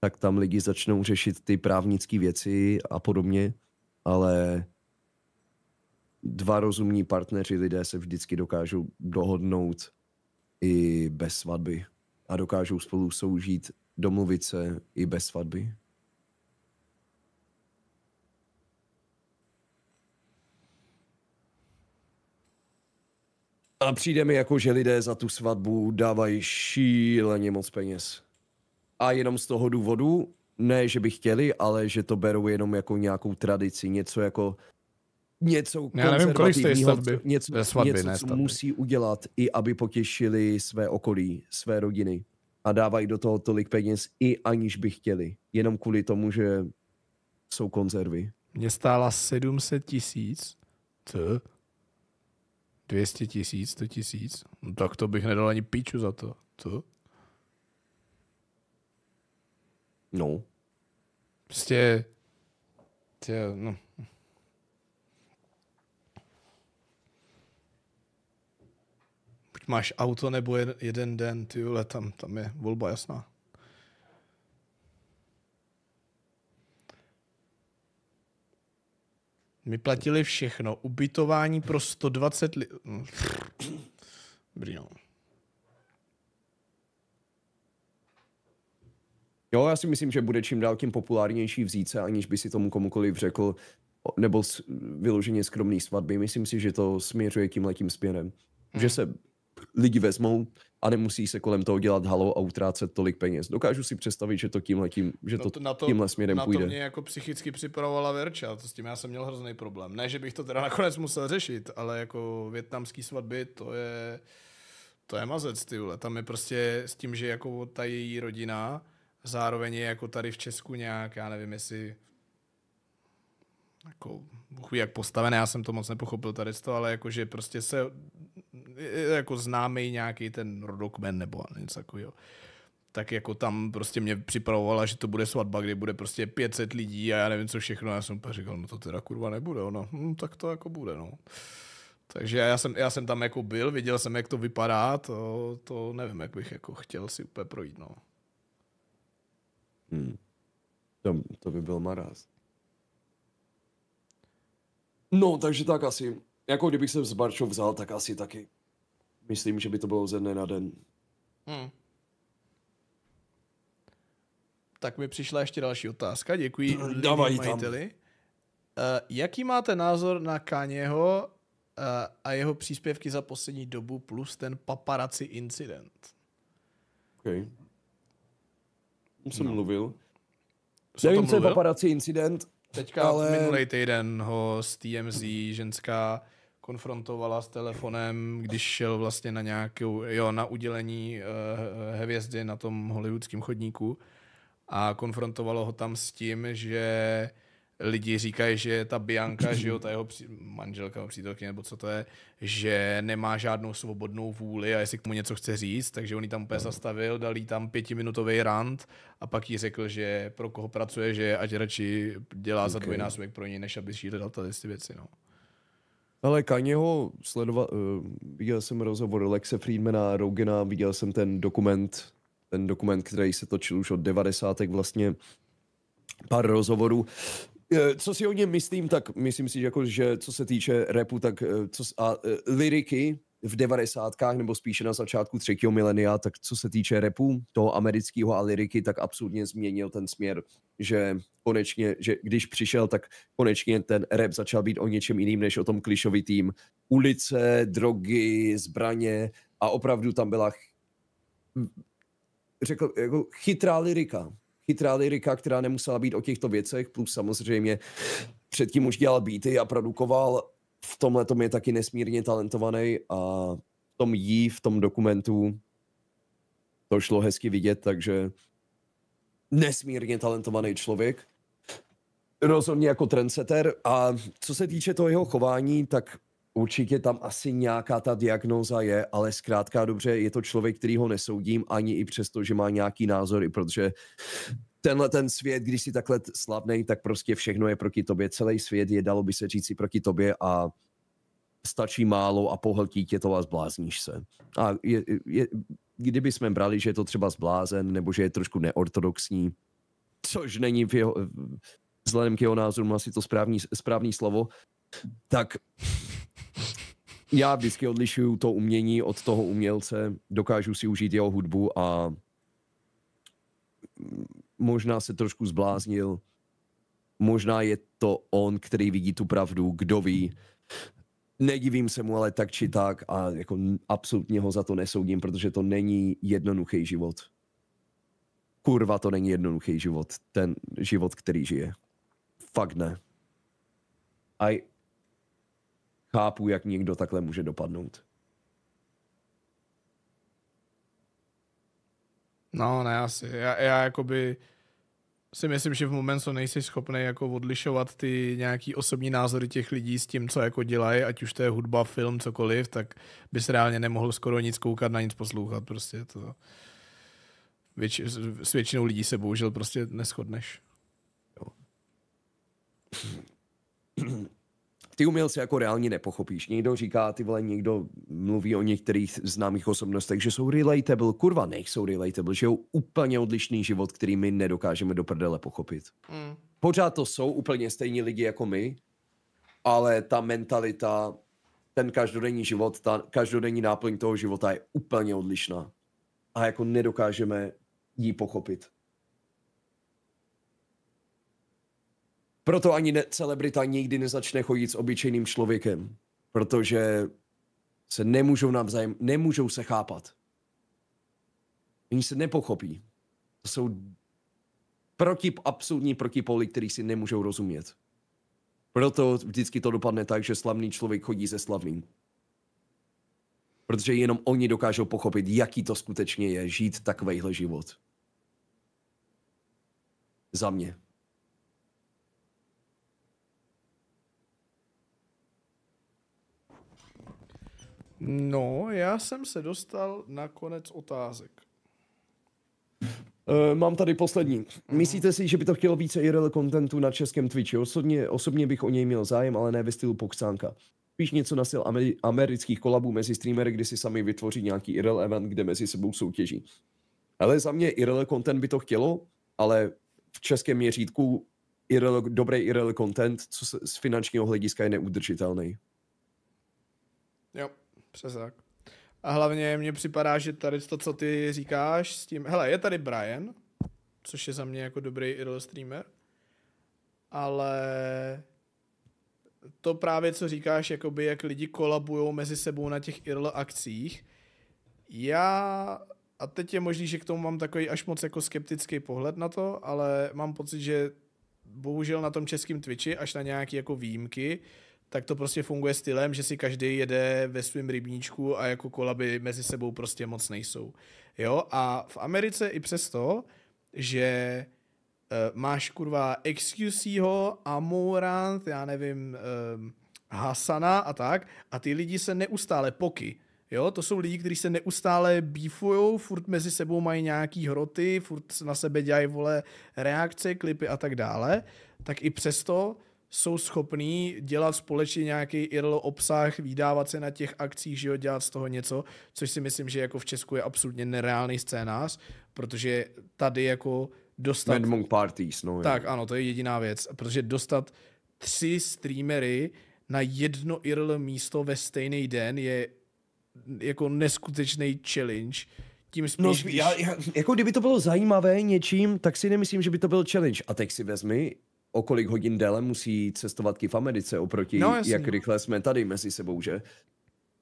tak tam lidi začnou řešit ty právnické věci a podobně, ale dva rozumní partneři lidé se vždycky dokážou dohodnout i bez svatby a dokážou spolu soužít, domluvit se i bez svatby. A přijde mi jako, že lidé za tu svatbu dávají šíleně moc peněz. A jenom z toho důvodu, ne, že by chtěli, ale že to berou jenom jako nějakou tradici, něco jako něco Já nevím, kolik stavby. Něco, svatby, něco ne, co musí udělat i aby potěšili své okolí, své rodiny a dávají do toho tolik peněz i aniž by chtěli. Jenom kvůli tomu, že jsou konzervy. Mě stála 700 tisíc. Co? 200 tisíc, 100 tisíc? No tak to bych nedal ani píču za to. Co? No. Prostě... Tě, no. Buď máš auto, nebo jeden, jeden den, ty vole, tam, tam je volba jasná. My platili všechno. Ubytování pro 120 lidí. No. Dobrý, no. Jo, já si myslím, že bude čím dál tím populárnější vzít se, aniž by si tomu komukoliv řekl, nebo vyloženě skromný svatby. Myslím si, že to směřuje tím letím směrem. Že hmm. se lidi vezmou a nemusí se kolem toho dělat halo a utrácet tolik peněz. Dokážu si představit, že to tímhle, tím, že no to, no to, na to tímhle směrem na to půjde. Na to mě jako psychicky připravovala Verča, to s tím já jsem měl hrozný problém. Ne, že bych to teda nakonec musel řešit, ale jako větnamský svatby, to je, to je mazec, ty vole. Tam je prostě s tím, že jako ta její rodina Zároveň je jako tady v Česku nějak, já nevím, jestli jako, buchví jak postavené, já jsem to moc nepochopil tady z toho, ale jakože prostě se jako známý nějaký ten rodokmen nebo něco takového tak jako tam prostě mě připravovala, že to bude svatba, kde bude prostě 500 lidí a já nevím co všechno. Já jsem říkal, no to teda kurva nebude, no hm, tak to jako bude, no. Takže já jsem, já jsem tam jako byl, viděl jsem, jak to vypadá, to, to nevím, jak bych jako chtěl si úplně projít, no. Hmm. To, to by byl maraz. No, takže tak asi. Jako kdybych se z Barčou vzal, tak asi taky. Myslím, že by to bylo ze dne na den. Hmm. Tak mi přišla ještě další otázka. Děkuji. No, Dávají majiteli. Tam. Uh, eh, jaký máte názor na Kanyeho uh, a jeho příspěvky za poslední dobu plus ten paparazzi incident? Okay jsem no. mluvil. Jsou Nevím, co je paparací incident. Teďka ale... minulý týden ho z TMZ ženská konfrontovala s telefonem, když šel vlastně na nějakou, jo, na udělení uh, hvězdy na tom hollywoodském chodníku a konfrontovalo ho tam s tím, že lidi říkají, že ta Bianka, že jo, ta jeho při- manželka, přítelkyně, nebo co to je, že nemá žádnou svobodnou vůli a jestli k tomu něco chce říct, takže on ji tam úplně zastavil, dal jí tam pětiminutový rant a pak jí řekl, že pro koho pracuje, že ať radši dělá okay. za dvojnásobek pro něj, než aby šířil tady ty věci, no. Ale Kanyeho sledoval, uh, eh, viděl jsem rozhovor Lexe Friedmana, Rogena, viděl jsem ten dokument, ten dokument, který se točil už od 90. vlastně pár rozhovorů. Eh, co si o něm myslím, tak myslím si, že, jako, že co se týče repu, tak eh, co, a, eh, liriky v devadesátkách nebo spíše na začátku třetího milenia, tak co se týče repu, toho amerického a liriky, tak absolutně změnil ten směr, že konečně, že když přišel, tak konečně ten rep začal být o něčem jiným, než o tom klišovitým. Ulice, drogy, zbraně a opravdu tam byla řekl, jako chytrá lirika, chytrá lirika, která nemusela být o těchto věcech, plus samozřejmě předtím už dělal beaty a produkoval. V tomhle tom je taky nesmírně talentovaný a v tom jí, v tom dokumentu to šlo hezky vidět, takže nesmírně talentovaný člověk. Rozhodně jako trendsetter a co se týče toho jeho chování, tak Určitě tam asi nějaká ta diagnóza je, ale zkrátka dobře, je to člověk, který ho nesoudím, ani i přesto, že má nějaký názory, protože tenhle ten svět, když si takhle slabný, tak prostě všechno je proti tobě, celý svět je, dalo by se říct, proti tobě a stačí málo a pohltí tě to a zblázníš se. A je, je, kdyby jsme brali, že je to třeba zblázen, nebo že je trošku neortodoxní, což není v jeho, vzhledem k jeho názoru asi to správný, správný slovo, tak já vždycky odlišuju to umění od toho umělce, dokážu si užít jeho hudbu a možná se trošku zbláznil, možná je to on, který vidí tu pravdu, kdo ví. Nedivím se mu ale tak či tak a jako absolutně ho za to nesoudím, protože to není jednoduchý život. Kurva, to není jednoduchý život, ten život, který žije. Fakt ne. A chápu, jak někdo takhle může dopadnout. No, ne, asi. Já, já jakoby si myslím, že v moment, co nejsi schopný jako odlišovat ty nějaký osobní názory těch lidí s tím, co jako dělají, ať už to je hudba, film, cokoliv, tak bys reálně nemohl skoro nic koukat, na nic poslouchat. Prostě to... Věč, s většinou lidí se bohužel prostě neschodneš. Jo. ty umělce jako reálně nepochopíš. Někdo říká, ty vole, někdo mluví o některých známých osobnostech, že jsou relatable. Kurva, nejsou relatable, že jsou úplně odlišný život, který my nedokážeme do prdele pochopit. Mm. Pořád to jsou úplně stejní lidi jako my, ale ta mentalita, ten každodenní život, ta každodenní náplň toho života je úplně odlišná. A jako nedokážeme ji pochopit. Proto ani ne, celebrita nikdy nezačne chodit s obyčejným člověkem, protože se nemůžou navzájem, nemůžou se chápat. Oni se nepochopí. To jsou proti, absolutní protipoly, který si nemůžou rozumět. Proto vždycky to dopadne tak, že slavný člověk chodí se slavným. Protože jenom oni dokážou pochopit, jaký to skutečně je žít takovýhle život. Za mě. No, já jsem se dostal na konec otázek. Uh, mám tady poslední. Mhm. Myslíte si, že by to chtělo více IRL kontentu na českém Twitchi? Osobně, osobně bych o něj měl zájem, ale ne ve stylu Poxánka. Spíš něco na styl amerických kolabů mezi streamery, kdy si sami vytvoří nějaký IRL event, kde mezi sebou soutěží. Ale za mě IRL content by to chtělo, ale v českém měřítku IRL, dobrý IRL content co se, z finančního hlediska je neudržitelný. Jo. Přesně tak. A hlavně mně připadá, že tady to, co ty říkáš s tím, hele, je tady Brian, což je za mě jako dobrý idol streamer, ale to právě, co říkáš, jakoby, jak lidi kolabují mezi sebou na těch IRL akcích, já, a teď je možný, že k tomu mám takový až moc jako skeptický pohled na to, ale mám pocit, že bohužel na tom českém Twitchi, až na nějaké jako výjimky, uh, tak to prostě funguje stylem, že si každý jede ve svém rybníčku a jako kolaby mezi sebou prostě moc nejsou. Jo, a v Americe i přesto, že e, máš kurva Excusiho, Amorant, já nevím, e, Hasana a tak, a ty lidi se neustále poky. Jo, to jsou lidi, kteří se neustále bífujou, furt mezi sebou mají nějaký hroty, furt na sebe dělají, vole, reakce, klipy a tak dále. Tak i přesto jsou schopní dělat společně nějaký IRL obsah, vydávat se na těch akcích, že jo, dělat z toho něco, což si myslím, že jako v Česku je absolutně nereálný scénář, protože tady jako dostat... Mad Parties, no. Tak, je. ano, to je jediná věc, protože dostat tři streamery na jedno IRL místo ve stejný den je jako neskutečný challenge. Tím no, spíš, no, já, já, jako kdyby to bylo zajímavé něčím, tak si nemyslím, že by to byl challenge. A teď si vezmi, o kolik hodin déle musí cestovat v Americe oproti, no, jasný, jak no. rychle jsme tady mezi sebou, že?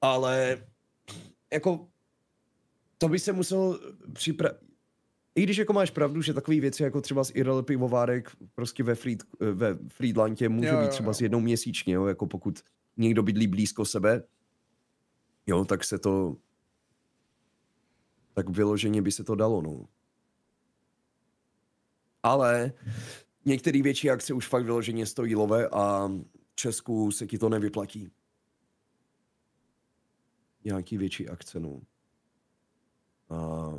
Ale jako to by se muselo připravit. I když jako máš pravdu, že takové věci jako třeba z Irel pivovárek prostě ve, Fried, ve Friedlandě může jo, jo, být třeba z jednou měsíčně, jo, jako pokud někdo bydlí blízko sebe, jo, tak se to tak vyloženě by se to dalo, no. Ale Některé větší akce už fakt vyloženě stojí love a Česku se ti to nevyplatí. Nějaký větší akce, no. A...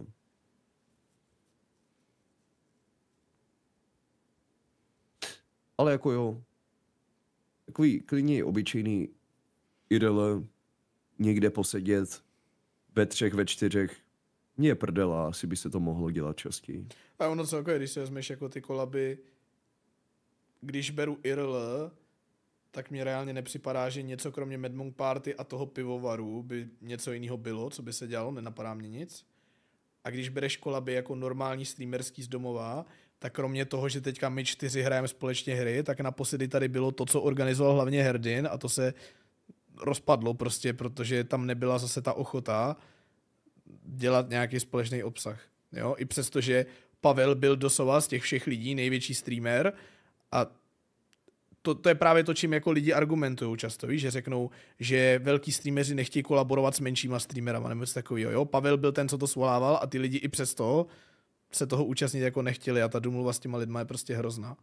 Ale jako jo, takový klidně obyčejný idel někde posedět, ve třech, ve čtyřech, mě prdela, asi by se to mohlo dělat častěji. A ono celkově, když si vezmeš jako ty kolaby, když beru IRL, tak mě reálně nepřipadá, že něco kromě Medmong Party a toho pivovaru by něco jiného bylo, co by se dělalo, nenapadá mě nic. A když bereš kolaby jako normální streamerský z domova, tak kromě toho, že teďka my čtyři hrajeme společně hry, tak naposledy tady bylo to, co organizoval hlavně Herdin a to se rozpadlo prostě, protože tam nebyla zase ta ochota dělat nějaký společný obsah. Jo? I přesto, že Pavel byl doslova z těch všech lidí největší streamer, a to, to je právě to, čím jako lidi argumentují často, víš, že řeknou, že velký streameři nechtějí kolaborovat s menšíma streamerama nebo něco takového. Jo? Pavel byl ten, co to svolával a ty lidi i přesto se toho účastnit jako nechtěli a ta domluva s těma lidma je prostě hrozná.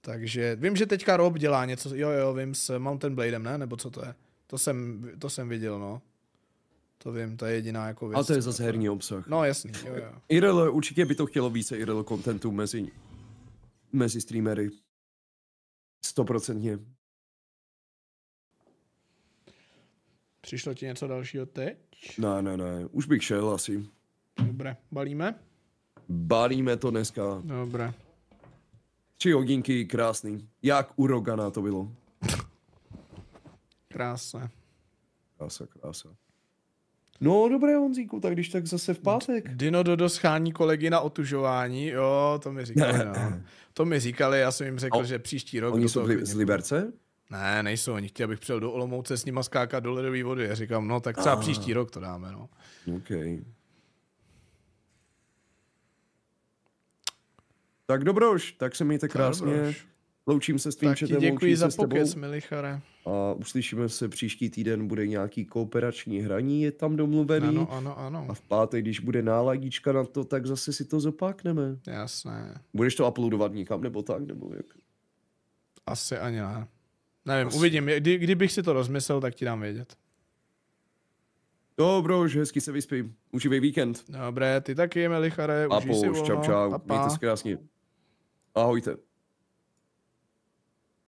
Takže vím, že teďka Rob dělá něco, jo jo, vím, s Mountain Bladem, ne? Nebo co to je? To jsem, to jsem viděl, no. To vím, to je jediná jako věc. A to je zase herní obsah. No jasný, jo jo. Irel, určitě by to chtělo více Irel kontentu mezi mezi streamery. Stoprocentně. Přišlo ti něco dalšího teď? Ne, ne, ne. Už bych šel asi. Dobré, balíme? Balíme to dneska. Dobré. Tři hodinky, krásný. Jak u Rogana to bylo. Krásné. Krása, krása. No dobré, Honzíku, tak když tak zase v pátek. Dino Dodo schání kolegy na otužování, jo, to mi říká. No. To mi říkali, já jsem jim řekl, no. že příští rok... Oni jsou z Liberce? Ne, nejsou, oni chtěli, abych přijel do Olomouce s nima skákat do ledové vody. Já říkám, no tak třeba ah. příští rok to dáme, no. Ok. Tak dobroš, tak se mějte krásně. Dobroš. Loučím se s tvým četem. děkuji za pokec, Milichare. A uslyšíme se příští týden, bude nějaký kooperační hraní, je tam domluvený. Ano, ano, ano. A v pátek, když bude náladička na to, tak zase si to zopákneme. Jasné. Budeš to uploadovat nikam, nebo tak, nebo jak? Asi ani ne. Nevím, Asi. uvidím. Kdy, kdybych si to rozmyslel, tak ti dám vědět. Dobro, že hezky se vyspím. Užívej víkend. Dobré, ty taky, Melichare. Papo, už čau, čau. Pa, pa. Mějte se krásně. Ahojte.